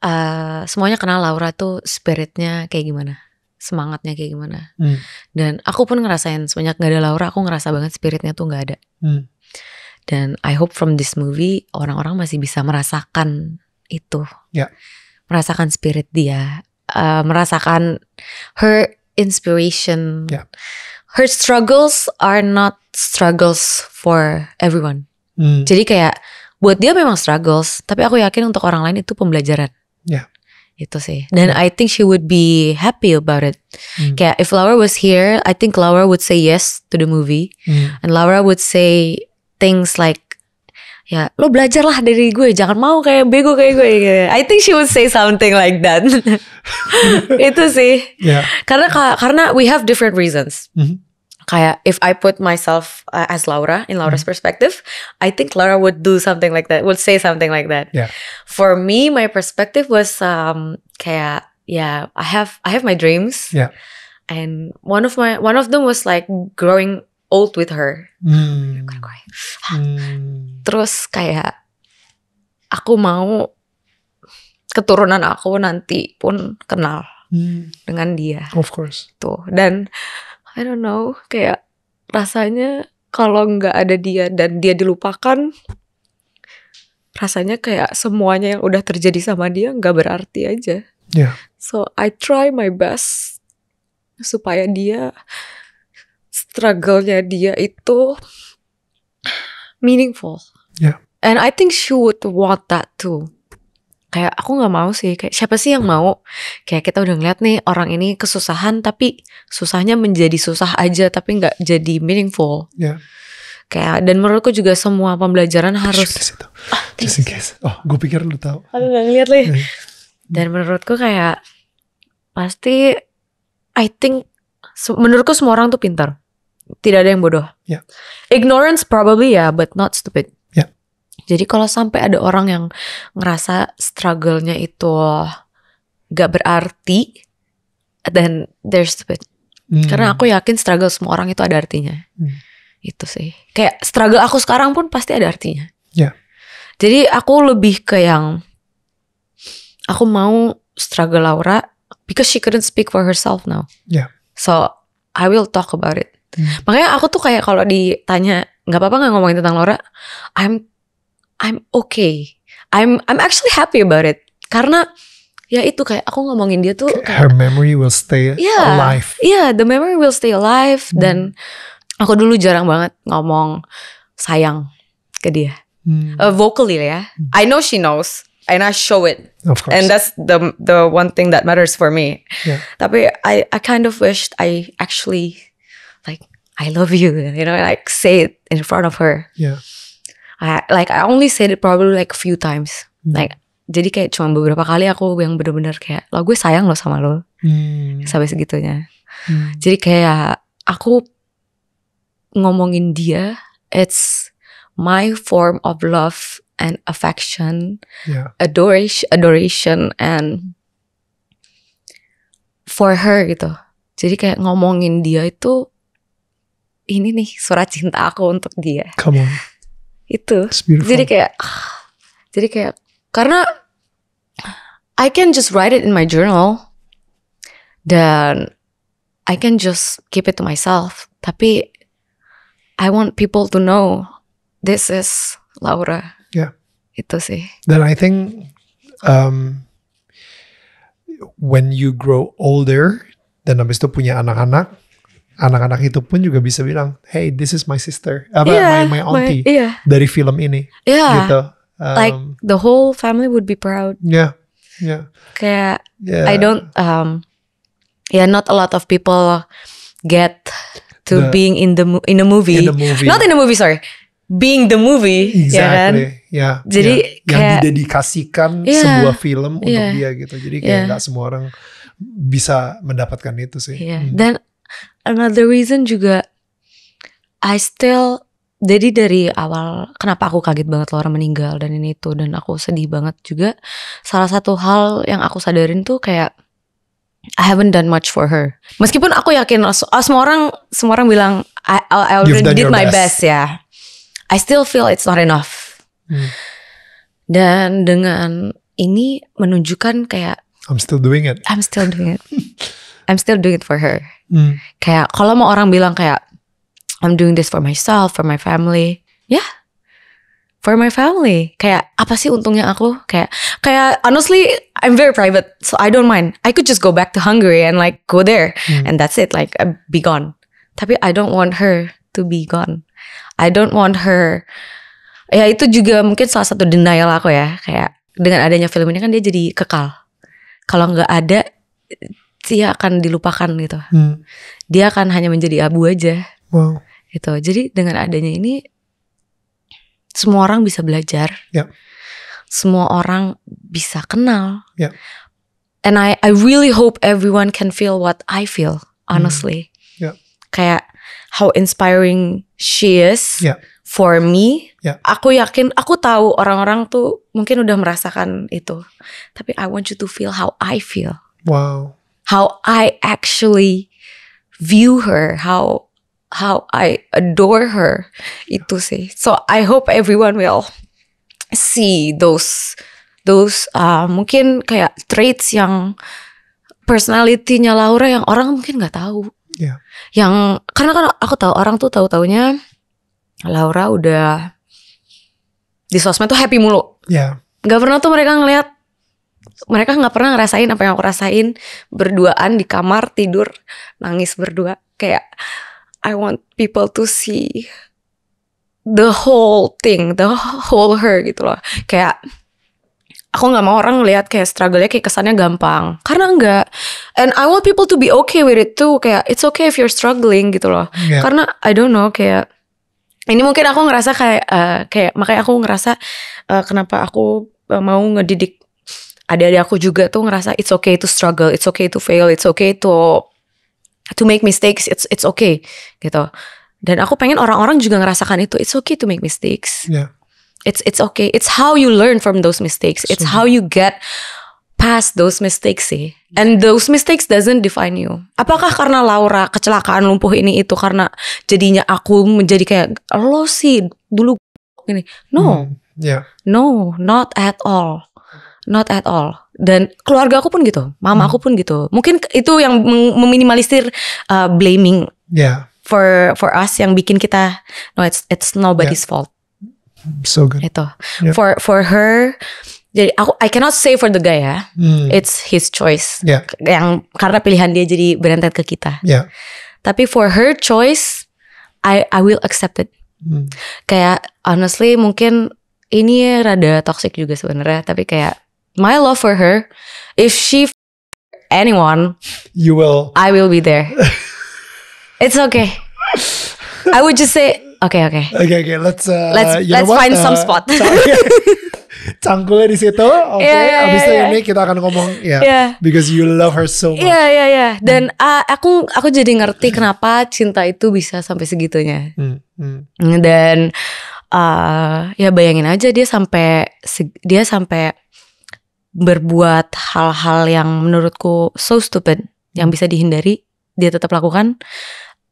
uh, semuanya kenal Laura tuh spiritnya kayak gimana semangatnya kayak gimana. Hmm. Dan aku pun ngerasain semenjak gak ada Laura aku ngerasa banget spiritnya tuh gak ada. Hmm. Dan I hope from this movie orang-orang masih bisa merasakan itu. Yeah. Merasakan spirit dia, uh, merasakan her inspiration. Yeah. Her struggles are not struggles for everyone. Hmm. Jadi kayak buat dia memang struggles, tapi aku yakin untuk orang lain itu pembelajaran. Yeah. Itu sih. Dan I think she would be happy about it. mm. Kayak if Laura was here, I think Laura would say yes to the movie. mm. And Laura would say things like ya lo belajarlah dari gue jangan mau kayak bego kayak gue I think she would say something like that (laughs) itu sih yeah. karena karena we have different reasons mm -hmm kayak if I put myself uh, as Laura in Laura's mm-hmm. perspective, I think Laura would do something like that, would say something like that. Yeah. For me, my perspective was um kayak yeah, I have I have my dreams. Yeah. And one of my one of them was like growing old with her. Hmm. (sighs) Hmm. Terus kayak aku mau keturunan aku nanti pun kenal hmm. dengan dia. Of course. Tuh dan I don't know kayak rasanya kalau nggak ada dia dan dia dilupakan rasanya kayak semuanya yang udah terjadi sama dia nggak berarti aja yeah. so I try my best supaya dia struggle-nya dia itu meaningful yeah. and I think she would want that too kayak aku nggak mau sih kayak siapa sih yang mau kayak kita udah ngeliat nih orang ini kesusahan tapi susahnya menjadi susah aja tapi nggak jadi meaningful yeah. kayak dan menurutku juga semua pembelajaran harus oh, just in case oh gue pikir lu tahu aku nggak ngeliat lih dan menurutku kayak pasti I think menurutku semua orang tuh pintar tidak ada yang bodoh yeah. ignorance probably ya yeah, but not stupid jadi kalau sampai ada orang yang ngerasa struggle-nya itu gak berarti, then they're stupid. Hmm. Karena aku yakin struggle semua orang itu ada artinya. Hmm. Itu sih. Kayak struggle aku sekarang pun pasti ada artinya. Yeah. Jadi aku lebih ke yang aku mau struggle Laura because she couldn't speak for herself now. Yeah. So I will talk about it. Hmm. Makanya aku tuh kayak kalau ditanya nggak apa-apa gak ngomongin tentang Laura, I'm I'm okay. I'm I'm actually happy about it karena ya itu kayak aku ngomongin dia tuh kayak, her memory will stay yeah, alive. Yeah, the memory will stay alive hmm. dan aku dulu jarang banget ngomong sayang ke dia. Hmm. Uh, vocally ya. Hmm. I know she knows and I show it. Of course. And that's the the one thing that matters for me. Yeah. Tapi I I kind of wished I actually like I love you, you know, like say it in front of her. Yeah. I, like I only said it probably like a few times hmm. like jadi kayak cuma beberapa kali aku yang bener-bener kayak lo gue sayang lo sama lo hmm. sampai segitunya hmm. jadi kayak aku ngomongin dia it's my form of love and affection yeah. adoration adoration and for her gitu jadi kayak ngomongin dia itu ini nih surat cinta aku untuk dia come on itu jadi kayak ah, jadi kayak karena I can just write it in my journal dan I can just keep it to myself tapi I want people to know this is Laura yeah itu sih dan I think um, when you grow older dan habis itu punya anak-anak anak-anak itu pun juga bisa bilang, hey, this is my sister, apa yeah, my my auntie my, yeah. dari film ini, yeah. gitu. Um, like the whole family would be proud. Yeah, yeah. Kayak yeah. I don't, um, yeah, not a lot of people get to the, being in the in the movie, in the movie, not in the movie, sorry. Being the movie, exactly. ya kan? Yeah, Jadi yeah. yang didedikasikan yeah, sebuah film untuk yeah, dia gitu. Jadi kayak yeah. semua orang bisa mendapatkan itu sih. Yeah. Hmm. Dan another reason juga I still jadi dari awal kenapa aku kaget banget orang meninggal dan ini itu dan aku sedih banget juga salah satu hal yang aku sadarin tuh kayak I haven't done much for her. Meskipun aku yakin oh, semua orang semua orang bilang I, I already did my best. best ya. I still feel it's not enough. Hmm. Dan dengan ini menunjukkan kayak I'm still doing it. I'm still doing it. (laughs) I'm still doing it for her. Mm. Kayak kalau mau orang bilang kayak I'm doing this for myself, for my family. Ya. Yeah. For my family. Kayak apa sih untungnya aku? Kayak kayak honestly I'm very private, so I don't mind. I could just go back to Hungary and like go there mm. and that's it like be gone. Tapi I don't want her to be gone. I don't want her ya itu juga mungkin salah satu denial aku ya kayak dengan adanya film ini kan dia jadi kekal kalau nggak ada sih akan dilupakan gitu. Hmm. Dia akan hanya menjadi abu aja. Wow. Gitu. Jadi dengan adanya ini semua orang bisa belajar. Yeah. Semua orang bisa kenal. Yeah. And I I really hope everyone can feel what I feel hmm. honestly. Hmm. Ya. Yeah. Kayak how inspiring she is yeah. for me. Yeah. Aku yakin, aku tahu orang-orang tuh mungkin udah merasakan itu. Tapi I want you to feel how I feel. Wow how I actually view her, how how I adore her. Itu sih. So I hope everyone will see those those uh, mungkin kayak traits yang personalitinya Laura yang orang mungkin nggak tahu. Yeah. Yang karena kan aku tahu orang tuh tahu taunya Laura udah di sosmed tuh happy mulu. Yeah. Gak pernah tuh mereka ngeliat mereka nggak pernah ngerasain apa yang aku rasain berduaan di kamar tidur nangis berdua kayak I want people to see the whole thing, the whole her gitu loh. Kayak aku nggak mau orang lihat kayak struggle-nya kayak kesannya gampang. Karena enggak. And I want people to be okay with it too. Kayak it's okay if you're struggling gitu loh. Yeah. Karena I don't know kayak ini mungkin aku ngerasa kayak uh, kayak makanya aku ngerasa uh, kenapa aku eh, mau ngedidik ada di aku juga tuh ngerasa it's okay to struggle, it's okay to fail, it's okay to to make mistakes, it's it's okay gitu. Dan aku pengen orang-orang juga ngerasakan itu, it's okay to make mistakes. Yeah. It's it's okay. It's how you learn from those mistakes. It's so, how you get past those mistakes sih. And those mistakes doesn't define you. Apakah karena Laura kecelakaan lumpuh ini itu karena jadinya aku menjadi kayak lo sih dulu gini. No. Hmm, yeah. No, not at all. Not at all. Dan keluarga aku pun gitu, mama hmm. aku pun gitu. Mungkin itu yang meminimalisir uh, blaming yeah. for for us yang bikin kita no it's it's nobody's yeah. fault. So good. Itu yeah. for for her. Jadi aku I cannot say for the guy ya. Hmm. It's his choice. Yeah. Yang karena pilihan dia jadi berantet ke kita. Yeah. Tapi for her choice, I I will accept it. Hmm. Kayak honestly mungkin ini ya rada toxic juga sebenarnya tapi kayak my love for her, if she anyone, you will. I will be there. (laughs) it's okay. I would just say okay, okay. Okay, okay. Let's uh, let's you let's what? find uh, some spot. (laughs) (laughs) Cangkulnya di situ, oke. Okay. Yeah, yeah, Abis yeah, itu yeah. ini kita akan ngomong, ya, yeah, yeah. because you love her so much. Iya, yeah, iya, yeah, iya. Yeah. Dan hmm. uh, aku aku jadi ngerti kenapa cinta itu bisa sampai segitunya. Hmm, hmm. Dan uh, ya bayangin aja dia sampai dia sampai berbuat hal-hal yang menurutku so stupid yang bisa dihindari dia tetap lakukan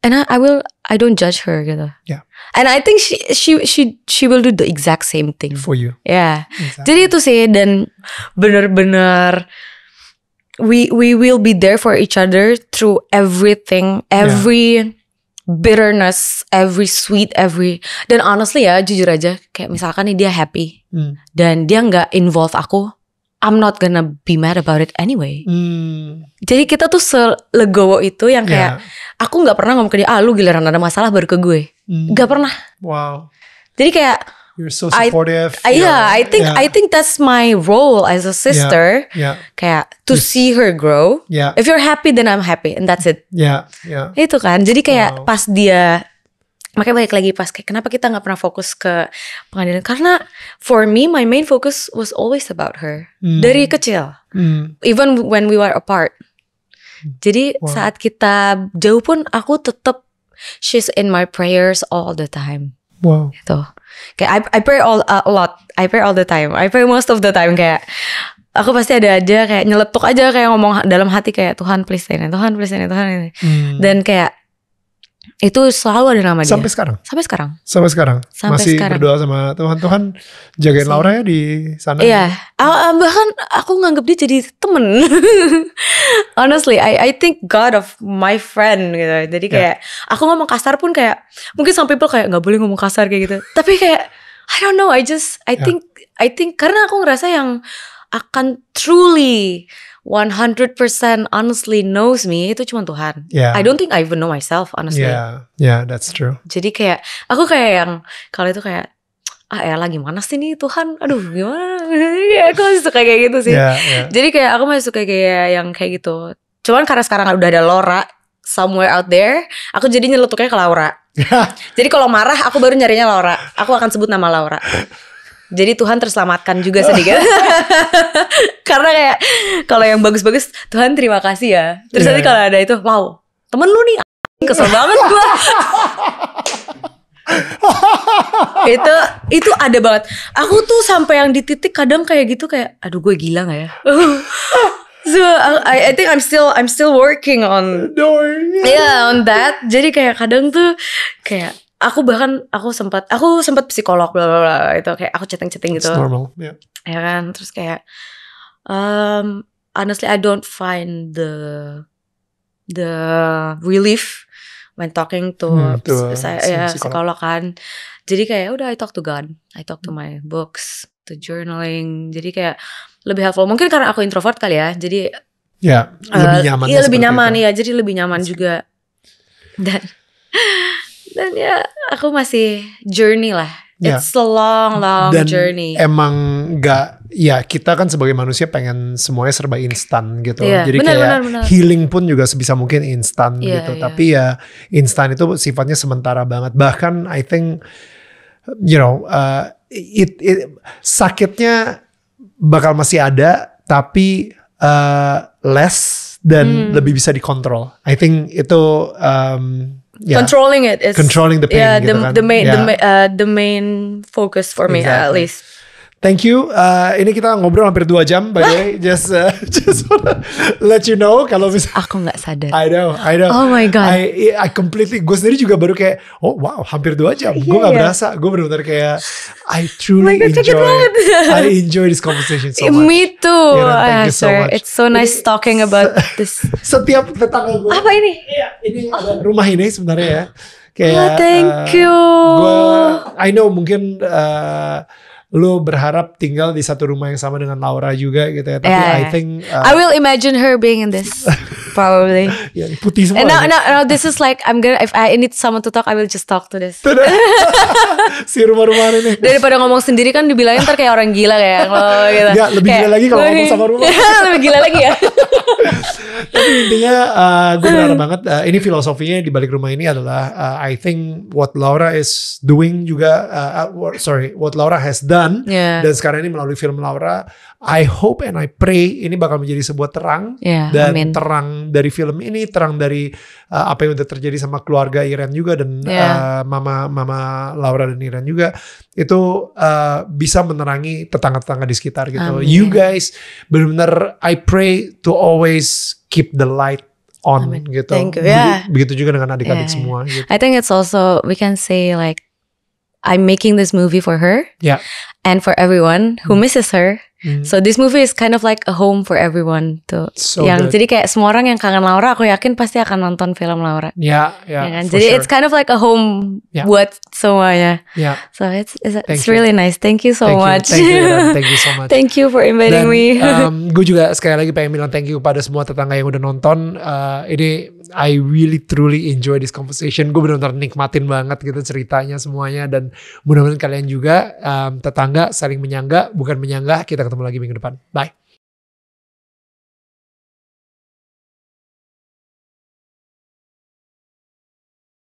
and I, I will I don't judge her gitu yeah. and I think she she she she will do the exact same thing for you yeah exactly. jadi itu sih dan benar-benar we we will be there for each other through everything every yeah. bitterness every sweet every dan honestly ya jujur aja kayak misalkan nih dia happy hmm. dan dia nggak involve aku I'm not gonna be mad about it anyway. Hmm. Jadi kita tuh selegowo itu yang kayak yeah. aku nggak pernah ngomong ke dia, ah lu giliran ada masalah baru ke gue, hmm. Gak pernah. Wow. Jadi kayak You're so supportive. I, yeah, I think yeah. I think that's my role as a sister. Yeah, yeah. Kayak to You're, see her grow. Yeah. If you're happy, then I'm happy, and that's it. Yeah, yeah. Itu kan. Jadi kayak wow. pas dia makanya balik lagi pas kayak kenapa kita nggak pernah fokus ke pengadilan karena for me my main focus was always about her mm. dari kecil mm. even when we were apart hmm. jadi wow. saat kita jauh pun aku tetap she's in my prayers all the time wow itu kayak I, I pray all uh, a lot I pray all the time I pray most of the time kayak aku pasti ada aja kayak nyeletuk aja kayak ngomong dalam hati kayak Tuhan please ini Tuhan please ini Tuhan ini mm. dan kayak itu selalu ada nama dia. Sampai sekarang. Sampai sekarang. Sampai sekarang. Sampai Masih sekarang. berdoa sama Tuhan Tuhan jagain Laura ya di sana. Iya. Yeah. Ah, bahkan aku nganggap dia jadi temen. (laughs) Honestly, I I think God of my friend gitu. Jadi ya. kayak yeah. aku ngomong kasar pun kayak mungkin some people kayak nggak boleh ngomong kasar kayak gitu. Tapi kayak I don't know, I just I yeah. think I think karena aku ngerasa yang akan truly 100% honestly knows me itu cuma Tuhan. Yeah. I don't think I even know myself honestly. Yeah, yeah, that's true. Jadi kayak aku kayak yang kalau itu kayak ah ya lagi mana sih nih Tuhan aduh gimana (laughs) aku masih suka kayak gitu sih yeah, yeah. jadi kayak aku masih suka kayak yang kayak gitu cuman karena sekarang udah ada Laura somewhere out there aku jadi nyelutuknya ke Laura (laughs) jadi kalau marah aku baru nyarinya Laura aku akan sebut nama Laura (laughs) Jadi Tuhan terselamatkan juga sedikit. (laughs) Karena kayak kalau yang bagus-bagus Tuhan terima kasih ya. Terus yeah. nanti iya. kalau ada itu, wow, temen lu nih kesel banget gua. (laughs) itu itu ada banget. Aku tuh sampai yang di titik kadang kayak gitu kayak aduh gue gila gak ya? (laughs) so I, I think I'm still I'm still working on yeah on that. Jadi kayak kadang tuh kayak aku bahkan aku sempat aku sempat psikolog bla bla itu kayak aku chatting chatting gitu It's normal yeah. ya kan terus kayak um, honestly I don't find the the relief when talking to, hmm, to uh, ya, psikolog kan jadi kayak udah I talk to God I talk to my books to journaling jadi kayak lebih helpful mungkin karena aku introvert kali ya jadi ya yeah, lebih uh, nyaman iya lebih nyaman itu. ya jadi lebih nyaman juga dan dan ya aku masih journey lah yeah. it's a long long dan journey emang gak ya kita kan sebagai manusia pengen semuanya serba instan gitu yeah. jadi bener, kayak bener, bener. healing pun juga sebisa mungkin instan yeah, gitu yeah. tapi ya instan itu sifatnya sementara banget bahkan I think you know uh, it, it sakitnya bakal masih ada tapi uh, less dan hmm. lebih bisa dikontrol. I think itu um, yeah. controlling it is controlling the pain. Yeah, the, the main yeah. the, uh, the main focus for me at least. Thank you. Uh, ini kita ngobrol hampir dua jam, by the way. (laughs) Just, uh, (laughs) just wanna let you know kalau mis. Aku nggak sadar. I know, I know. Oh my god. I, I completely. Gue sendiri juga baru kayak, oh wow, hampir dua jam. Yeah, gue nggak yeah. berasa. Gue benar-benar kayak, I truly oh god, enjoy. I enjoy this conversation so (laughs) much. Me too. Yeah, thank uh, you ah, so sir. much. It's so nice talking about this. Setiap tetangga gue. Apa ini? Iya, ini oh. rumah ini sebenarnya ya. Kayak. Oh, thank uh, you. Gue, I know mungkin. Uh, lu berharap tinggal di satu rumah yang sama dengan Laura juga gitu ya. Tapi yeah, I think uh, I will imagine her being in this probably. (laughs) yeah, putih semua. And eh, now, now, now this is like I'm gonna if I need someone to talk, I will just talk to this. (laughs) si rumah-rumah ini. Daripada ngomong sendiri kan dibilangin ntar kayak orang gila kayak lo oh, gitu. Ya, lebih kayak, gila lagi kalau ngomong sama rumah. (laughs) lebih gila lagi ya. Tapi intinya uh, gue berharap hmm. banget uh, ini filosofinya di balik rumah ini adalah uh, I think what Laura is doing juga uh, uh sorry what Laura has done yeah. dan sekarang ini melalui film Laura I hope and I pray ini bakal menjadi sebuah terang yeah, dan amin. terang dari film ini terang dari uh, apa yang udah terjadi sama keluarga Iren juga dan yeah. uh, mama mama Laura dan Iren juga itu uh, bisa menerangi tetangga-tetangga di sekitar gitu amin. you guys benar-benar I pray to always keep the light on gitu. Thank you. Yeah. Begitu juga dengan adik-adik yeah, semua. Gitu. I think it's also we can say like I'm making this movie for her. Yeah. And for everyone who hmm. misses her. Mm. So this movie is kind of like a home for everyone tuh. So yang good. jadi kayak semua orang yang kangen Laura aku yakin pasti akan nonton film Laura. yeah, yeah, ya Kan? Jadi sure. it's kind of like a home yeah. buat semuanya. Yeah. So it's it's, it's really nice. Thank you so Thank much. You. Thank you. Thank you so (laughs) much. Thank you for inviting Dan, me. um, (laughs) gue juga sekali lagi pengen bilang thank you pada semua tetangga yang udah nonton. Uh, ini I really truly enjoy this conversation. Gue benar-benar nikmatin banget gitu ceritanya semuanya dan mudah-mudahan kalian juga um, tetangga saling menyangga bukan menyanggah. Kita ketemu lagi minggu depan. Bye.